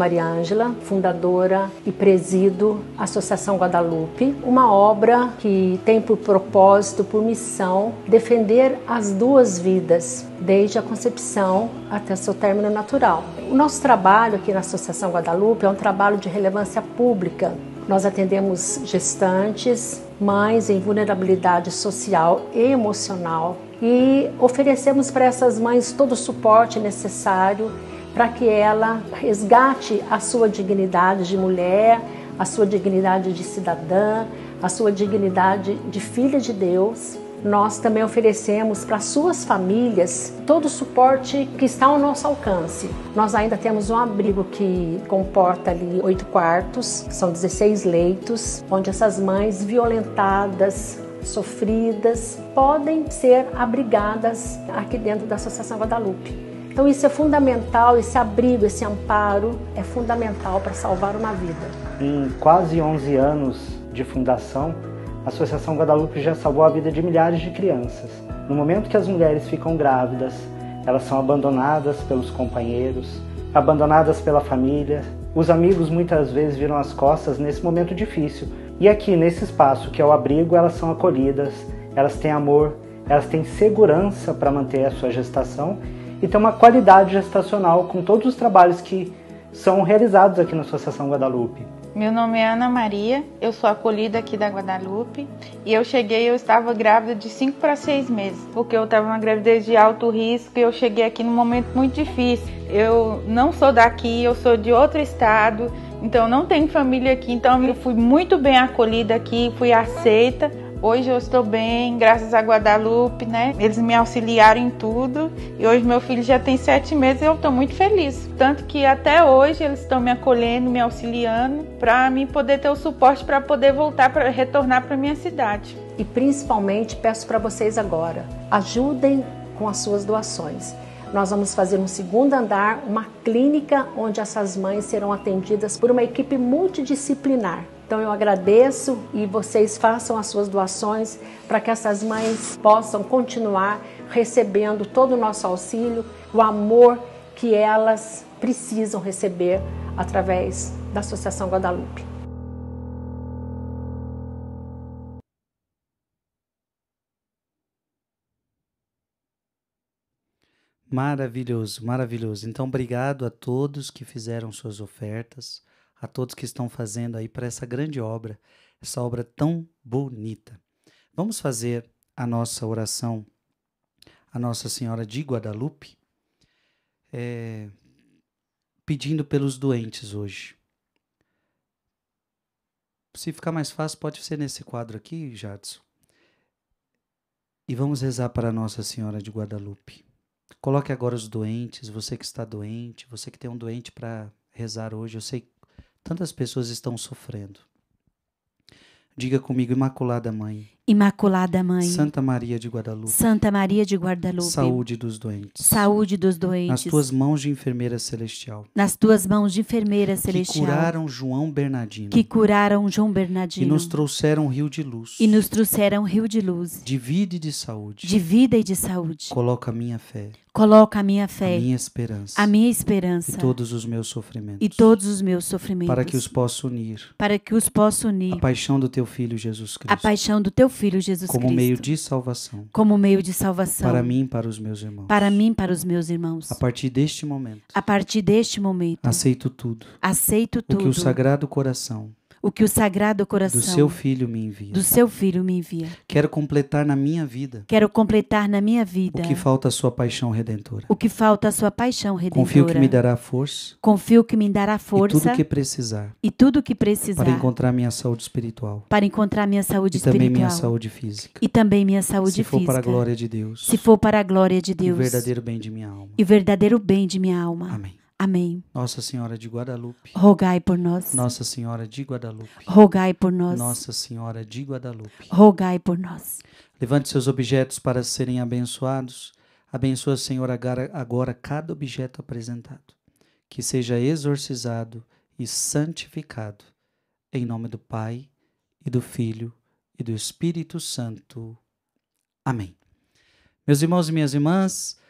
Maria Ângela, fundadora e presido a Associação Guadalupe, uma obra que tem por propósito, por missão, defender as duas vidas, desde a concepção até seu término natural. O nosso trabalho aqui na Associação Guadalupe é um trabalho de relevância pública. Nós atendemos gestantes, mães em vulnerabilidade social e emocional e oferecemos para essas mães todo o suporte necessário para que ela resgate a sua dignidade de mulher, a sua dignidade de cidadã, a sua dignidade de filha de Deus. Nós também oferecemos para suas famílias todo o suporte que está ao nosso alcance. Nós ainda temos um abrigo que comporta ali oito quartos, são 16 leitos, onde essas mães violentadas, sofridas, podem ser abrigadas aqui dentro da Associação Guadalupe. Então isso é fundamental, esse abrigo, esse amparo é fundamental para salvar uma vida. Em quase 11 anos de fundação, a Associação Guadalupe já salvou a vida de milhares de crianças. No momento que as mulheres ficam grávidas, elas são abandonadas pelos companheiros, abandonadas pela família. Os amigos muitas vezes viram as costas nesse momento difícil. E aqui nesse espaço que é o abrigo, elas são acolhidas, elas têm amor, elas têm segurança para manter a sua gestação e ter uma qualidade gestacional com todos os trabalhos que são realizados aqui na Associação Guadalupe. Meu nome é Ana Maria, eu sou acolhida aqui da Guadalupe e eu cheguei, eu estava grávida de 5 para 6 meses, porque eu estava uma gravidez de alto risco e eu cheguei aqui num momento muito difícil. Eu não sou daqui, eu sou de outro estado, então não tenho família aqui, então eu fui muito bem acolhida aqui, fui aceita. Hoje eu estou bem, graças a Guadalupe, né? Eles me auxiliaram em tudo e hoje meu filho já tem sete meses e eu estou muito feliz. Tanto que até hoje eles estão me acolhendo, me auxiliando para mim poder ter o suporte para poder voltar para retornar para minha cidade. E principalmente peço para vocês agora, ajudem com as suas doações nós vamos fazer um segundo andar, uma clínica onde essas mães serão atendidas por uma equipe multidisciplinar. Então eu agradeço e vocês façam as suas doações para que essas mães possam continuar recebendo todo o nosso auxílio, o amor que elas precisam receber através da Associação Guadalupe. Maravilhoso, maravilhoso. Então, obrigado a todos que fizeram suas ofertas a todos que estão fazendo aí para essa grande obra, essa obra tão bonita. Vamos fazer a nossa oração à Nossa Senhora de Guadalupe, é, pedindo pelos doentes hoje. Se ficar mais fácil, pode ser nesse quadro aqui, Jadson. E vamos rezar para Nossa Senhora de Guadalupe. Coloque agora os doentes, você que está doente, você que tem um doente para rezar hoje. Eu sei Tantas pessoas estão sofrendo. Diga comigo, Imaculada Mãe. Imaculada Mãe, Santa Maria de Guadalupe, Santa Maria de Guadalupe, saúde dos doentes, saúde dos doentes, nas tuas mãos de enfermeira celestial, nas tuas mãos de enfermeira celestial, que curaram João Bernardino, que curaram João Bernardino, e nos trouxeram rio de luz, e nos trouxeram rio de luz, de vida e de saúde, de vida e de saúde, coloca a minha fé, Coloca a minha fé, a minha esperança, a minha esperança e todos os meus sofrimentos, e todos os meus sofrimentos, para que os possa unir, para que os possa unir, a paixão do teu filho Jesus Cristo, a paixão do teu filho Jesus como Cristo. meio de salvação. Como meio de salvação. Para mim e para os meus irmãos. Para mim para os meus irmãos. A partir deste momento. A partir deste momento. Aceito tudo. Aceito tudo. O que o Sagrado Coração o que o Sagrado Coração do seu filho me envia. Do seu filho me envia. Quero completar na minha vida. Quero completar na minha vida. O que falta a sua paixão redentora. O que falta a sua paixão redentora. Confio que me dará força. Confio que me dará força. E tudo que precisar. E tudo que precisar. Para encontrar minha saúde espiritual. Para encontrar minha saúde e espiritual. E também minha saúde física. E também minha saúde Se física. Se for para a glória de Deus. Se for para a glória de Deus. E o verdadeiro bem de minha alma. E o verdadeiro bem de minha alma. Amém. Amém. Nossa Senhora de Guadalupe. Rogai por nós. Nossa Senhora de Guadalupe. Rogai por nós. Nossa Senhora de Guadalupe. Rogai por nós. Levante seus objetos para serem abençoados. Abençoa, Senhor, agora cada objeto apresentado. Que seja exorcizado e santificado. Em nome do Pai, e do Filho, e do Espírito Santo. Amém. Meus irmãos e minhas irmãs,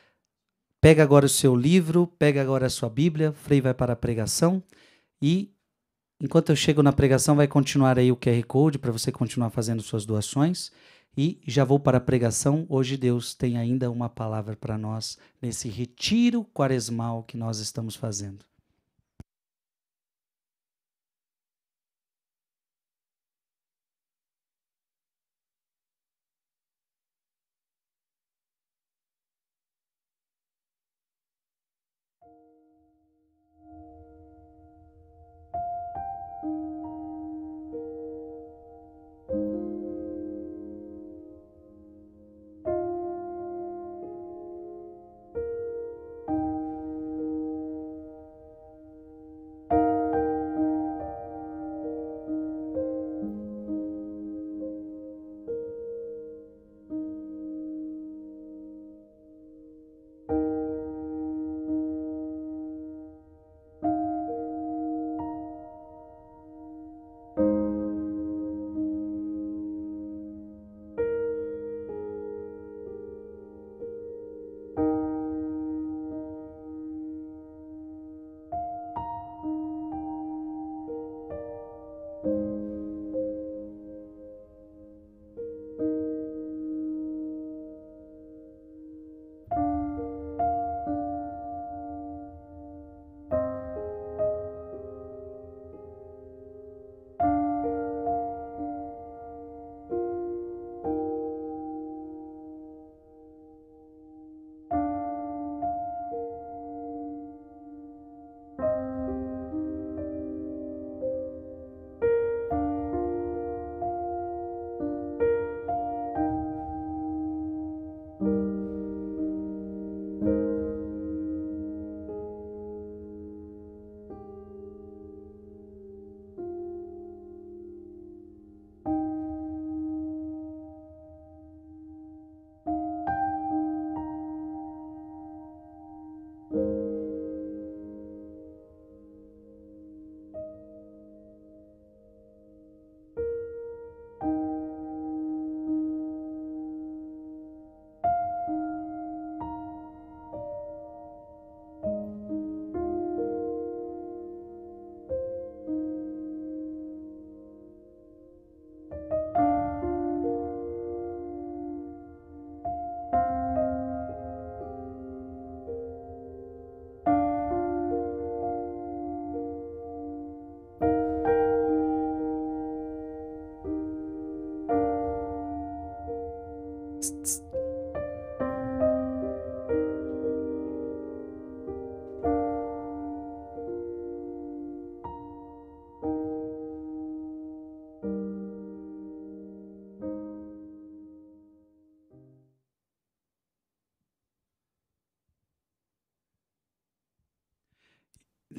Pega agora o seu livro, pega agora a sua Bíblia, Frei vai para a pregação e enquanto eu chego na pregação vai continuar aí o QR Code para você continuar fazendo suas doações e já vou para a pregação. Hoje Deus tem ainda uma palavra para nós nesse retiro quaresmal que nós estamos fazendo.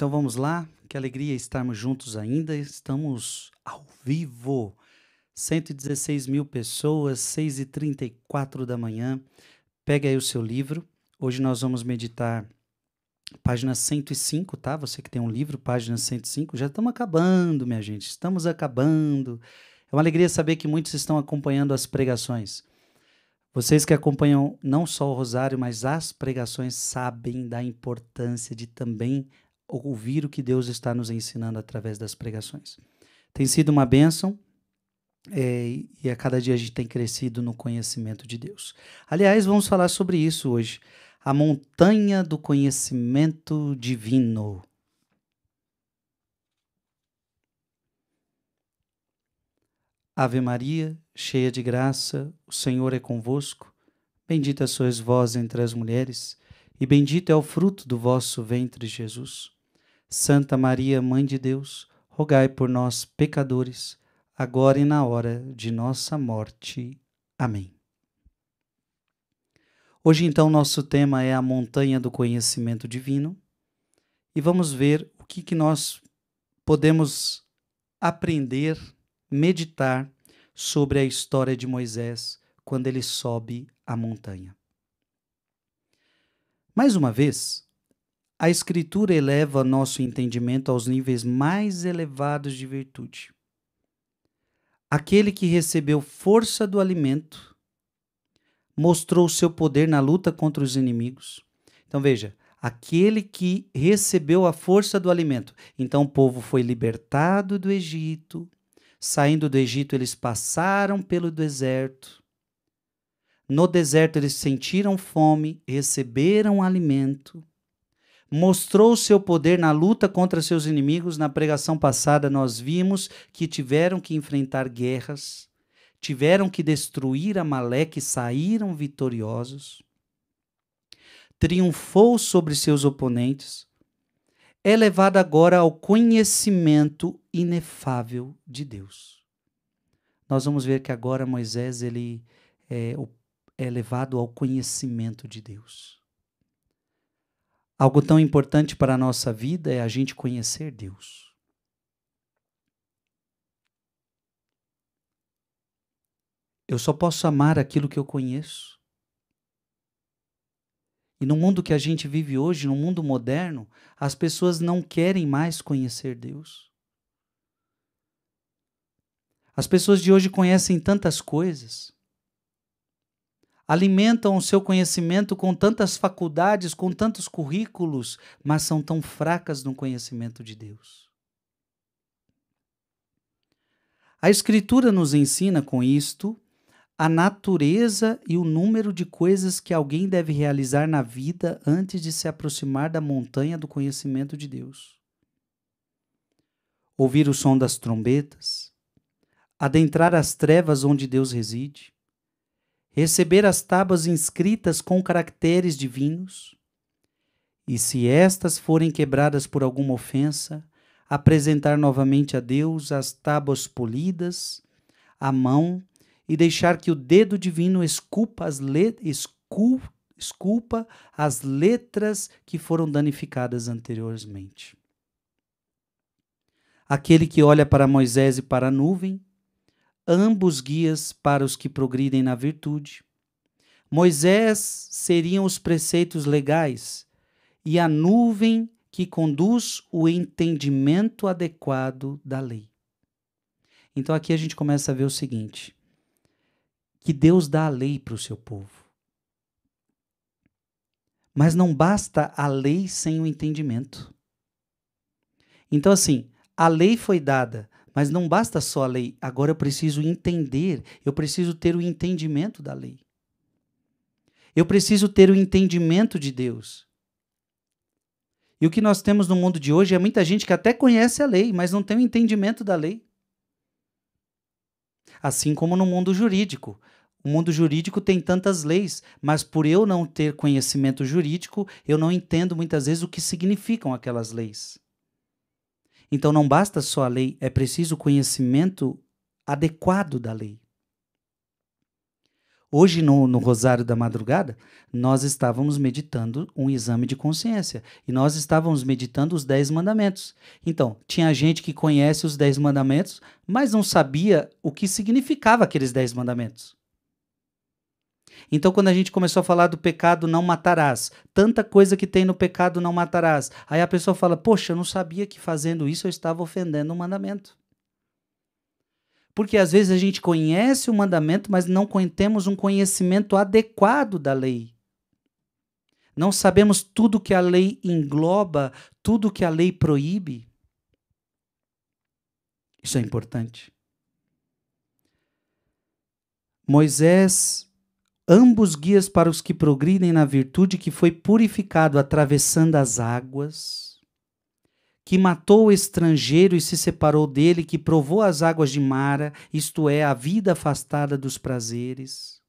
Então vamos lá, que alegria estarmos juntos ainda. Estamos ao vivo. 116 mil pessoas, 6h34 da manhã. Pega aí o seu livro. Hoje nós vamos meditar página 105, tá? Você que tem um livro, página 105. Já estamos acabando, minha gente. Estamos acabando. É uma alegria saber que muitos estão acompanhando as pregações. Vocês que acompanham não só o Rosário, mas as pregações sabem da importância de também ouvir o que Deus está nos ensinando através das pregações. Tem sido uma bênção. É, e a cada dia a gente tem crescido no conhecimento de Deus. Aliás, vamos falar sobre isso hoje. A montanha do conhecimento divino. Ave Maria, cheia de graça, o Senhor é convosco. Bendita sois vós entre as mulheres e bendito é o fruto do vosso ventre, Jesus. Santa Maria, Mãe de Deus, rogai por nós, pecadores, agora e na hora de nossa morte. Amém. Hoje, então, nosso tema é a montanha do conhecimento divino e vamos ver o que, que nós podemos aprender, meditar sobre a história de Moisés quando ele sobe a montanha. Mais uma vez, a Escritura eleva nosso entendimento aos níveis mais elevados de virtude. Aquele que recebeu força do alimento mostrou seu poder na luta contra os inimigos. Então veja, aquele que recebeu a força do alimento. Então o povo foi libertado do Egito. Saindo do Egito, eles passaram pelo deserto. No deserto eles sentiram fome, receberam alimento. Mostrou o seu poder na luta contra seus inimigos. Na pregação passada, nós vimos que tiveram que enfrentar guerras, tiveram que destruir Amaleque e saíram vitoriosos. Triunfou sobre seus oponentes. É levado agora ao conhecimento inefável de Deus. Nós vamos ver que agora Moisés, ele, é, o é levado ao conhecimento de Deus. Algo tão importante para a nossa vida é a gente conhecer Deus. Eu só posso amar aquilo que eu conheço. E no mundo que a gente vive hoje, no mundo moderno, as pessoas não querem mais conhecer Deus. As pessoas de hoje conhecem tantas coisas alimentam o seu conhecimento com tantas faculdades, com tantos currículos, mas são tão fracas no conhecimento de Deus. A Escritura nos ensina com isto a natureza e o número de coisas que alguém deve realizar na vida antes de se aproximar da montanha do conhecimento de Deus. Ouvir o som das trombetas, adentrar as trevas onde Deus reside, receber as tábuas inscritas com caracteres divinos, e se estas forem quebradas por alguma ofensa, apresentar novamente a Deus as tábuas polidas, a mão, e deixar que o dedo divino esculpa as, let esculpa as letras que foram danificadas anteriormente. Aquele que olha para Moisés e para a nuvem, ambos guias para os que progridem na virtude. Moisés seriam os preceitos legais e a nuvem que conduz o entendimento adequado da lei. Então aqui a gente começa a ver o seguinte: que Deus dá a lei para o seu povo. Mas não basta a lei sem o entendimento. Então, assim, a lei foi dada, mas não basta só a lei, agora eu preciso entender, eu preciso ter o entendimento da lei. Eu preciso ter o entendimento de Deus. E o que nós temos no mundo de hoje é muita gente que até conhece a lei, mas não tem o entendimento da lei. Assim como no mundo jurídico. O mundo jurídico tem tantas leis, mas por eu não ter conhecimento jurídico, eu não entendo muitas vezes o que significam aquelas leis. Então não basta só a lei, é preciso conhecimento adequado da lei. Hoje, no, no, Rosário da Madrugada, nós estávamos meditando um exame de consciência. E nós estávamos meditando os Dez Mandamentos. Então, tinha gente que conhece os Dez Mandamentos, mas não sabia o que significava aqueles Dez Mandamentos. Então, quando a gente começou a falar do pecado não matarás, tanta coisa que tem no pecado não matarás, aí a pessoa fala: Poxa, eu não sabia que fazendo isso eu estava ofendendo o um mandamento. Porque às vezes a gente conhece o mandamento, mas não temos um conhecimento adequado da lei. Não sabemos tudo que a lei engloba, tudo que a lei proíbe. Isso é importante. Moisés ambos guias para os que progridem na virtude que foi purificado atravessando as águas, que matou o estrangeiro e se separou dele, que provou as águas de Mara, isto é, a vida afastada dos prazeres.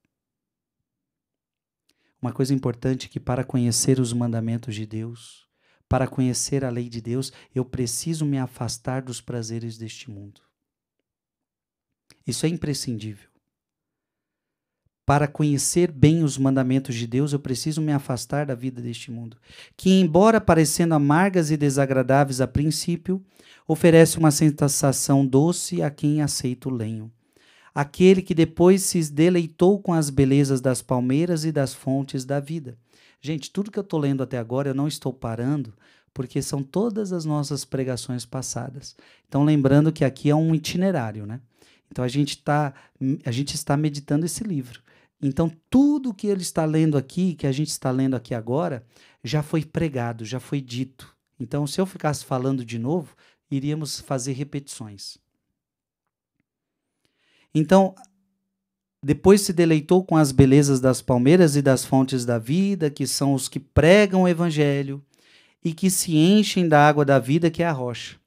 Uma coisa importante é que para conhecer os mandamentos de Deus, para conhecer a lei de Deus, eu preciso me afastar dos prazeres deste mundo. Isso é imprescindível. Para conhecer bem os mandamentos de Deus, eu preciso me afastar da vida deste mundo, que, embora parecendo amargas e desagradáveis a princípio, oferece uma sensação doce a quem aceita o lenho. Aquele que depois se deleitou com as belezas das palmeiras e das fontes da vida. Gente, tudo que eu estou lendo até agora, eu não estou parando, porque são todas as nossas pregações passadas. Então, lembrando que aqui é um itinerário, né? Então a gente, tá, a gente está meditando esse livro. Então, tudo que ele está lendo aqui, que a gente está lendo aqui agora, já foi pregado, já foi dito. Então, se eu ficasse falando de novo, iríamos fazer repetições. Então, depois se deleitou com as belezas das palmeiras e das fontes da vida, que são os que pregam o evangelho e que se enchem da água da vida, que é a rocha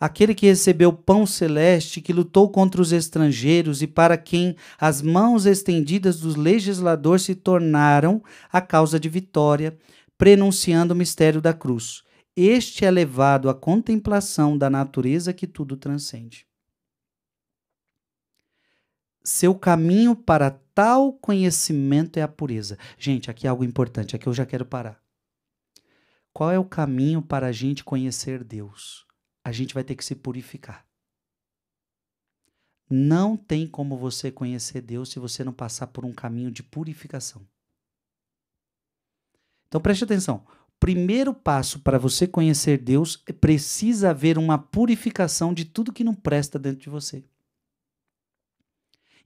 aquele que recebeu pão celeste, que lutou contra os estrangeiros e para quem as mãos estendidas dos legisladores se tornaram a causa de vitória, prenunciando o mistério da cruz. Este é levado à contemplação da natureza que tudo transcende. Seu caminho para tal conhecimento é a pureza. Gente, aqui é algo importante, aqui eu já quero parar. Qual é o caminho para a gente conhecer Deus? a gente vai ter que se purificar. Não tem como você conhecer Deus se você não passar por um caminho de purificação. Então preste atenção. Primeiro passo para você conhecer Deus é precisa haver uma purificação de tudo que não presta dentro de você.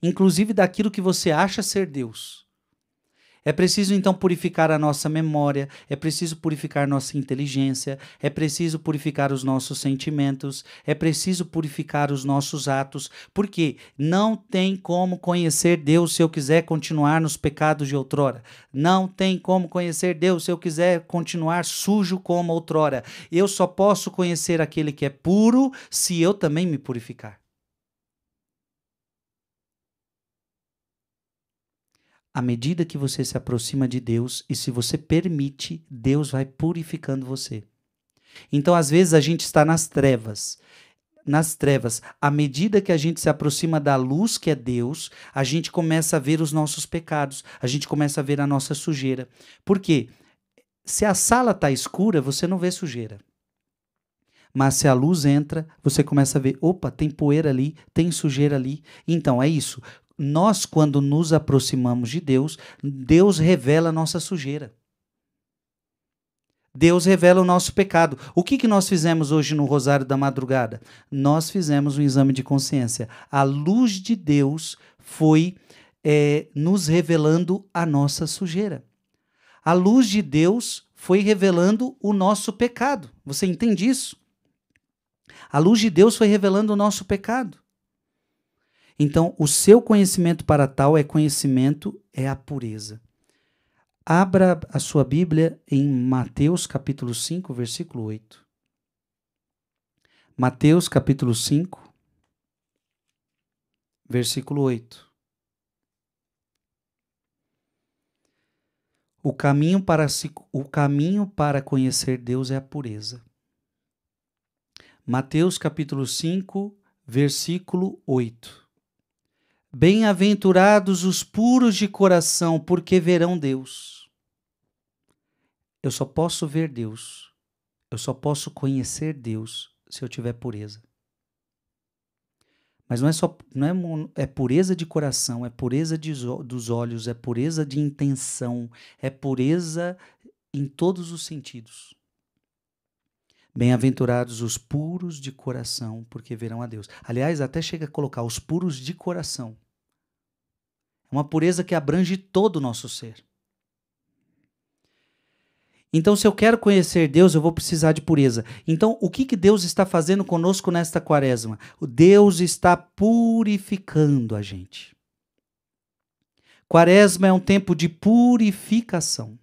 Inclusive daquilo que você acha ser Deus. É preciso então purificar a nossa memória, é preciso purificar nossa inteligência, é preciso purificar os nossos sentimentos, é preciso purificar os nossos atos, porque não tem como conhecer Deus se eu quiser continuar nos pecados de outrora. Não tem como conhecer Deus se eu quiser continuar sujo como outrora. Eu só posso conhecer aquele que é puro se eu também me purificar. à medida que você se aproxima de Deus e se você permite, Deus vai purificando você. Então, às vezes, a gente está nas trevas. Nas trevas, à medida que a gente se aproxima da luz que é Deus, a gente começa a ver os nossos pecados, a gente começa a ver a nossa sujeira. Por quê? Se a sala está escura, você não vê sujeira. Mas se a luz entra, você começa a ver: opa, tem poeira ali, tem sujeira ali. Então é isso nós, quando nos aproximamos de Deus, Deus revela a nossa sujeira. Deus revela o nosso pecado. O que, que nós fizemos hoje no Rosário da Madrugada? Nós fizemos um exame de consciência. A luz de Deus foi é, nos revelando a nossa sujeira. A luz de Deus foi revelando o nosso pecado. Você entende isso? A luz de Deus foi revelando o nosso pecado. Então, o seu conhecimento para tal é conhecimento, é a pureza. Abra a sua Bíblia em Mateus capítulo 5, versículo 8. Mateus capítulo 5, versículo 8. O caminho para se, o caminho para conhecer Deus é a pureza. Mateus capítulo 5, versículo 8. Bem-aventurados os puros de coração, porque verão Deus. Eu só posso ver Deus, eu só posso conhecer Deus se eu tiver pureza. Mas não é só não é, é pureza de coração, é pureza de, dos olhos, é pureza de intenção, é pureza em todos os sentidos. Bem-aventurados os puros de coração, porque verão a Deus. Aliás, até chega a colocar os puros de coração uma pureza que abrange todo o nosso ser. Então, se eu quero conhecer Deus, eu vou precisar de pureza. Então, o que, que Deus está fazendo conosco nesta quaresma? Deus está purificando a gente. Quaresma é um tempo de purificação.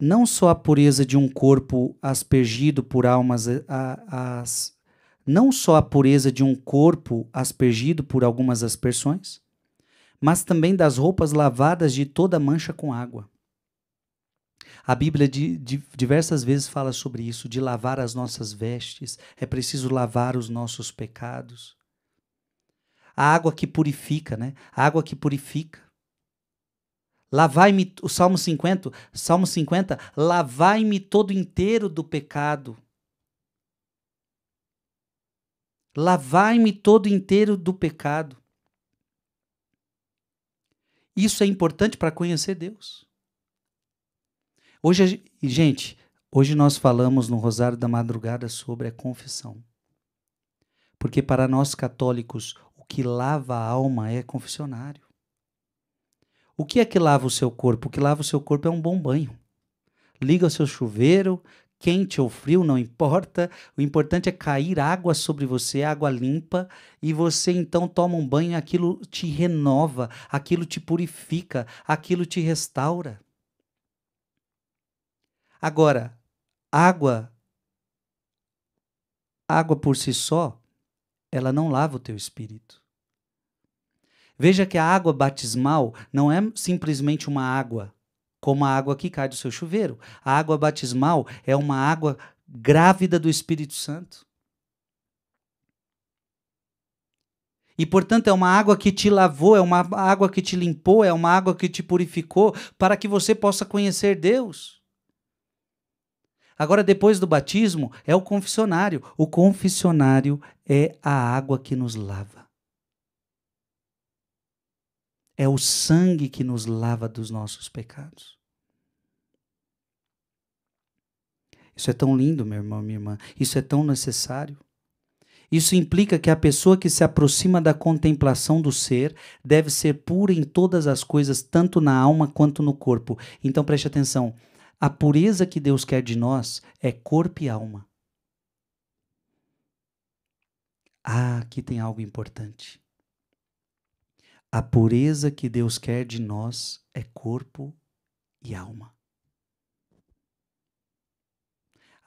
Não só a pureza de um corpo aspergido por almas as não só a pureza de um corpo aspergido por algumas aspersões, mas também das roupas lavadas de toda mancha com água. A Bíblia de, de, diversas vezes fala sobre isso, de lavar as nossas vestes, é preciso lavar os nossos pecados. A água que purifica, né? A água que purifica. Lavai-me, o Salmo 50, Salmo 50, lavai-me todo inteiro do pecado Lavai-me todo inteiro do pecado. Isso é importante para conhecer Deus. Hoje, gente, hoje nós falamos no Rosário da Madrugada sobre a confissão. Porque para nós católicos, o que lava a alma é confessionário. O que é que lava o seu corpo? O que lava o seu corpo é um bom banho. Liga o seu chuveiro, quente ou frio, não importa. O importante é cair água sobre você, água limpa, e você então toma um banho, aquilo te renova, aquilo te purifica, aquilo te restaura. Agora, água água por si só, ela não lava o teu espírito. Veja que a água batismal não é simplesmente uma água como a água que cai do seu chuveiro. A água batismal é uma água grávida do Espírito Santo. E, portanto, é uma água que te lavou, é uma água que te limpou, é uma água que te purificou, para que você possa conhecer Deus. Agora, depois do batismo, é o confessionário. O confessionário é a água que nos lava. É o sangue que nos lava dos nossos pecados. Isso é tão lindo, meu irmão, minha irmã. Isso é tão necessário. Isso implica que a pessoa que se aproxima da contemplação do ser deve ser pura em todas as coisas, tanto na alma quanto no corpo. Então preste atenção: a pureza que Deus quer de nós é corpo e alma. Ah, aqui tem algo importante. A pureza que Deus quer de nós é corpo e alma.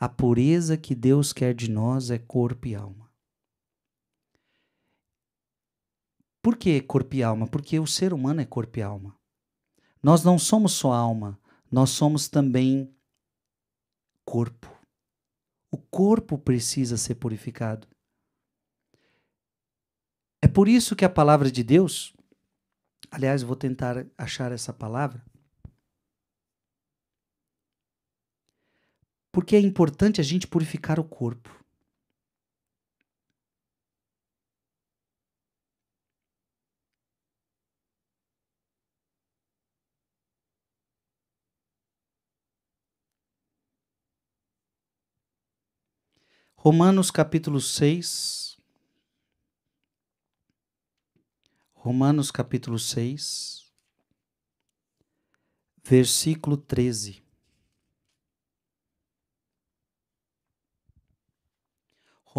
A pureza que Deus quer de nós é corpo e alma. Por que corpo e alma? Porque o ser humano é corpo e alma. Nós não somos só alma, nós somos também corpo. O corpo precisa ser purificado. É por isso que a palavra de Deus, aliás, vou tentar achar essa palavra, Porque é importante a gente purificar o corpo. Romanos capítulo 6. Romanos capítulo 6, versículo 13.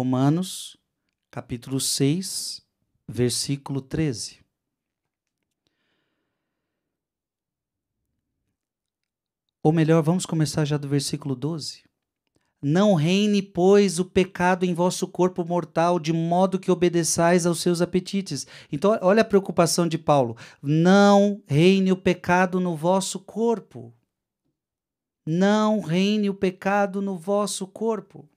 Romanos, capítulo 6, versículo 13. Ou melhor, vamos começar já do versículo 12. Não reine, pois, o pecado em vosso corpo mortal, de modo que obedeçais aos seus apetites. Então, olha a preocupação de Paulo. Não reine o pecado no vosso corpo. Não reine o pecado no vosso corpo.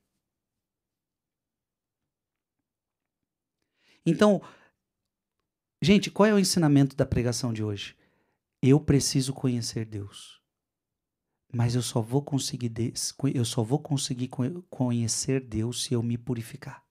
Então, gente, qual é o ensinamento da pregação de hoje? Eu preciso conhecer Deus. Mas eu só vou conseguir eu só vou conseguir conhecer Deus se eu me purificar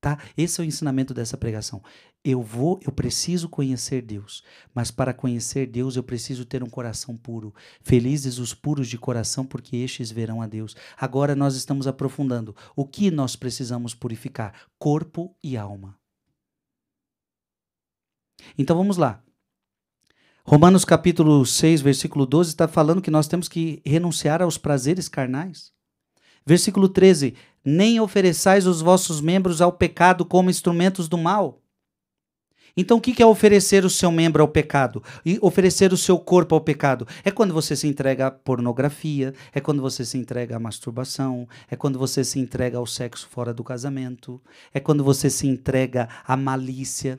tá? Esse é o ensinamento dessa pregação. Eu vou, eu preciso conhecer Deus, mas para conhecer Deus eu preciso ter um coração puro. Felizes os puros de coração, porque estes verão a Deus. Agora nós estamos aprofundando o que nós precisamos purificar: corpo e alma. Então vamos lá. Romanos capítulo 6, versículo 12 está falando que nós temos que renunciar aos prazeres carnais. Versículo 13: nem ofereçais os vossos membros ao pecado como instrumentos do mal. Então, o que é oferecer o seu membro ao pecado? E oferecer o seu corpo ao pecado? É quando você se entrega à pornografia, é quando você se entrega à masturbação, é quando você se entrega ao sexo fora do casamento, é quando você se entrega à malícia.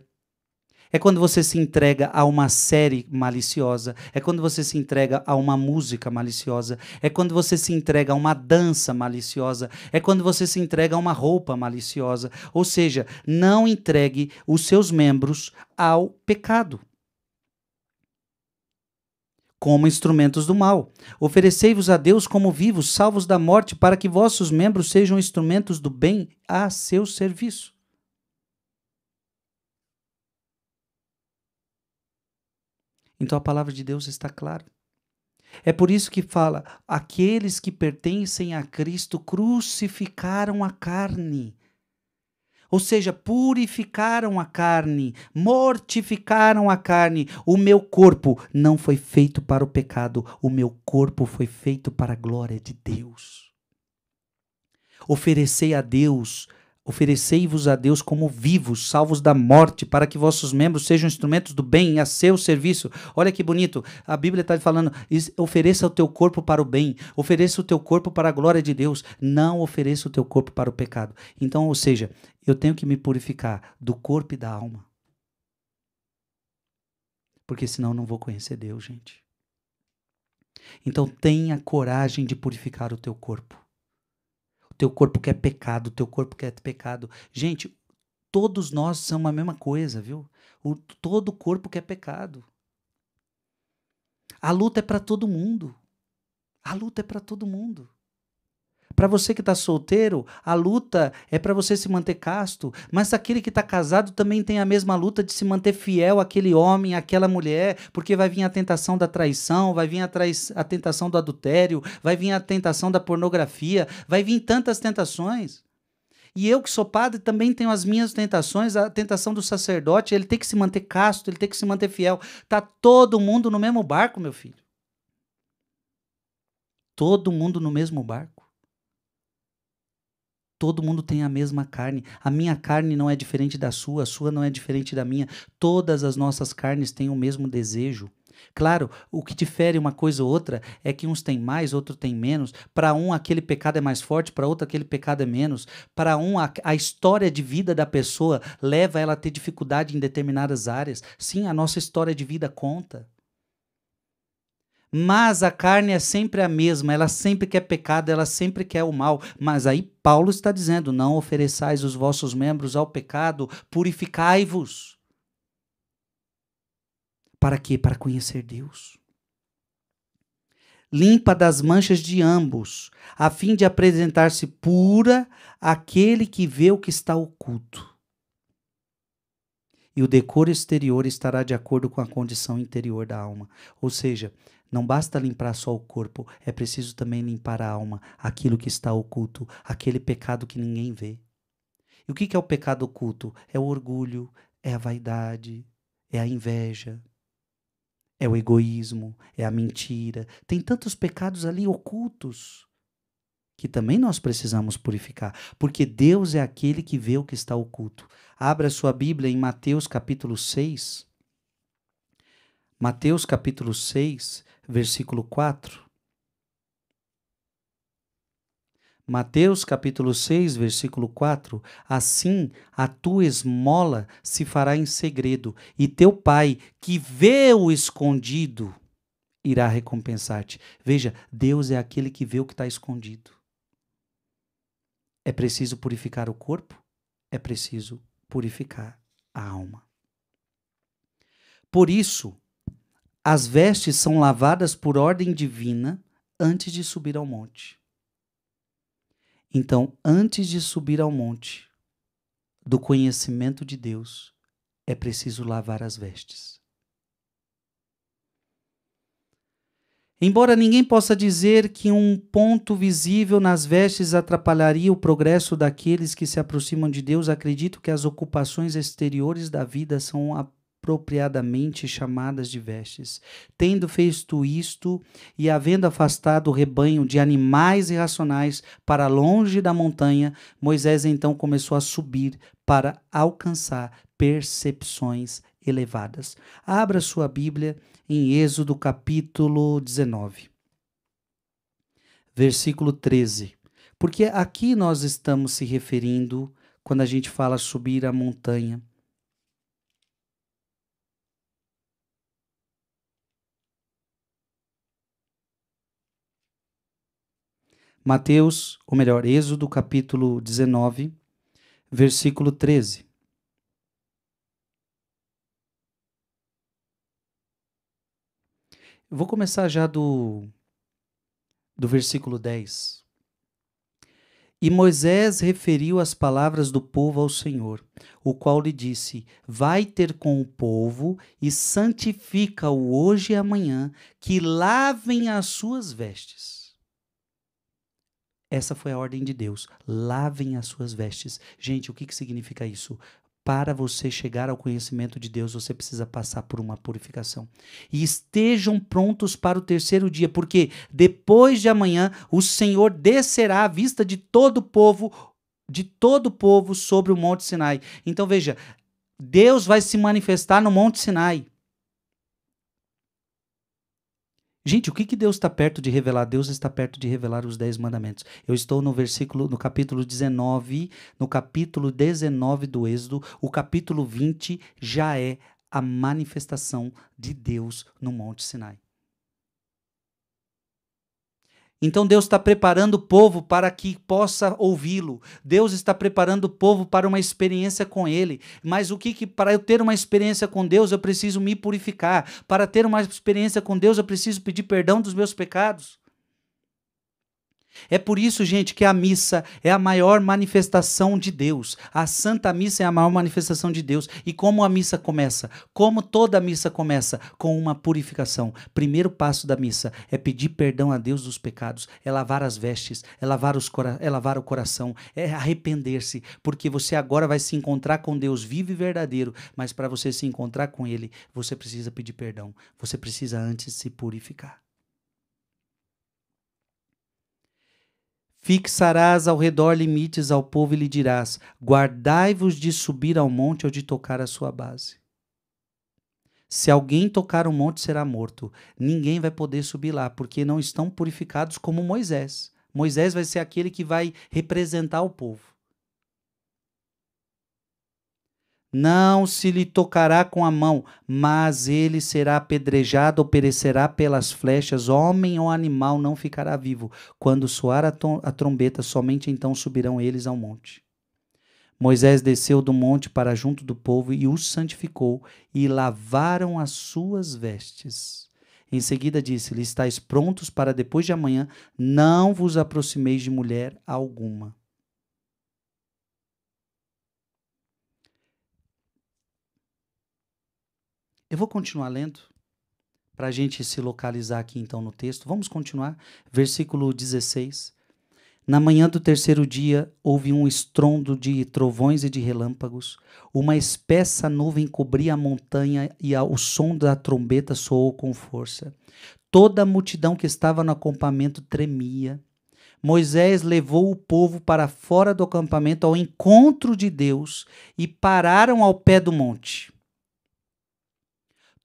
É quando você se entrega a uma série maliciosa, é quando você se entrega a uma música maliciosa, é quando você se entrega a uma dança maliciosa, é quando você se entrega a uma roupa maliciosa. Ou seja, não entregue os seus membros ao pecado como instrumentos do mal. Oferecei-vos a Deus como vivos, salvos da morte, para que vossos membros sejam instrumentos do bem a seu serviço. Então a palavra de Deus está clara. É por isso que fala: aqueles que pertencem a Cristo crucificaram a carne. Ou seja, purificaram a carne, mortificaram a carne. O meu corpo não foi feito para o pecado, o meu corpo foi feito para a glória de Deus. Oferecei a Deus Oferecei-vos a Deus como vivos, salvos da morte, para que vossos membros sejam instrumentos do bem a seu serviço. Olha que bonito, a Bíblia está falando: ofereça o teu corpo para o bem, ofereça o teu corpo para a glória de Deus, não ofereça o teu corpo para o pecado. Então, ou seja, eu tenho que me purificar do corpo e da alma, porque senão eu não vou conhecer Deus, gente. Então, tenha coragem de purificar o teu corpo teu corpo quer pecado, teu corpo quer pecado. Gente, todos nós somos a mesma coisa, viu? O, todo corpo quer pecado. A luta é para todo mundo. A luta é para todo mundo. Para você que está solteiro, a luta é para você se manter casto, mas aquele que está casado também tem a mesma luta de se manter fiel àquele homem, àquela mulher, porque vai vir a tentação da traição, vai vir a, trai a tentação do adultério, vai vir a tentação da pornografia, vai vir tantas tentações. E eu que sou padre também tenho as minhas tentações, a tentação do sacerdote, ele tem que se manter casto, ele tem que se manter fiel. Tá todo mundo no mesmo barco, meu filho. Todo mundo no mesmo barco. Todo mundo tem a mesma carne. A minha carne não é diferente da sua, a sua não é diferente da minha. Todas as nossas carnes têm o mesmo desejo. Claro, o que difere uma coisa ou outra é que uns têm mais, outros têm menos. Para um, aquele pecado é mais forte, para outro, aquele pecado é menos. Para um, a, a, história de vida da pessoa leva ela a ter dificuldade em determinadas áreas. Sim, a nossa história de vida conta. Mas a carne é sempre a mesma, ela sempre quer pecado, ela sempre quer o mal. Mas aí Paulo está dizendo: não ofereçais os vossos membros ao pecado, purificai-vos. Para quê? Para conhecer Deus. Limpa das manchas de ambos, a fim de apresentar-se pura aquele que vê o que está oculto. E o decoro exterior estará de acordo com a condição interior da alma. Ou seja, não basta limpar só o corpo, é preciso também limpar a alma, aquilo que está oculto, aquele pecado que ninguém vê. E o que é o pecado oculto? É o orgulho, é a vaidade, é a inveja, é o egoísmo, é a mentira. Tem tantos pecados ali ocultos que também nós precisamos purificar, porque Deus é aquele que vê o que está oculto. Abra sua Bíblia em Mateus capítulo 6. Mateus capítulo 6, versículo 4. Mateus capítulo 6, versículo 4: Assim a tua esmola se fará em segredo, e teu pai, que vê o escondido, irá recompensar-te. Veja, Deus é aquele que vê o que está escondido. É preciso purificar o corpo, é preciso purificar a alma. Por isso, as vestes são lavadas por ordem divina antes de subir ao monte. Então, antes de subir ao monte do conhecimento de Deus, é preciso lavar as vestes. Embora ninguém possa dizer que um ponto visível nas vestes atrapalharia o progresso daqueles que se aproximam de Deus, acredito que as ocupações exteriores da vida são a apropriadamente chamadas de vestes. Tendo feito isto, e havendo afastado o rebanho de animais irracionais para longe da montanha, Moisés então começou a subir para alcançar percepções elevadas. Abra sua Bíblia em Êxodo capítulo 19, versículo 13. Porque aqui nós estamos se referindo, quando a gente fala subir a montanha, Mateus, ou melhor, Êxodo capítulo 19, versículo 13. vou começar já do, do versículo 10. E Moisés referiu as palavras do povo ao Senhor, o qual lhe disse: Vai ter com o povo e santifica-o hoje e amanhã, que lavem as suas vestes essa foi a ordem de Deus. Lavem as suas vestes. Gente, o que, que significa isso? Para você chegar ao conhecimento de Deus, você precisa passar por uma purificação. E estejam prontos para o terceiro dia, porque depois de amanhã o Senhor descerá à vista de todo o povo, de todo o povo sobre o Monte Sinai. Então veja, Deus vai se manifestar no Monte Sinai. Gente, o que, que Deus está perto de revelar? Deus está perto de revelar os dez mandamentos. Eu estou no versículo, no capítulo 19, no capítulo 19 do Êxodo, o capítulo 20 já é a manifestação de Deus no Monte Sinai. Então Deus está preparando o povo para que possa ouvi-lo. Deus está preparando o povo para uma experiência com Ele. Mas o que, que, para eu ter uma experiência com Deus eu preciso me purificar? Para ter uma experiência com Deus eu preciso pedir perdão dos meus pecados. É por isso, gente, que a missa é a maior manifestação de Deus. A Santa Missa é a maior manifestação de Deus. E como a missa começa? Como toda missa começa? Com uma purificação. Primeiro passo da missa é pedir perdão a Deus dos pecados, é lavar as vestes, é lavar, os é lavar o coração, é arrepender-se, porque você agora vai se encontrar com Deus vivo e verdadeiro. Mas para você se encontrar com Ele, você precisa pedir perdão. Você precisa antes se purificar. Fixarás ao redor limites ao povo e lhe dirás: Guardai-vos de subir ao monte ou de tocar a sua base. Se alguém tocar o monte, será morto. Ninguém vai poder subir lá, porque não estão purificados como Moisés. Moisés vai ser aquele que vai representar o povo. não se lhe tocará com a mão, mas ele será apedrejado ou perecerá pelas flechas, homem ou animal não ficará vivo. Quando soar a, a, trombeta, somente então subirão eles ao monte. Moisés desceu do monte para junto do povo e os santificou, e lavaram as suas vestes. Em seguida disse-lhe: Estais prontos para depois de amanhã, não vos aproximeis de mulher alguma. Eu vou continuar lendo para a gente se localizar aqui então no texto. Vamos continuar. Versículo 16. Na manhã do terceiro dia houve um estrondo de trovões e de relâmpagos. Uma espessa nuvem cobria a montanha e o som da trombeta soou com força. Toda a multidão que estava no acampamento tremia. Moisés levou o povo para fora do acampamento ao encontro de Deus e pararam ao pé do monte.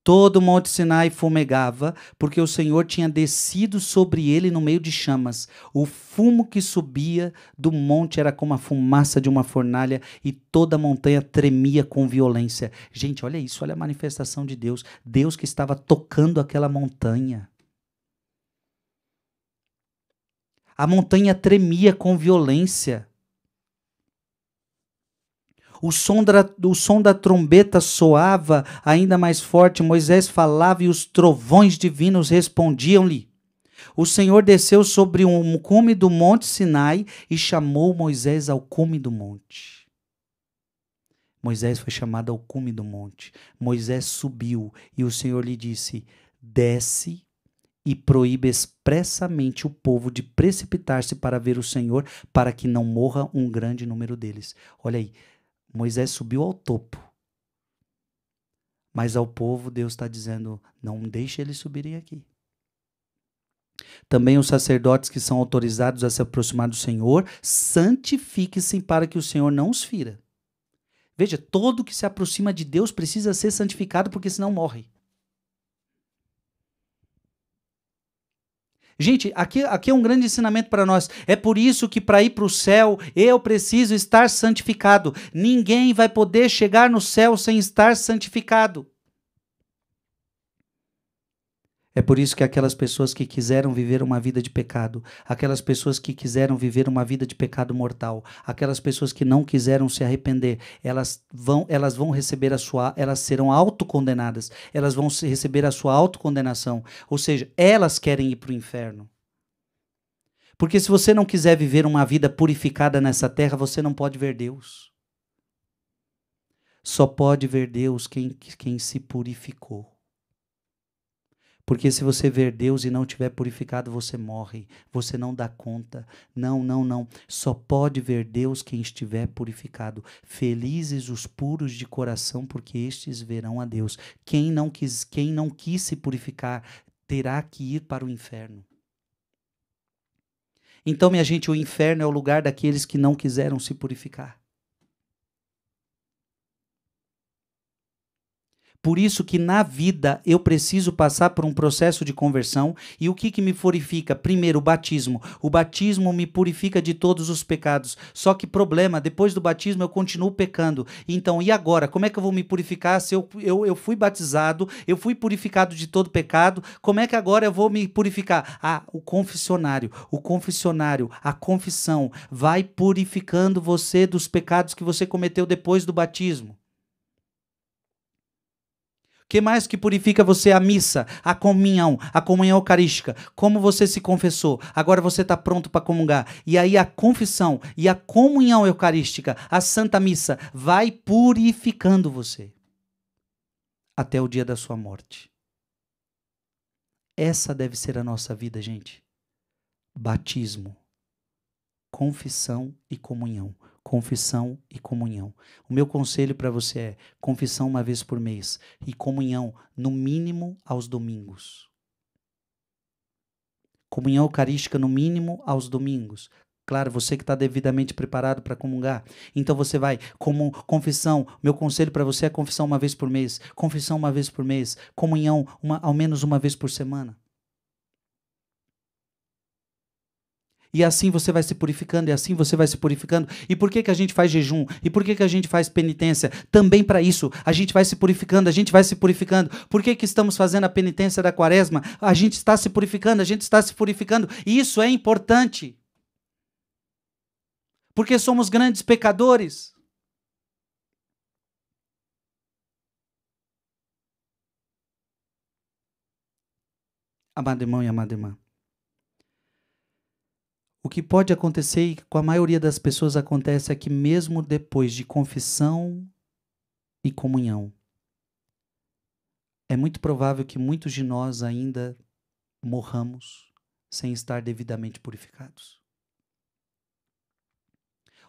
Todo o Monte Sinai fumegava, porque o Senhor tinha descido sobre ele no meio de chamas. O fumo que subia do monte era como a fumaça de uma fornalha, e toda a montanha tremia com violência. Gente, olha isso, olha a manifestação de Deus. Deus que estava tocando aquela montanha. A montanha tremia com violência. O som, da, o som da trombeta soava ainda mais forte, Moisés falava e os trovões divinos respondiam-lhe. O Senhor desceu sobre um cume do monte Sinai e chamou Moisés ao cume do monte. Moisés foi chamado ao cume do monte. Moisés subiu e o Senhor lhe disse: Desce e proíbe expressamente o povo de precipitar-se para ver o Senhor, para que não morra um grande número deles. Olha aí, Moisés subiu ao topo. Mas ao povo, Deus está dizendo: não deixe eles subirem aqui. Também os sacerdotes que são autorizados a se aproximar do Senhor, santifiquem-se para que o Senhor não os fira. Veja, todo que se aproxima de Deus precisa ser santificado, porque senão morre. Gente, aqui, aqui é um grande ensinamento para nós. É por isso que, para ir para o céu, eu preciso estar santificado. Ninguém vai poder chegar no céu sem estar santificado. É por isso que aquelas pessoas que quiseram viver uma vida de pecado, aquelas pessoas que quiseram viver uma vida de pecado mortal, aquelas pessoas que não quiseram se arrepender, elas vão, elas vão receber a sua, elas serão autocondenadas, elas vão receber a sua autocondenação. Ou seja, elas querem ir para o inferno. Porque se você não quiser viver uma vida purificada nessa terra, você não pode ver Deus. Só pode ver Deus quem, quem se purificou. Porque se você ver Deus e não tiver purificado, você morre, você não dá conta. Não, não, não. Só pode ver Deus quem estiver purificado. Felizes os puros de coração, porque estes verão a Deus. Quem não quis, quem não quis se purificar, terá que ir para o inferno. Então, minha gente, o inferno é o lugar daqueles que não quiseram se purificar. Por isso que na vida eu preciso passar por um processo de conversão e o que que me purifica? Primeiro, o batismo. O batismo me purifica de todos os pecados. Só que problema, depois do batismo eu continuo pecando. Então, e agora? Como é que eu vou me purificar se eu, eu, eu fui batizado, eu fui purificado de todo pecado? Como é que agora eu vou me purificar? Ah, o confessionário. O confessionário, a confissão vai purificando você dos pecados que você cometeu depois do batismo que mais que purifica você? A missa, a comunhão, a comunhão eucarística. Como você se confessou, agora você está pronto para comungar. E aí a confissão e a comunhão eucarística, a Santa Missa, vai purificando você até o dia da sua morte. Essa deve ser a nossa vida, gente. Batismo, confissão e comunhão confissão e comunhão. O meu conselho para você é confissão uma vez por mês e comunhão, no mínimo, aos domingos. Comunhão eucarística, no mínimo, aos domingos. Claro, você que está devidamente preparado para comungar. Então você vai, como confissão, meu conselho para você é confissão uma vez por mês, confissão uma vez por mês, comunhão uma, ao menos uma vez por semana. E assim você vai se purificando, e assim você vai se purificando. E por que, que a gente faz jejum? E por que, que a gente faz penitência? Também para isso, a gente vai se purificando, a gente vai se purificando. Por que, que estamos fazendo a penitência da quaresma? A gente está se purificando, a gente está se purificando. E isso é importante. Porque somos grandes pecadores. amado irmão e amada irmã. O que pode acontecer e com a maioria das pessoas acontece é que, mesmo depois de confissão e comunhão, é muito provável que muitos de nós ainda morramos sem estar devidamente purificados.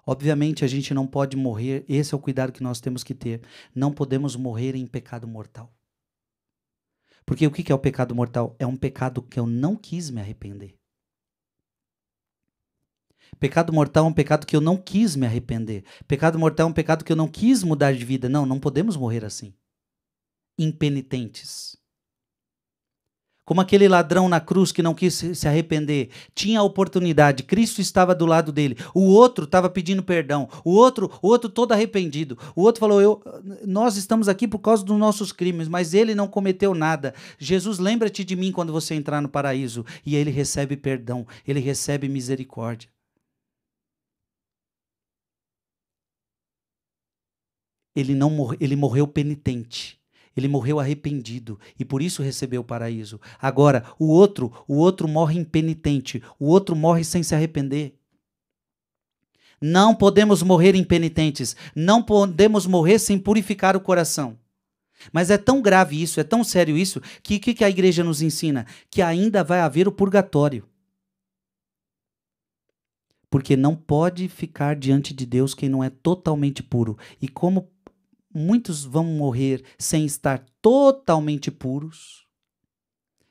Obviamente, a gente não pode morrer, esse é o cuidado que nós temos que ter. Não podemos morrer em pecado mortal. Porque o que é o pecado mortal? É um pecado que eu não quis me arrepender. Pecado mortal é um pecado que eu não quis me arrepender. Pecado mortal é um pecado que eu não quis mudar de vida. Não, não podemos morrer assim. Impenitentes. Como aquele ladrão na cruz que não quis se arrepender, tinha a oportunidade, Cristo estava do lado dele. O outro estava pedindo perdão. O outro, o outro todo arrependido. O outro falou: "Eu, nós estamos aqui por causa dos nossos crimes, mas ele não cometeu nada. Jesus, lembra-te de mim quando você entrar no paraíso." E ele recebe perdão, ele recebe misericórdia. ele não morre. ele morreu penitente. Ele morreu arrependido e por isso recebeu o paraíso. Agora, o outro, o outro morre impenitente, o outro morre sem se arrepender. Não podemos morrer impenitentes, não podemos morrer sem purificar o coração. Mas é tão grave isso, é tão sério isso, que o que, que, a igreja nos ensina? Que ainda vai haver o purgatório. Porque não pode ficar diante de Deus quem não é totalmente puro. E como muitos vão morrer sem estar totalmente puros.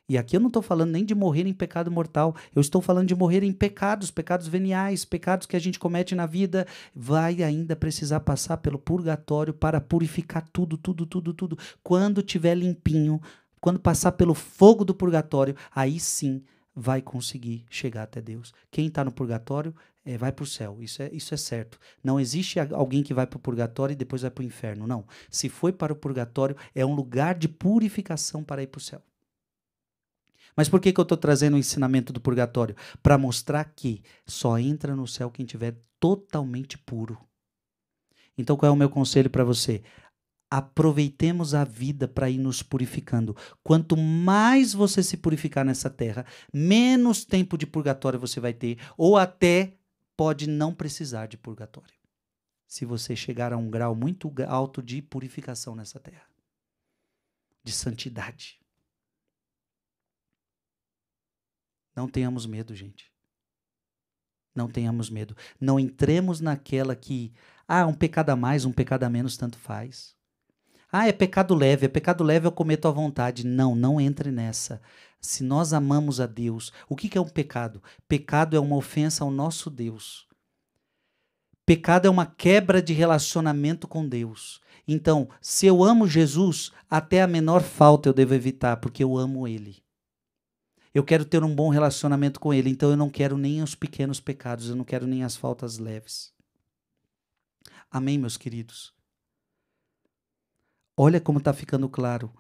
E aqui eu não estou falando nem de morrer em pecado mortal, eu estou falando de morrer em pecados, pecados veniais, pecados que a gente comete na vida. Vai ainda precisar passar pelo purgatório para purificar tudo, tudo, tudo, tudo. Quando tiver limpinho, quando passar pelo fogo do purgatório, aí sim vai conseguir chegar até Deus. Quem está no purgatório é, vai para o céu. Isso é, isso é certo. Não existe alguém que vai para o purgatório e depois vai para o inferno. Não. Se foi para o purgatório, é um lugar de purificação para ir para o céu. Mas por que, que eu estou trazendo o ensinamento do purgatório? Para mostrar que só entra no céu quem tiver totalmente puro. Então, qual é o meu conselho para você? Aproveitemos a vida para ir nos purificando. Quanto mais você se purificar nessa terra, menos tempo de purgatório você vai ter, ou até pode não precisar de purgatório, se você chegar a um grau muito alto de purificação nessa terra, de santidade. Não tenhamos medo, gente. Não tenhamos medo. Não entremos naquela que, ah, um pecado a mais, um pecado a menos, tanto faz. Ah, é pecado leve, é pecado leve, eu cometo à vontade. Não, não entre nessa. Se nós amamos a Deus, o que, que é um pecado? Pecado é uma ofensa ao nosso Deus. Pecado é uma quebra de relacionamento com Deus. Então, se eu amo Jesus, até a menor falta eu devo evitar, porque eu amo Ele. Eu quero ter um bom relacionamento com Ele, então eu não quero nem os pequenos pecados, eu não quero nem as faltas leves. Amém, meus queridos? Olha como está ficando claro.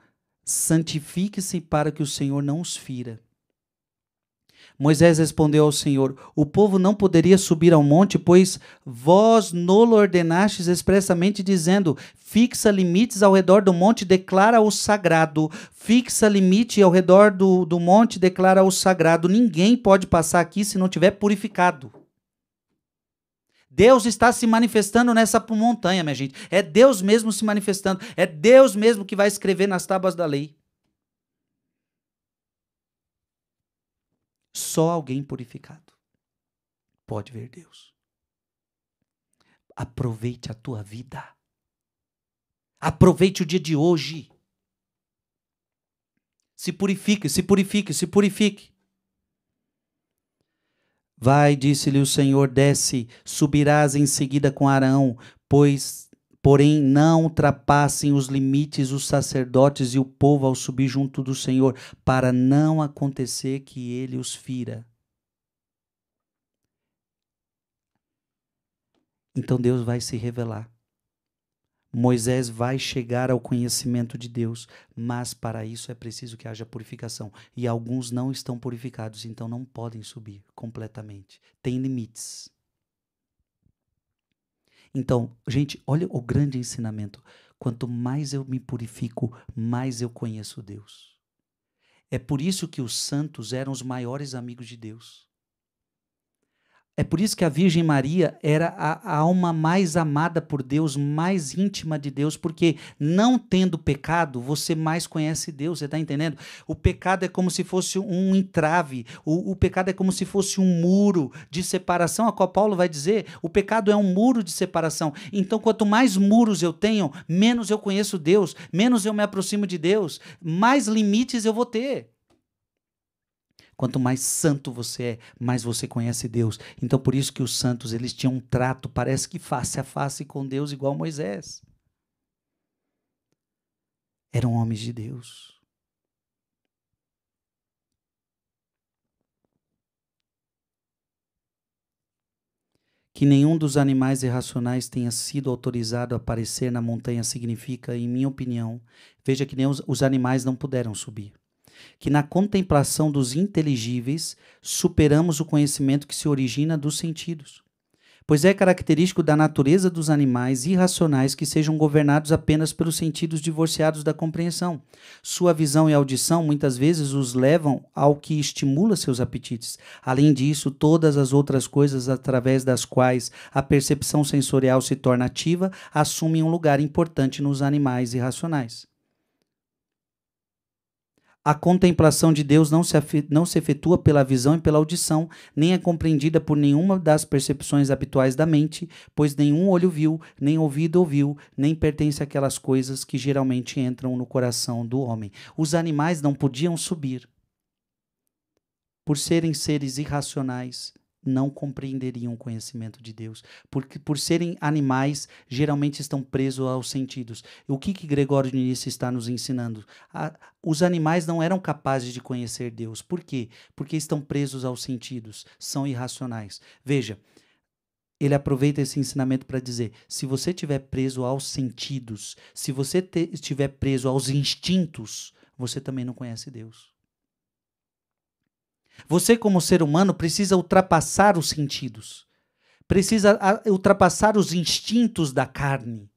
Santifique-se para que o Senhor não os fira. Moisés respondeu ao Senhor: O povo não poderia subir ao monte, pois vós nolo ordenastes expressamente, dizendo: Fixa limites ao redor do monte, declara o sagrado. Fixa limite ao redor do, do monte, declara o sagrado. Ninguém pode passar aqui se não tiver purificado. Deus está se manifestando nessa montanha, minha gente. É Deus mesmo se manifestando. É Deus mesmo que vai escrever nas tábuas da lei. Só alguém purificado pode ver Deus. Aproveite a tua vida. Aproveite o dia de hoje. Se purifique, se purifique, se purifique. Vai, disse-lhe o Senhor, desce, subirás em seguida com Arão, pois Porém, não ultrapassem os limites os sacerdotes e o povo ao subir junto do Senhor, para não acontecer que ele os fira. Então Deus vai se revelar. Moisés vai chegar ao conhecimento de Deus, mas para isso é preciso que haja purificação. E alguns não estão purificados, então não podem subir completamente. Tem limites. Então, gente, olha o grande ensinamento. Quanto mais eu me purifico, mais eu conheço Deus. É por isso que os santos eram os maiores amigos de Deus. É por isso que a Virgem Maria era a, a, alma mais amada por Deus, mais íntima de Deus, porque não tendo pecado, você mais conhece Deus, você está entendendo? O pecado é como se fosse um entrave, o, o, pecado é como se fosse um muro de separação, a qual Paulo vai dizer, o pecado é um muro de separação. Então, quanto mais muros eu tenho, menos eu conheço Deus, menos eu me aproximo de Deus, mais limites eu vou ter. Quanto mais santo você é, mais você conhece Deus. Então por isso que os santos, eles tinham um trato, parece que face a face com Deus igual Moisés. Eram homens de Deus. Que nenhum dos animais irracionais tenha sido autorizado a aparecer na montanha significa, em minha opinião, veja que nem os, os animais não puderam subir que na contemplação dos inteligíveis superamos o conhecimento que se origina dos sentidos. Pois é característico da natureza dos animais irracionais que sejam governados apenas pelos sentidos divorciados da compreensão. Sua visão e audição muitas vezes os levam ao que estimula seus apetites. Além disso, todas as outras coisas através das quais a percepção sensorial se torna ativa assumem um lugar importante nos animais irracionais. A contemplação de Deus não se, não se efetua pela visão e pela audição, nem é compreendida por nenhuma das percepções habituais da mente, pois nenhum olho viu, nem ouvido ouviu, nem pertence àquelas coisas que geralmente entram no coração do homem. Os animais não podiam subir. Por serem seres irracionais, não compreenderiam o conhecimento de Deus, porque por serem animais, geralmente estão presos aos sentidos. O que, que Gregório de Nice está nos ensinando? A, os animais não eram capazes de conhecer Deus. Por quê? Porque estão presos aos sentidos, são irracionais. Veja, ele aproveita esse ensinamento para dizer: se você estiver preso aos sentidos, se você estiver preso aos instintos, você também não conhece Deus. Você, como ser humano, precisa ultrapassar os sentidos, precisa ultrapassar os instintos da carne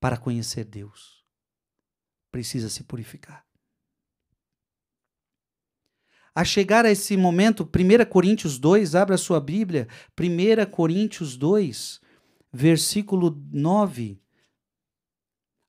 para conhecer Deus. Precisa se purificar. A chegar a esse momento, 1 Coríntios 2, abra sua Bíblia, 1 Coríntios 2, versículo 9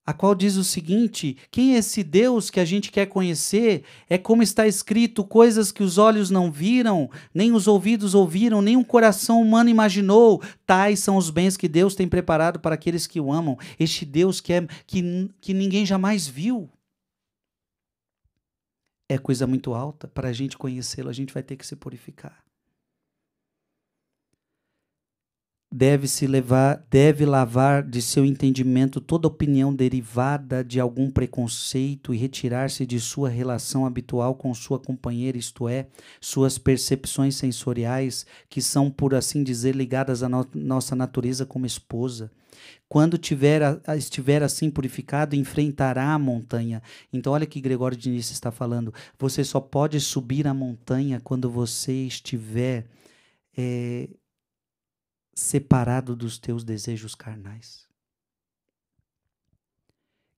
a qual diz o seguinte: quem é esse Deus que a gente quer conhecer? É como está escrito: coisas que os olhos não viram, nem os ouvidos ouviram, nem o coração humano imaginou. Tais são os bens que Deus tem preparado para aqueles que o amam. Este Deus que, é, que, que ninguém jamais viu. É coisa muito alta. Para a gente conhecê-lo, a gente vai ter que se purificar. deve se levar, deve lavar de seu entendimento toda opinião derivada de algum preconceito e retirar-se de sua relação habitual com sua companheira, isto é, suas percepções sensoriais que são, por assim dizer, ligadas à no nossa natureza como esposa. Quando tiver, estiver assim purificado, enfrentará a montanha. Então, olha que Gregório de está falando. Você só pode subir a montanha quando você estiver é, separado dos teus desejos carnais.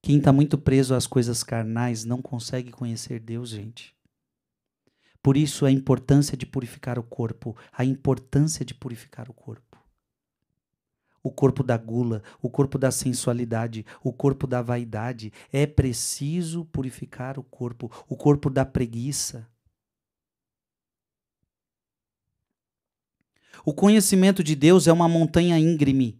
Quem está muito preso às coisas carnais não consegue conhecer Deus, gente. Por isso a importância de purificar o corpo, a importância de purificar o corpo. O corpo da gula, o corpo da sensualidade, o corpo da vaidade. É preciso purificar o corpo, o corpo da preguiça. O conhecimento de Deus é uma montanha íngreme.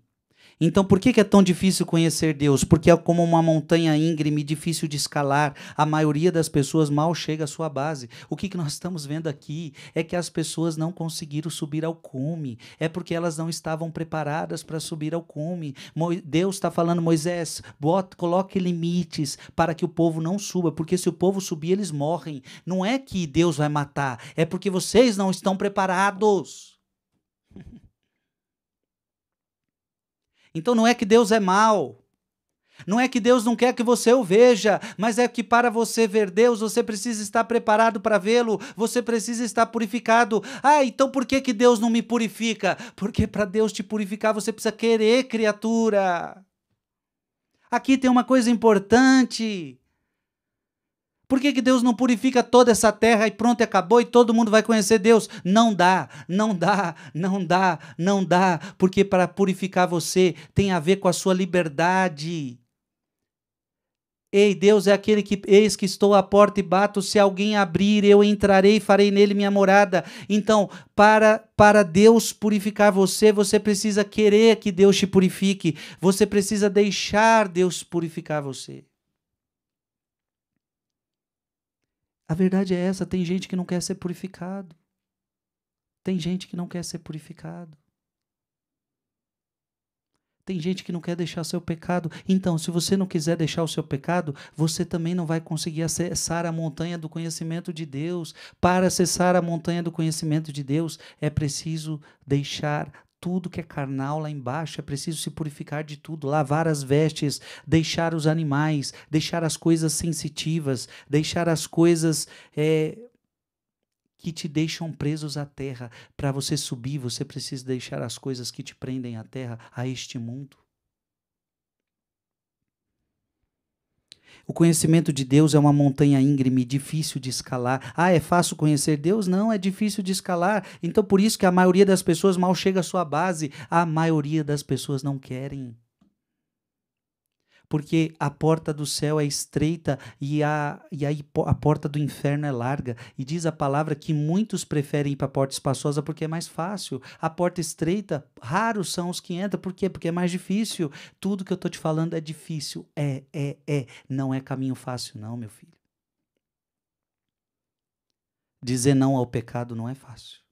Então, por que é tão difícil conhecer Deus? Porque é como uma montanha íngreme, difícil de escalar. A maioria das pessoas mal chega à sua base. O que, nós estamos vendo aqui é que as pessoas não conseguiram subir ao cume. É porque elas não estavam preparadas para subir ao cume. Deus está falando, Moisés, bota, coloque limites para que o povo não suba, porque se o povo subir, eles morrem. Não é que Deus vai matar, é porque vocês não estão preparados. Então não é que Deus é mal. Não é que Deus não quer que você o veja, mas é que para você ver Deus, você precisa estar preparado para vê-lo, você precisa estar purificado. Ah, então por que, que Deus não me purifica? Porque para Deus te purificar, você precisa querer, criatura. Aqui tem uma coisa importante. Por que, que Deus não purifica toda essa terra e pronto, acabou e todo mundo vai conhecer Deus? Não dá, não dá, não dá, não dá, porque para purificar você tem a ver com a sua liberdade. Ei, Deus é aquele que eis que estou à porta e bato, se alguém abrir, eu entrarei e farei nele minha morada. Então, para para Deus purificar você, você precisa querer que Deus te purifique. Você precisa deixar Deus purificar você. A verdade é essa: tem gente que não quer ser purificado. Tem gente que não quer ser purificado. Tem gente que não quer deixar seu pecado. Então, se você não quiser deixar o seu pecado, você também não vai conseguir acessar a montanha do conhecimento de Deus. Para acessar a montanha do conhecimento de Deus, é preciso deixar tudo que é carnal lá embaixo, é preciso se purificar de tudo, lavar as vestes, deixar os animais, deixar as coisas sensitivas, deixar as coisas é, que te deixam presos à terra. Para você subir, você precisa deixar as coisas que te prendem à terra, a este mundo. O conhecimento de Deus é uma montanha íngreme, difícil de escalar. Ah, é fácil conhecer Deus? Não, é difícil de escalar. Então, por isso que a maioria das pessoas mal chega à sua base. A maioria das pessoas não querem porque a porta do céu é estreita e, a, e a, a porta do inferno é larga. E diz a palavra que muitos preferem ir para a porta espaçosa porque é mais fácil. A porta estreita, raros são os que entram. Por quê? Porque é mais difícil. Tudo que eu estou te falando é difícil. É, é, é. Não é caminho fácil, não, meu filho. Dizer não ao pecado não é fácil.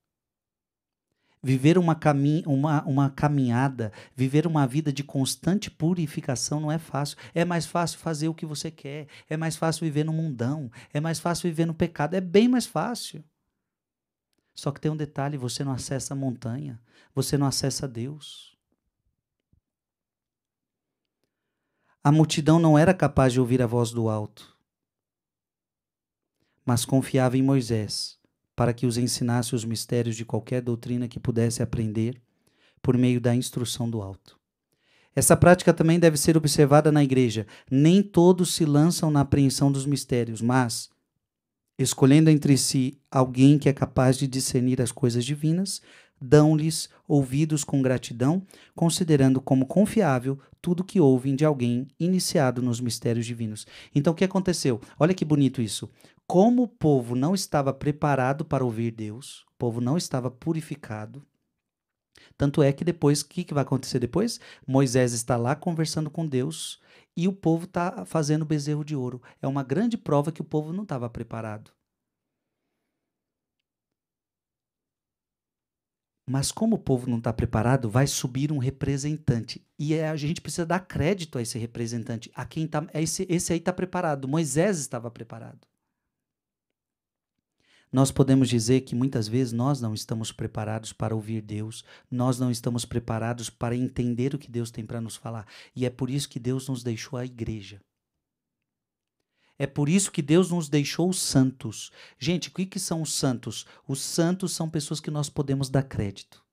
Viver uma, cami uma, uma caminhada, viver uma vida de constante purificação não é fácil. É mais fácil fazer o que você quer, é mais fácil viver no mundão, é mais fácil viver no pecado, é bem mais fácil. Só que tem um detalhe: você não acessa a montanha, você não acessa Deus. A multidão não era capaz de ouvir a voz do alto, mas confiava em Moisés para que os ensinasse os mistérios de qualquer doutrina que pudesse aprender por meio da instrução do alto. Essa prática também deve ser observada na igreja. Nem todos se lançam na apreensão dos mistérios, mas, escolhendo entre si alguém que é capaz de discernir as coisas divinas, dão-lhes ouvidos com gratidão, considerando como confiável tudo que ouvem de alguém iniciado nos mistérios divinos. Então, o que aconteceu? Olha que bonito isso. Como o povo não estava preparado para ouvir Deus, o povo não estava purificado. Tanto é que depois, o que, que vai acontecer depois? Moisés está lá conversando com Deus e o povo está fazendo bezerro de ouro. É uma grande prova que o povo não estava preparado. Mas como o povo não está preparado, vai subir um representante. E é, a gente precisa dar crédito a esse representante, a quem tá, é esse, esse aí está preparado. Moisés estava preparado. Nós podemos dizer que muitas vezes nós não estamos preparados para ouvir Deus, nós não estamos preparados para entender o que Deus tem para nos falar. E é por isso que Deus nos deixou a igreja. É por isso que Deus nos deixou santos. Gente, o que, que são os santos? Os santos são pessoas que nós podemos dar crédito.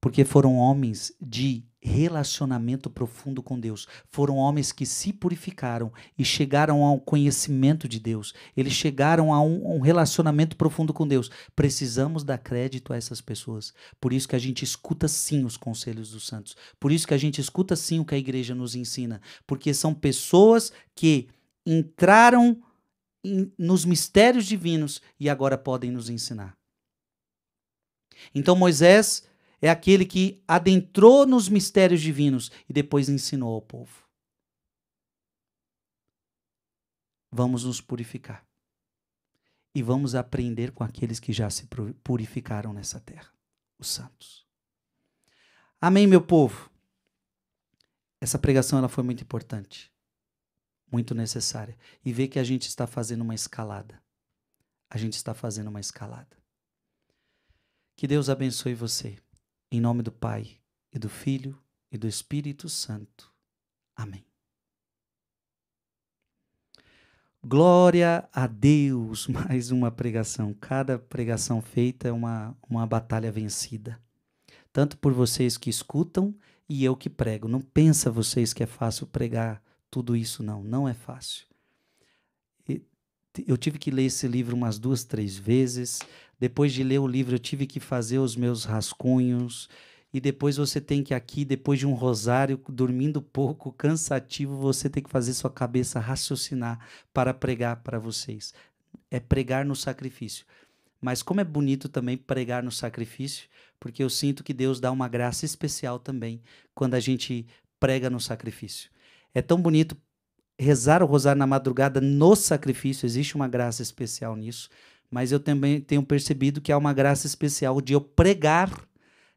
Porque foram homens de relacionamento profundo com Deus. Foram homens que se purificaram e chegaram ao conhecimento de Deus. Eles chegaram a um, um, relacionamento profundo com Deus. Precisamos dar crédito a essas pessoas. Por isso que a gente escuta sim os conselhos dos santos. Por isso que a gente escuta sim o que a igreja nos ensina, porque são pessoas que entraram em, nos mistérios divinos e agora podem nos ensinar. Então Moisés é aquele que adentrou nos mistérios divinos e depois ensinou ao povo. Vamos nos purificar. E vamos aprender com aqueles que já se purificaram nessa terra, os santos. Amém, meu povo. Essa pregação ela foi muito importante, muito necessária. E vê que a gente está fazendo uma escalada. A gente está fazendo uma escalada. Que Deus abençoe você. Em nome do Pai, e do Filho, e do Espírito Santo. Amém. Glória a Deus! Mais uma pregação. Cada pregação feita é uma, uma batalha vencida. Tanto por vocês que escutam e eu que prego. Não pensa vocês que é fácil pregar tudo isso, não. Não é fácil. Eu tive que ler esse livro umas duas, três vezes. Depois de ler o livro, eu tive que fazer os meus rascunhos. E depois você tem que aqui, depois de um rosário, dormindo pouco, cansativo, você tem que fazer sua cabeça raciocinar para pregar para vocês. É pregar no sacrifício. Mas como é bonito também pregar no sacrifício, porque eu sinto que Deus dá uma graça especial também quando a gente prega no sacrifício. É tão bonito rezar o rosário na madrugada no sacrifício, existe uma graça especial nisso mas eu também tenho percebido que há uma graça especial de eu pregar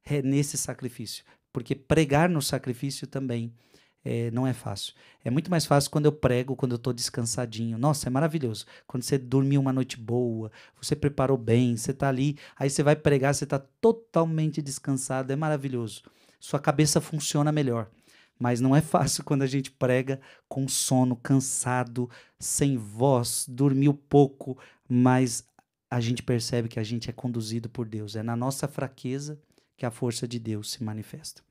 é, nesse sacrifício, porque pregar no sacrifício também é, não é fácil. É muito mais fácil quando eu prego, quando eu estou descansadinho. Nossa, é maravilhoso. Quando você dormiu uma noite boa, você preparou bem, você está ali, aí você vai pregar, você está totalmente descansado, é maravilhoso. Sua cabeça funciona melhor. Mas não é fácil quando a gente prega com sono, cansado, sem voz, dormiu pouco, mas a gente percebe que a gente é conduzido por Deus. É na nossa fraqueza que a força de Deus se manifesta.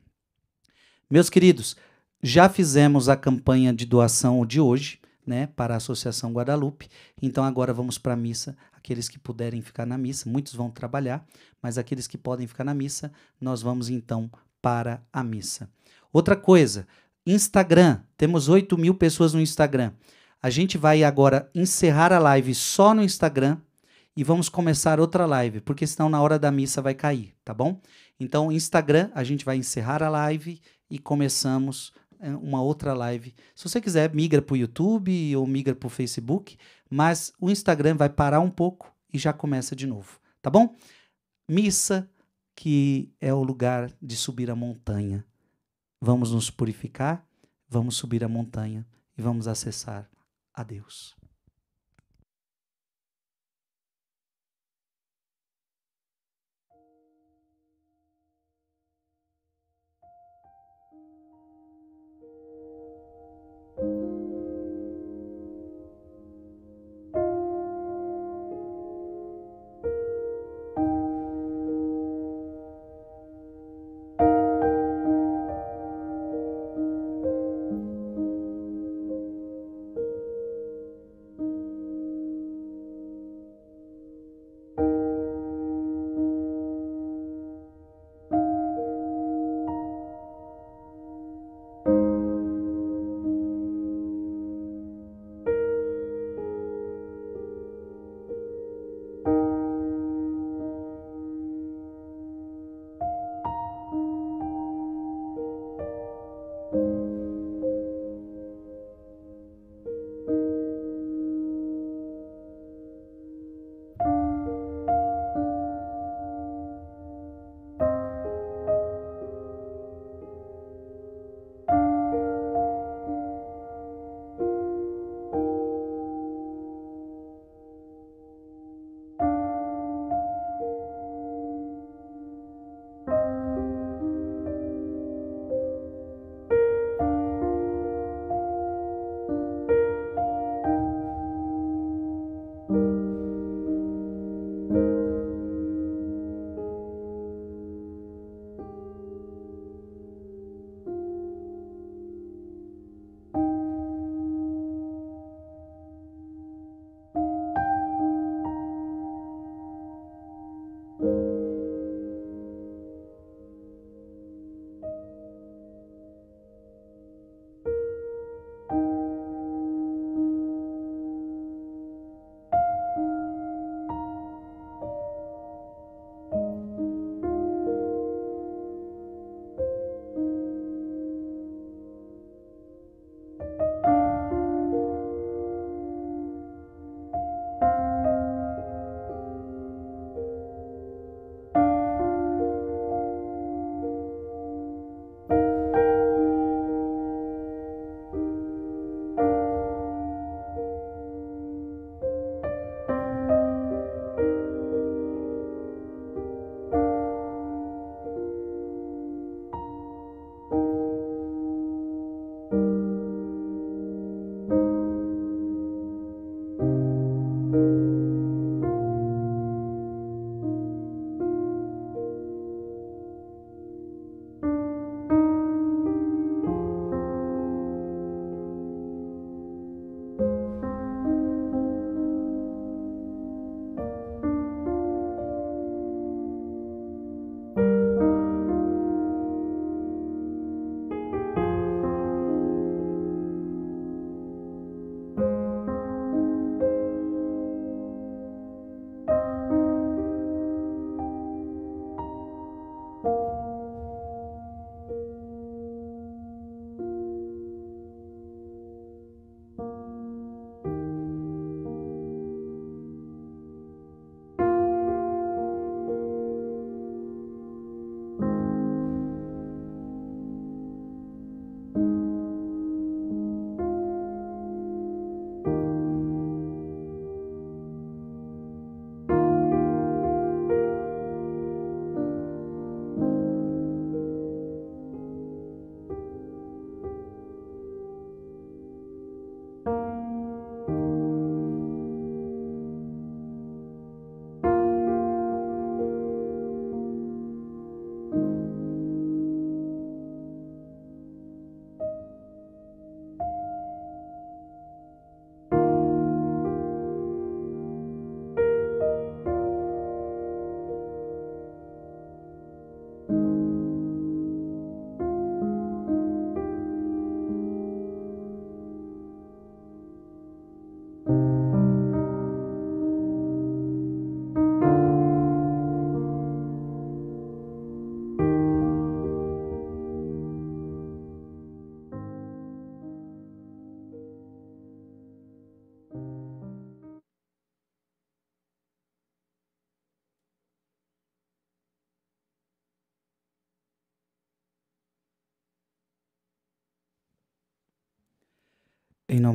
Meus queridos, já fizemos a campanha de doação de hoje, né, para a Associação Guadalupe. Então agora vamos para a missa. Aqueles que puderem ficar na missa, muitos vão trabalhar, mas aqueles que podem ficar na missa, nós vamos então para a missa. Outra coisa, Instagram. Temos 8 mil pessoas no Instagram. A gente vai agora encerrar a live só no Instagram e vamos começar outra live, porque senão na hora da missa vai cair, tá bom? Então, Instagram, a gente vai encerrar a live e começamos é, uma outra live. Se você quiser, migra para o YouTube ou migra para o Facebook, mas o Instagram vai parar um pouco e já começa de novo, tá bom? Missa, que é o lugar de subir a montanha. Vamos nos purificar, vamos subir a montanha e vamos acessar a Deus.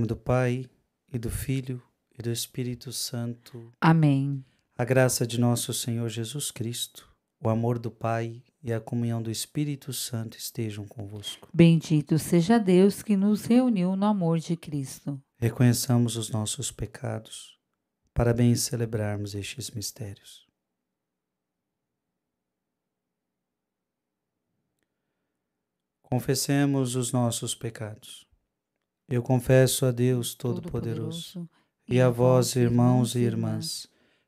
nome do Pai e do Filho e do Espírito Santo. Amém. A graça de nosso Senhor Jesus Cristo, o amor do Pai e a comunhão do Espírito Santo estejam convosco. Bendito seja Deus que nos reuniu no amor de Cristo. Reconheçamos os nossos pecados para bem celebrarmos estes mistérios. Confessemos os nossos pecados. Eu confesso a Deus Todo-Poderoso e a vós, irmãos e irmãs,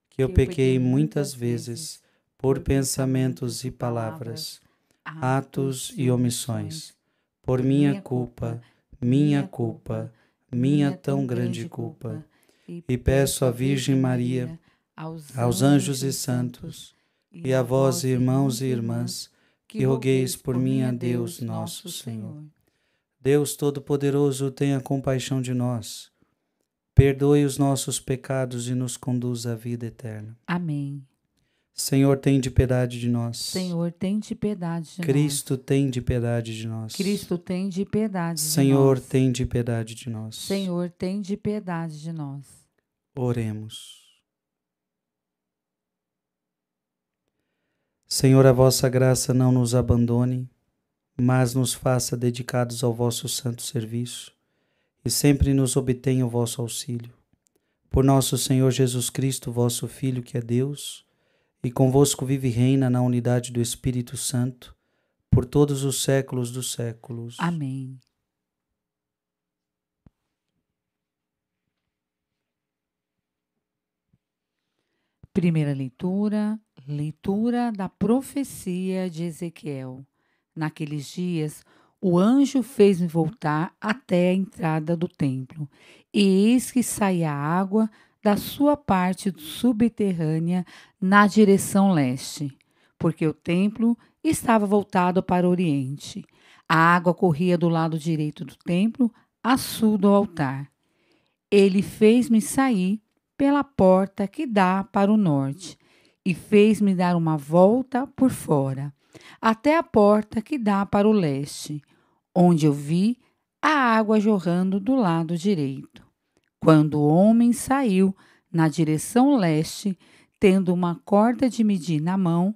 que eu pequei muitas vezes por pensamentos e palavras, atos e omissões, por minha culpa, minha culpa, minha tão grande culpa, e peço à Virgem Maria, aos anjos e santos, e a vós, irmãos e irmãs, que rogueis por mim a Deus nosso Senhor. Deus Todo-Poderoso, tenha compaixão de nós. Perdoe os nossos pecados e nos conduz à vida eterna. Amém. Senhor, tem de piedade de nós. Senhor, tem de piedade de Cristo, nós. tem de piedade de nós. Cristo, tem de piedade de Senhor, nós. tem de piedade de nós. Senhor, tem de piedade de nós. Oremos. Senhor, a vossa graça não nos abandone mas nos faça dedicados ao vosso santo serviço e sempre nos obtenha o vosso auxílio. Por nosso Senhor Jesus Cristo, vosso Filho, que é Deus, e convosco vive e reina na unidade do Espírito Santo, por todos os séculos dos séculos. Amém. Primeira leitura, leitura da profecia de Ezequiel. Naqueles dias, o anjo fez-me voltar até a entrada do templo, e eis que saía água da sua parte subterrânea na direção leste, porque o templo estava voltado para o oriente. A água corria do lado direito do templo, a sul do altar. Ele fez-me sair pela porta que dá para o norte e fez-me dar uma volta por fora até a porta que dá para o leste, onde eu vi a água jorrando do lado direito. Quando o homem saiu na direção leste, tendo uma corda de medir na mão,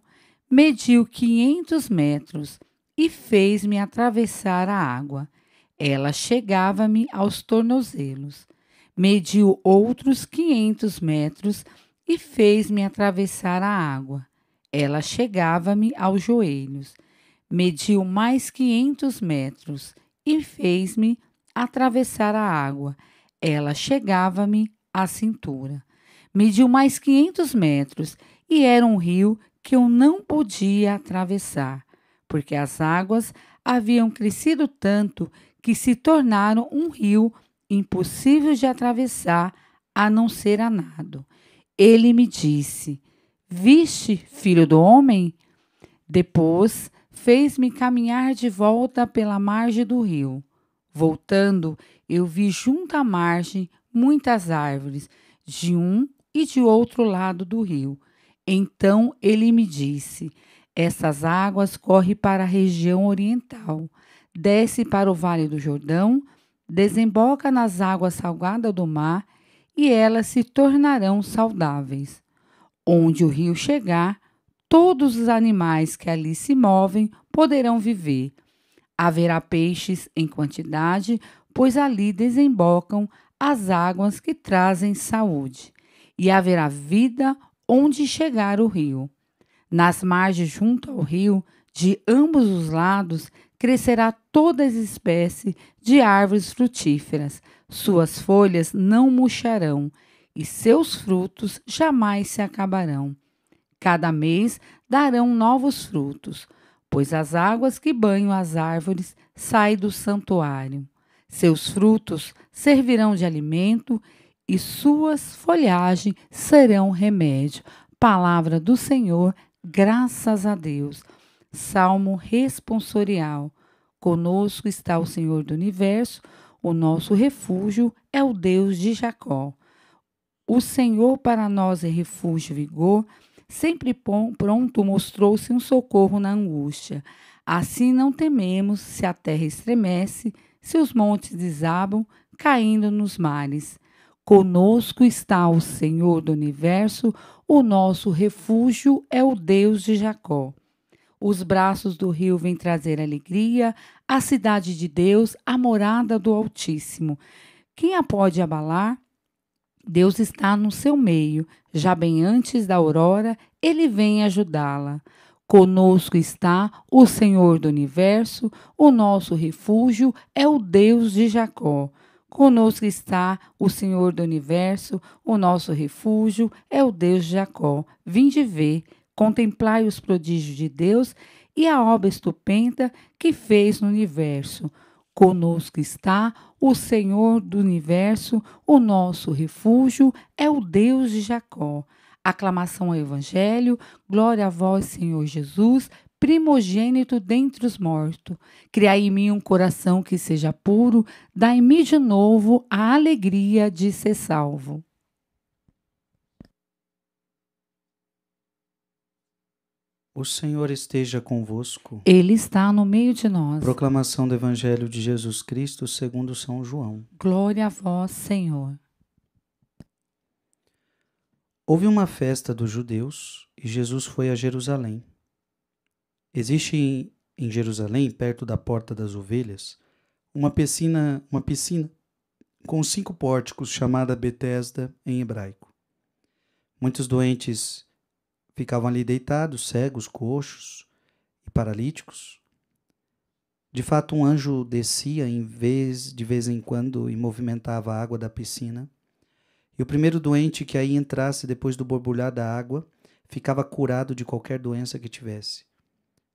mediu 500 metros e fez-me atravessar a água. Ela chegava-me aos tornozelos. Mediu outros 500 metros e fez-me atravessar a água. Ela chegava-me aos joelhos, mediu mais 500 metros e fez-me atravessar a água. Ela chegava-me à cintura. Mediu mais 500 metros e era um rio que eu não podia atravessar, porque as águas haviam crescido tanto que se tornaram um rio impossível de atravessar a não ser a nado. Ele me disse: Viste, filho do homem? Depois fez-me caminhar de volta pela margem do rio. Voltando, eu vi junto à margem muitas árvores, de um e de outro lado do rio. Então ele me disse: Essas águas correm para a região oriental, desce para o vale do Jordão, desemboca nas águas salgadas do mar, e elas se tornarão saudáveis. Onde o rio chegar, todos os animais que ali se movem poderão viver. Haverá peixes em quantidade, pois ali desembocam as águas que trazem saúde. E haverá vida onde chegar o rio. Nas margens junto ao rio, de ambos os lados, crescerá toda espécie de árvores frutíferas. Suas folhas não murcharão e seus frutos jamais se acabarão. Cada mês darão novos frutos, pois as águas que banham as árvores saem do santuário. Seus frutos servirão de alimento e suas folhagens serão remédio. Palavra do Senhor, graças a Deus. Salmo responsorial. Conosco está o Senhor do universo, o nosso refúgio é o Deus de Jacó. O Senhor para nós é refúgio e vigor, sempre pronto mostrou-se um socorro na angústia. Assim não tememos se a terra estremece, se os montes desabam, caindo nos mares. Conosco está o Senhor do universo, o nosso refúgio é o Deus de Jacó. Os braços do rio vêm trazer alegria, a cidade de Deus, a morada do Altíssimo. Quem a pode abalar? Deus está no seu meio, já bem antes da aurora, ele vem ajudá-la. Conosco está o Senhor do universo, o nosso refúgio é o Deus de Jacó. Conosco está o Senhor do universo, o nosso refúgio é o Deus de Jacó. Vinde ver, contemplai os prodígios de Deus e a obra estupenda que fez no universo. Conosco está o Senhor do universo, o nosso refúgio é o Deus de Jacó. Aclamação ao Evangelho, glória a vós, Senhor Jesus, primogênito dentre os mortos. Criai em mim um coração que seja puro, dai-me de novo a alegria de ser salvo. O Senhor esteja convosco. Ele está no meio de nós. Proclamação do Evangelho de Jesus Cristo segundo São João. Glória a vós, Senhor. Houve uma festa dos judeus e Jesus foi a Jerusalém. Existe em Jerusalém, perto da Porta das Ovelhas, uma piscina, uma piscina com cinco pórticos chamada Betesda em hebraico. Muitos doentes Ficavam ali deitados, cegos, coxos e paralíticos. De fato, um anjo descia em vez, de vez em quando e movimentava a água da piscina. E o primeiro doente que aí entrasse depois do borbulhar da água ficava curado de qualquer doença que tivesse.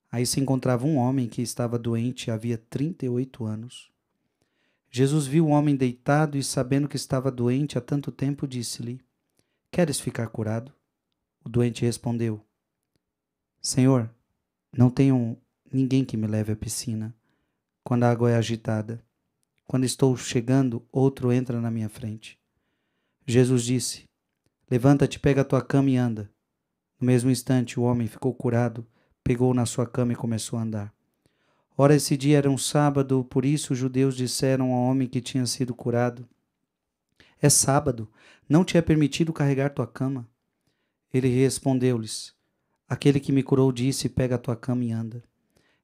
Aí se encontrava um homem que estava doente havia 38 anos. Jesus viu o homem deitado e, sabendo que estava doente há tanto tempo, disse-lhe: Queres ficar curado? O doente respondeu: Senhor, não tenho ninguém que me leve à piscina quando a água é agitada. Quando estou chegando, outro entra na minha frente. Jesus disse: Levanta-te, pega a tua cama e anda. No mesmo instante, o homem ficou curado, pegou na sua cama e começou a andar. Ora, esse dia era um sábado, por isso os judeus disseram ao homem que tinha sido curado: É sábado, não te é permitido carregar tua cama. Ele respondeu-lhes: Aquele que me curou disse: Pega a tua cama e anda.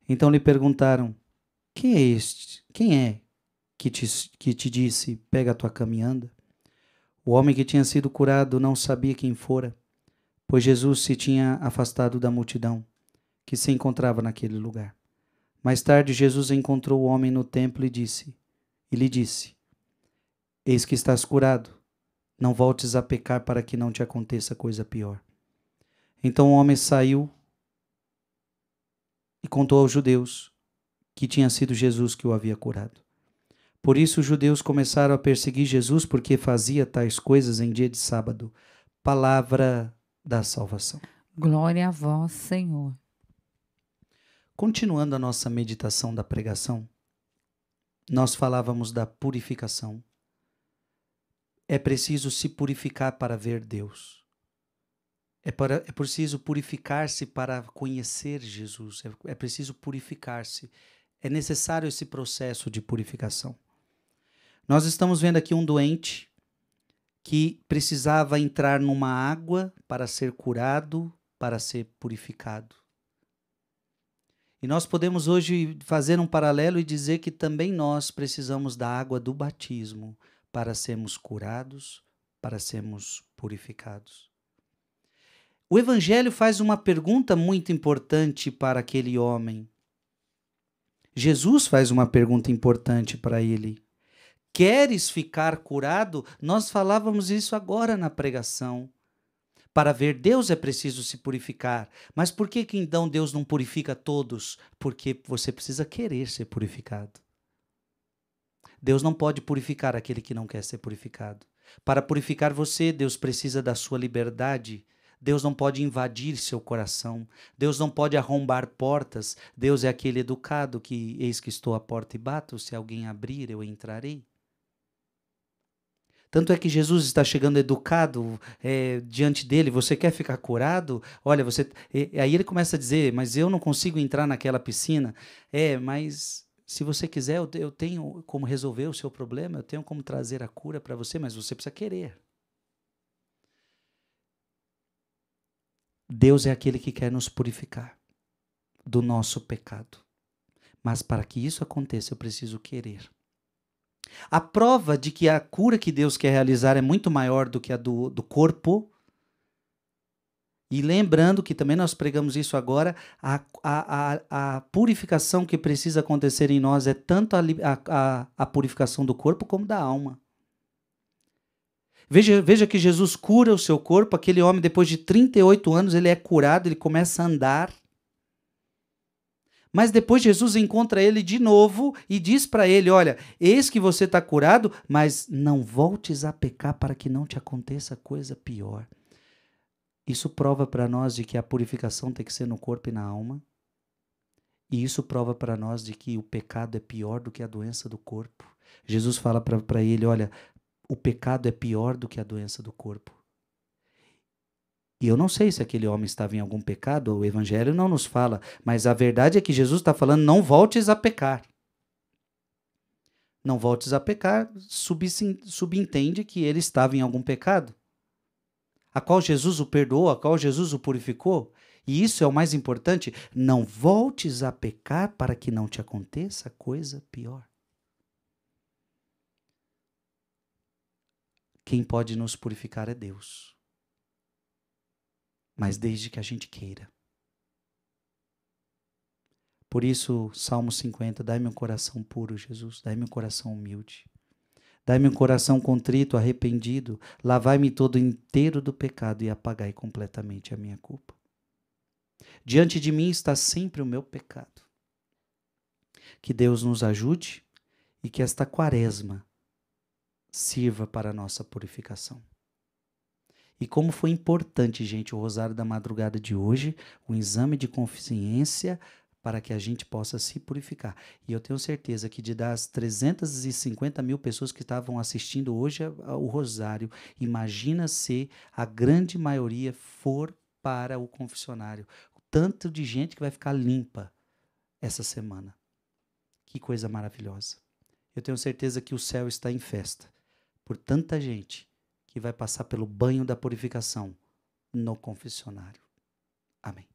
Então lhe perguntaram: Quem é este? Quem é que te, que te disse: Pega a tua cama e anda? O homem que tinha sido curado não sabia quem fora, pois Jesus se tinha afastado da multidão que se encontrava naquele lugar. Mais tarde Jesus encontrou o homem no templo e disse: e lhe disse: Eis que estás curado não voltes a pecar para que não te aconteça coisa pior. Então o homem saiu e contou aos judeus que tinha sido Jesus que o havia curado. Por isso os judeus começaram a perseguir Jesus porque fazia tais coisas em dia de sábado. Palavra da salvação. Glória a vós, Senhor. Continuando a nossa meditação da pregação, nós falávamos da purificação é preciso se purificar para ver Deus. É, para, é preciso purificar-se para conhecer Jesus. É, é preciso purificar-se. É necessário esse processo de purificação. Nós estamos vendo aqui um doente que precisava entrar numa água para ser curado, para ser purificado. E nós podemos hoje fazer um paralelo e dizer que também nós precisamos da água do batismo para sermos curados, para sermos purificados. O Evangelho faz uma pergunta muito importante para aquele homem. Jesus faz uma pergunta importante para ele. Queres ficar curado? Nós falávamos isso agora na pregação. Para ver Deus é preciso se purificar. Mas por que, que então Deus não purifica todos? Porque você precisa querer ser purificado. Deus não pode purificar aquele que não quer ser purificado. Para purificar você, Deus precisa da sua liberdade. Deus não pode invadir seu coração. Deus não pode arrombar portas. Deus é aquele educado que, eis que estou à porta e bato, se alguém abrir, eu entrarei. Tanto é que Jesus está chegando educado é, diante dele. Você quer ficar curado? Olha, você. E, é, aí ele começa a dizer: Mas eu não consigo entrar naquela piscina. É, mas se você quiser, eu, eu tenho como resolver o seu problema, eu tenho como trazer a cura para você, mas você precisa querer. Deus é aquele que quer nos purificar do nosso pecado. Mas para que isso aconteça, eu preciso querer. A prova de que a cura que Deus quer realizar é muito maior do que a do, do corpo e lembrando que também nós pregamos isso agora, a, a, a, a purificação que precisa acontecer em nós é tanto a, a, a purificação do corpo como da alma. Veja, veja que Jesus cura o seu corpo, aquele homem, depois de 38 anos, ele é curado, ele começa a andar. Mas depois Jesus encontra ele de novo e diz para ele: Olha, eis que você está curado, mas não voltes a pecar para que não te aconteça coisa pior. Isso prova para nós de que a purificação tem que ser no corpo e na alma. E isso prova para nós de que o pecado é pior do que a doença do corpo. Jesus fala para ele: olha, o pecado é pior do que a doença do corpo. E eu não sei se aquele homem estava em algum pecado, o evangelho não nos fala, mas a verdade é que Jesus está falando: não voltes a pecar. Não voltes a pecar, subentende que ele estava em algum pecado a qual Jesus o perdoou, a qual Jesus o purificou. E isso é o mais importante. Não voltes a pecar para que não te aconteça coisa pior. Quem pode nos purificar é Deus. Mas desde que a gente queira. Por isso, Salmo 50, dai-me um coração puro, Jesus, dai-me um coração humilde. Dai-me um coração contrito, arrependido, lavai-me todo inteiro do pecado e apagai completamente a minha culpa. Diante de mim está sempre o meu pecado. Que Deus nos ajude e que esta quaresma sirva para a nossa purificação. E como foi importante, gente, o Rosário da Madrugada de hoje, o exame de consciência para que a gente possa se purificar. E eu tenho certeza que de das 350 mil pessoas que estavam assistindo hoje o Rosário, imagina se a grande maioria for para o confessionário. Tanto de gente que vai ficar limpa essa semana. Que coisa maravilhosa. Eu tenho certeza que o céu está em festa por tanta gente que vai passar pelo banho da purificação no confessionário. Amém.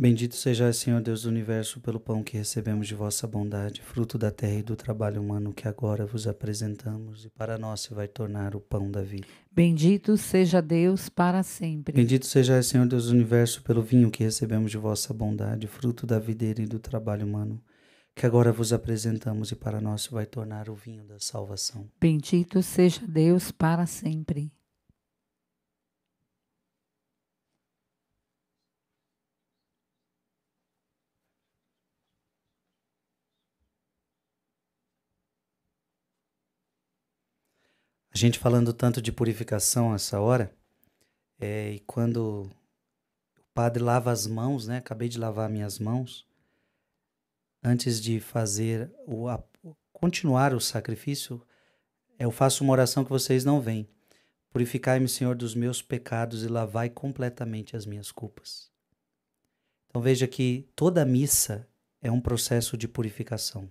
Bendito seja, Senhor Deus do universo, pelo pão que recebemos de vossa bondade, fruto da terra e do trabalho humano que agora vos apresentamos e para nós se vai tornar o pão da vida. Bendito seja Deus para sempre. Bendito seja, Senhor Deus do universo, pelo vinho que recebemos de vossa bondade, fruto da videira e do trabalho humano que agora vos apresentamos e para nós vai tornar o vinho da salvação. Bendito seja Deus para sempre. A gente falando tanto de purificação essa hora, é, e quando o padre lava as mãos, né? Acabei de lavar minhas mãos, antes de fazer o a, continuar o sacrifício, eu faço uma oração que vocês não veem. Purificai-me, Senhor, dos meus pecados e lavai completamente as minhas culpas. Então veja que toda missa é um processo de purificação.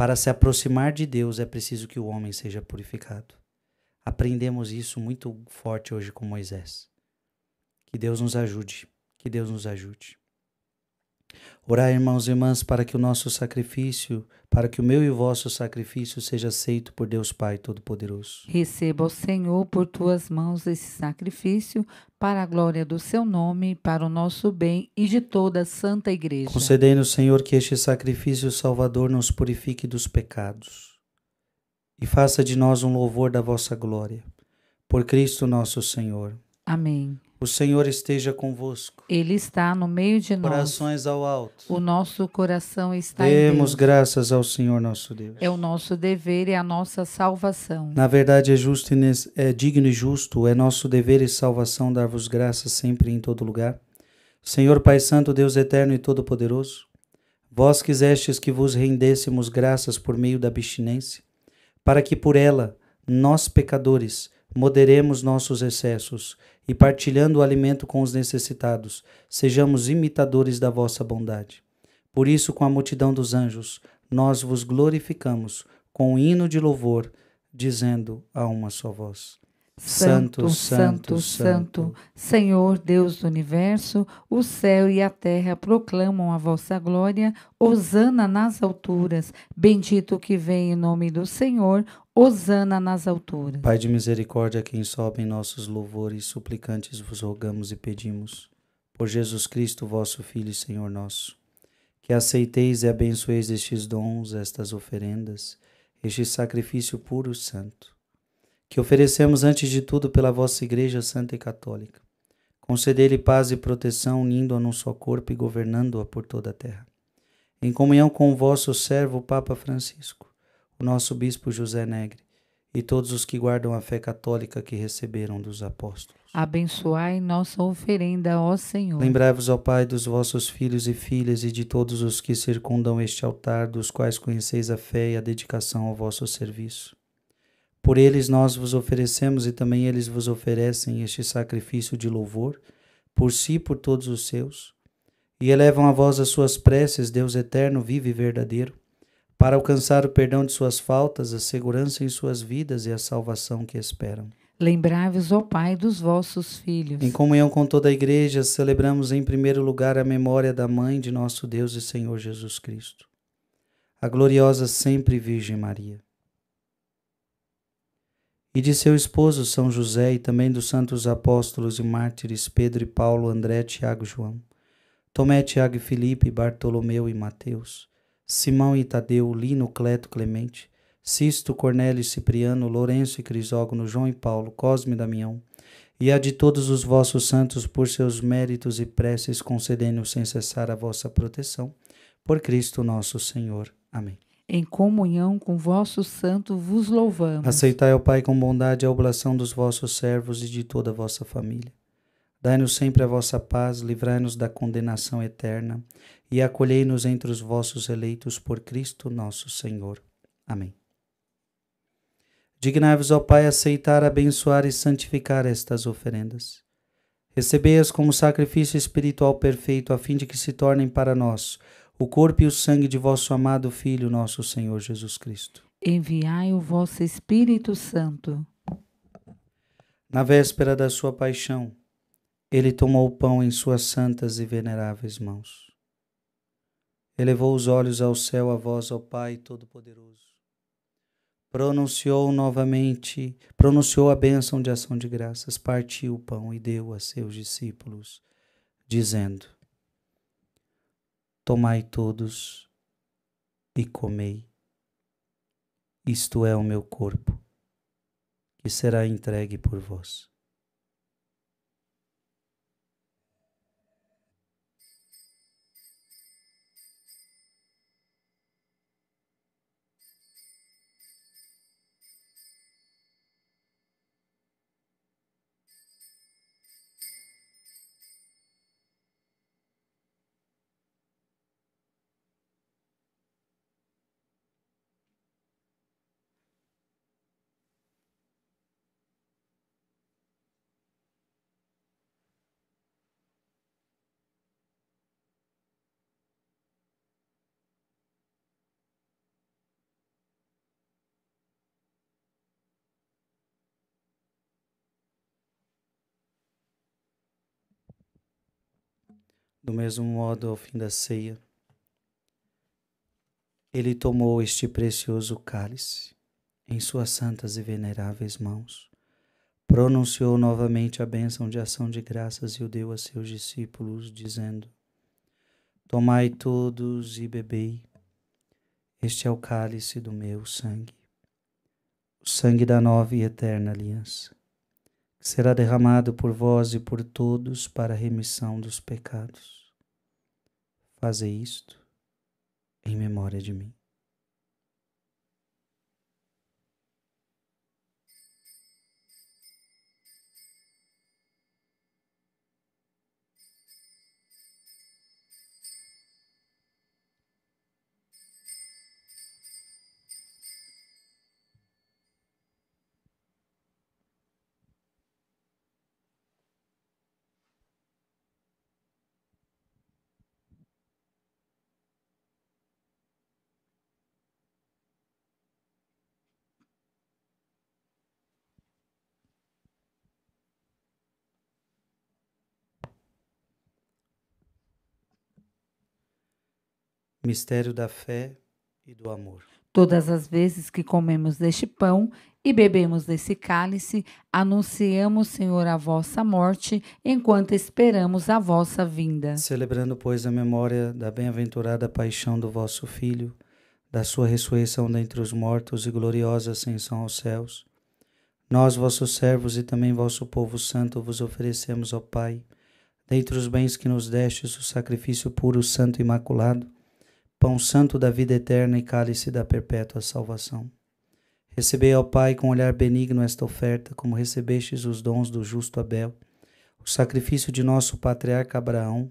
Para se aproximar de Deus é preciso que o homem seja purificado. Aprendemos isso muito forte hoje com Moisés. Que Deus nos ajude, que Deus nos ajude. Orai, irmãos e irmãs, para que o nosso sacrifício, para que o meu e o vosso sacrifício seja aceito por Deus Pai Todo-Poderoso. Receba, Senhor, por tuas mãos esse sacrifício, para a glória do seu nome, para o nosso bem e de toda a Santa Igreja. Concedei-nos, Senhor, que este sacrifício salvador nos purifique dos pecados e faça de nós um louvor da vossa glória. Por Cristo nosso Senhor. Amém. O Senhor esteja convosco. Ele está no meio de nós. Corações ao alto. O nosso coração está Demos em Demos graças ao Senhor nosso Deus. É o nosso dever e a nossa salvação. Na verdade, é justo e é digno e justo, é nosso dever e salvação dar-vos graças sempre e em todo lugar. Senhor Pai santo, Deus eterno e todo-poderoso, vós quisestes que vos rendêssemos graças por meio da abstinência, para que por ela nós pecadores moderemos nossos excessos e partilhando o alimento com os necessitados, sejamos imitadores da vossa bondade. Por isso, com a multidão dos anjos, nós vos glorificamos com o um hino de louvor, dizendo a uma só voz. Santo, santo, santo, santo, Senhor Deus do universo, o céu e a terra proclamam a vossa glória. Hosana nas alturas. Bendito que vem em nome do Senhor. Osana nas alturas. Pai de misericórdia, quem sobe em nossos louvores, suplicantes vos rogamos e pedimos, por Jesus Cristo, vosso Filho e Senhor nosso, que aceiteis e abençoeis estes dons, estas oferendas, este sacrifício puro e santo, que oferecemos antes de tudo pela vossa Igreja Santa e Católica. Concedei-lhe paz e proteção, unindo-a num só corpo e governando-a por toda a terra. Em comunhão com o vosso servo, Papa Francisco o nosso bispo José Negre e todos os que guardam a fé católica que receberam dos apóstolos. Abençoai nossa oferenda, ó Senhor. Lembrai-vos, ó Pai, dos vossos filhos e filhas e de todos os que circundam este altar, dos quais conheceis a fé e a dedicação ao vosso serviço. Por eles nós vos oferecemos e também eles vos oferecem este sacrifício de louvor, por si e por todos os seus, e elevam a vós as suas preces, Deus eterno, vivo e verdadeiro para alcançar o perdão de suas faltas, a segurança em suas vidas e a salvação que esperam. Lembrai-vos, ó Pai, dos vossos filhos. Em comunhão com toda a Igreja, celebramos em primeiro lugar a memória da Mãe de nosso Deus e Senhor Jesus Cristo, a gloriosa Sempre Virgem Maria. E de seu esposo São José e também dos santos apóstolos e mártires Pedro e Paulo, André, Tiago e João, Tomé, Tiago e Filipe, Bartolomeu e Mateus Simão e Tadeu, Lino, Cleto, Clemente, Sisto, Cornélio, Cipriano, Lourenço e Crisógono, João e Paulo, Cosme e Damião, e a de todos os vossos santos por seus méritos e preces, concedendo sem cessar a vossa proteção, por Cristo nosso Senhor. Amém. Em comunhão com vosso santo vos louvamos. Aceitai, ó Pai, com bondade a oblação dos vossos servos e de toda a vossa família Dai-nos sempre a vossa paz, livrai-nos da condenação eterna e acolhei-nos entre os vossos eleitos por Cristo nosso Senhor. Amém. Dignai-vos, ó Pai, aceitar, abençoar e santificar estas oferendas. Recebei-as como sacrifício espiritual perfeito, a fim de que se tornem para nós o corpo e o sangue de vosso amado Filho, nosso Senhor Jesus Cristo. Enviai o vosso Espírito Santo. Na véspera da sua paixão, ele tomou o pão em suas santas e veneráveis mãos. Elevou os olhos ao céu, a voz ao Pai Todo-Poderoso. Pronunciou novamente, pronunciou a bênção de ação de graças, partiu o pão e deu a seus discípulos, dizendo: Tomai todos e comei. Isto é o meu corpo, que será entregue por vós. Do mesmo modo, ao fim da ceia, ele tomou este precioso cálice em suas santas e veneráveis mãos, pronunciou novamente a bênção de ação de graças e o deu a seus discípulos, dizendo: Tomai todos e bebei, este é o cálice do meu sangue, o sangue da nova e eterna aliança, que será derramado por vós e por todos para a remissão dos pecados Fazei isto em memória de mim. Mistério da fé e do amor. Todas as vezes que comemos deste pão e bebemos desse cálice, anunciamos, Senhor, a vossa morte, enquanto esperamos a vossa vinda. Celebrando, pois, a memória da bem-aventurada paixão do vosso Filho, da sua ressurreição dentre os mortos e gloriosa ascensão aos céus, nós, vossos servos e também vosso povo santo, vos oferecemos, ó Pai, dentre os bens que nos destes, o sacrifício puro, santo e imaculado pão santo da vida eterna e cálice da perpétua salvação. Recebei ao Pai com olhar benigno esta oferta, como recebestes os dons do justo Abel, o sacrifício de nosso patriarca Abraão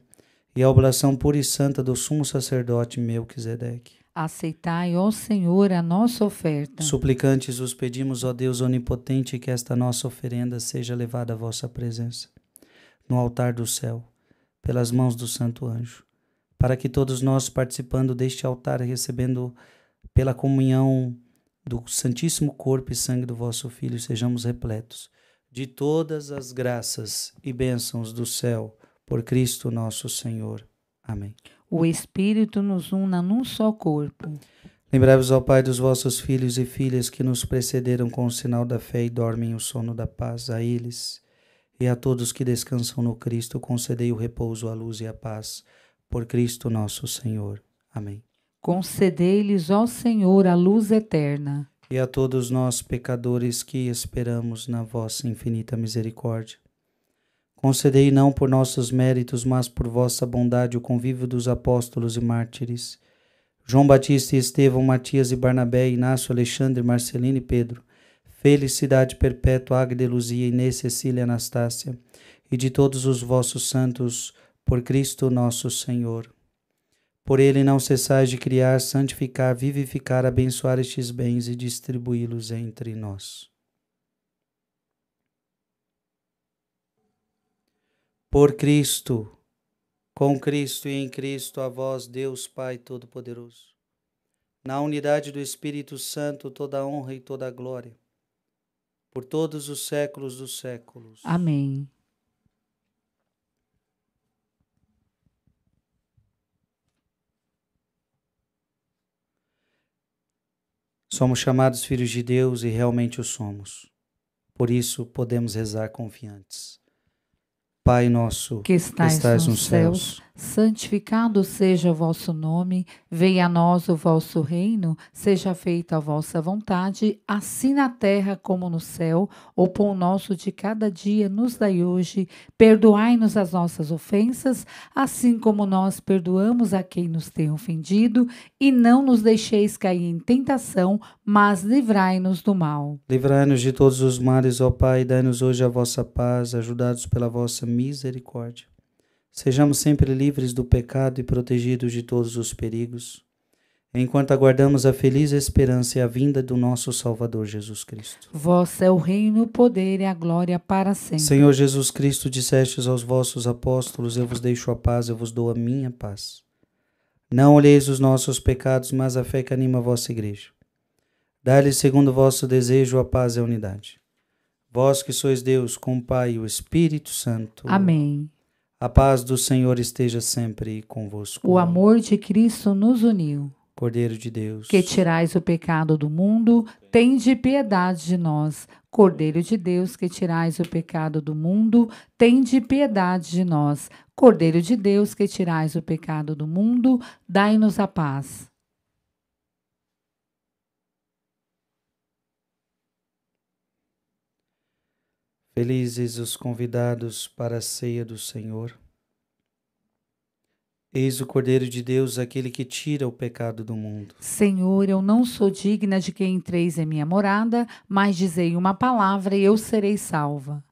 e a oblação pura e santa do sumo sacerdote Melquisedeque. Aceitai, ó Senhor, a nossa oferta. Suplicantes os pedimos, ó Deus onipotente, que esta nossa oferenda seja levada à vossa presença, no altar do céu, pelas mãos do santo anjo para que todos nós, participando deste altar, recebendo pela comunhão do Santíssimo Corpo e Sangue do vosso Filho, sejamos repletos de todas as graças e bênçãos do céu, por Cristo nosso Senhor. Amém. O Espírito nos una num só corpo. Lembrai-vos, ó Pai, dos vossos filhos e filhas que nos precederam com o sinal da fé e dormem o sono da paz. A eles e a todos que descansam no Cristo, concedei o repouso, a luz e a paz por Cristo nosso Senhor. Amém. Concedei-lhes, ó Senhor, a luz eterna. E a todos nós, pecadores, que esperamos na vossa infinita misericórdia. Concedei não por nossos méritos, mas por vossa bondade o convívio dos apóstolos e mártires. João Batista e Estevão, Matias e Barnabé, Inácio, Alexandre, Marcelino e Pedro. Felicidade perpétua, Luzia, Inês, Cecília, Anastácia. E de todos os vossos santos, por Cristo nosso Senhor. Por ele não cessais de criar, santificar, vivificar, abençoar estes bens e distribuí-los entre nós. Por Cristo, com Cristo e em Cristo, a vós, Deus Pai Todo-Poderoso, na unidade do Espírito Santo, toda honra e toda glória, por todos os séculos dos séculos. Amém. Somos chamados filhos de Deus e realmente o somos. Por isso podemos rezar confiantes. Pai nosso, que estais, que nos, nos céus, céus santificado seja o vosso nome, venha a nós o vosso reino, seja feita a vossa vontade, assim na terra como no céu. O pão nosso de cada dia nos dai hoje, perdoai-nos as nossas ofensas, assim como nós perdoamos a quem nos tem ofendido, e não nos deixeis cair em tentação, mas livrai-nos do mal. Livrai-nos de todos os males, ó Pai, dai-nos hoje a vossa paz, ajudados pela vossa misericórdia. Sejamos sempre livres do pecado e protegidos de todos os perigos, enquanto aguardamos a feliz esperança e a vinda do nosso Salvador Jesus Cristo. Vós é o reino, o poder e a glória para sempre. Senhor Jesus Cristo, dissestes aos vossos apóstolos: Eu vos deixo a paz, eu vos dou a minha paz. Não olheis os nossos pecados, mas a fé que anima a vossa igreja. Dá-lhe segundo o vosso desejo a paz e a unidade. Vós que sois Deus, com o Pai e o Espírito Santo. Amém. A paz do Senhor esteja sempre convosco. O amor de Cristo nos uniu. Cordeiro de Deus, que tirais o pecado do mundo, tende piedade de nós. Cordeiro de Deus, que tirais o pecado do mundo, tende piedade de nós. Cordeiro de Deus, que tirais o pecado do mundo, dai-nos a paz. Felizes os convidados para a ceia do Senhor. Eis o Cordeiro de Deus, aquele que tira o pecado do mundo. Senhor, eu não sou digna de que entreis em minha morada, mas dizei uma palavra e eu serei salva.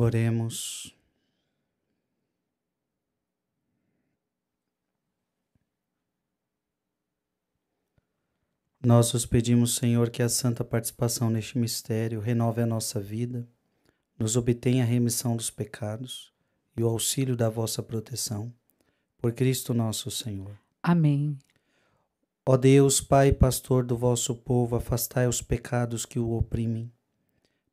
Oremos. Nós os pedimos, Senhor, que a santa participação neste mistério renove a nossa vida, nos obtenha a remissão dos pecados e o auxílio da vossa proteção. Por Cristo nosso Senhor. Amém. Ó Deus, Pai, pastor do vosso povo, afastai os pecados que o oprimem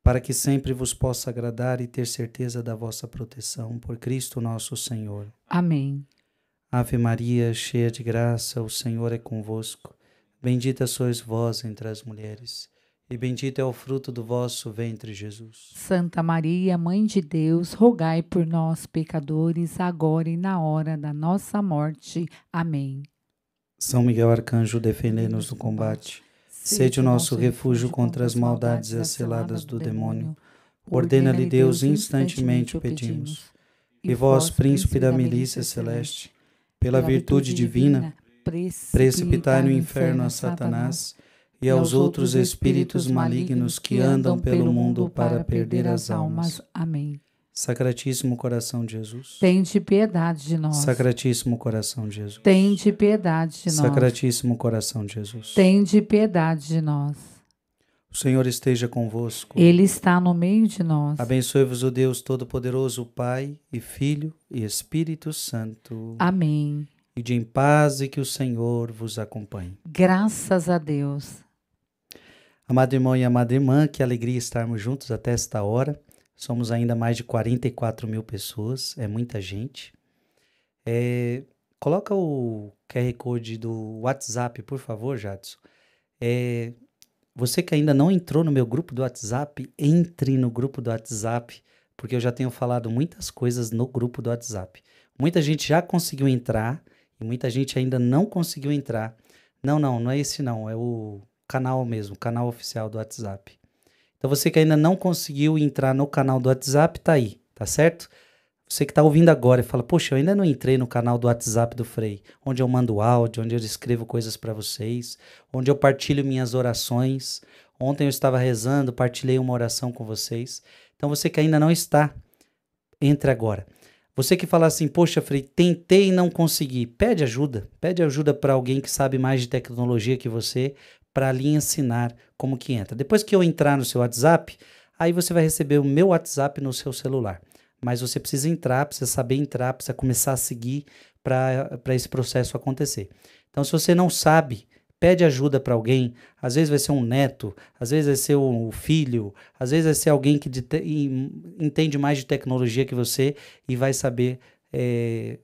para que sempre vos possa agradar e ter certeza da vossa proteção, por Cristo nosso Senhor. Amém. Ave Maria, cheia de graça, o Senhor é convosco. Bendita sois vós entre as mulheres, e bendito é o fruto do vosso ventre, Jesus. Santa Maria, Mãe de Deus, rogai por nós, pecadores, agora e na hora da nossa morte. Amém. São Miguel Arcanjo, defendei-nos do combate Sede o nosso refúgio contra as maldades e as seladas do demônio. Ordena-lhe Deus, instantemente o pedimos. E vós, príncipe da milícia celeste, pela virtude divina, precipitai no inferno a Satanás e aos outros espíritos malignos que andam pelo mundo para perder as almas. Amém. Sacratíssimo coração de Jesus. de piedade de nós. Sacratíssimo coração de Jesus. de piedade de nós. Sacratíssimo coração de Jesus. Tende piedade de nós. O Senhor esteja convosco. Ele está no meio de nós. Abençoe-vos o Deus Todo-Poderoso, Pai e Filho e Espírito Santo. Amém. E de em paz e que o Senhor vos acompanhe. Graças a Deus. Amado irmão e amada irmã, que alegria estarmos juntos até esta hora. Somos ainda mais de 44 mil pessoas, é muita gente. É, coloca o QR Code do WhatsApp, por favor, Jadson. É, você que ainda não entrou no meu grupo do WhatsApp, entre no grupo do WhatsApp, porque eu já tenho falado muitas coisas no grupo do WhatsApp. Muita gente já conseguiu entrar e muita gente ainda não conseguiu entrar. Não, não, não é esse não, é o canal mesmo, canal oficial do WhatsApp. Então você que ainda não conseguiu entrar no canal do WhatsApp, tá aí, tá certo? Você que está ouvindo agora e fala, poxa, eu ainda não entrei no canal do WhatsApp do Frei, onde eu mando áudio, onde eu escrevo coisas para vocês, onde eu partilho minhas orações. Ontem eu estava rezando, partilhei uma oração com vocês. Então você que ainda não está, entre agora. Você que fala assim, poxa, Frei, tentei e não consegui, pede ajuda. Pede ajuda para alguém que sabe mais de tecnologia que você, para lhe ensinar como que entra. Depois que eu entrar no seu WhatsApp, aí você vai receber o meu WhatsApp no seu celular. Mas você precisa entrar, precisa saber entrar, precisa começar a seguir para esse processo acontecer. Então, se você não sabe, pede ajuda para alguém. Às vezes vai ser um neto, às vezes vai ser um filho, às vezes vai ser alguém que entende mais de tecnologia que você e vai saber é,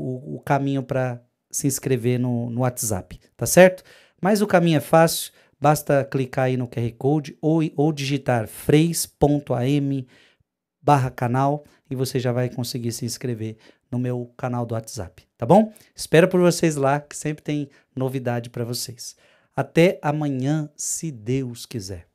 o, o, caminho para se inscrever no, no WhatsApp, tá certo? Mas o caminho é fácil, basta clicar aí no QR Code ou, ou digitar freis.am barra canal e você já vai conseguir se inscrever no meu canal do WhatsApp, tá bom? Espero por vocês lá, que sempre tem novidade para vocês. Até amanhã, se Deus quiser.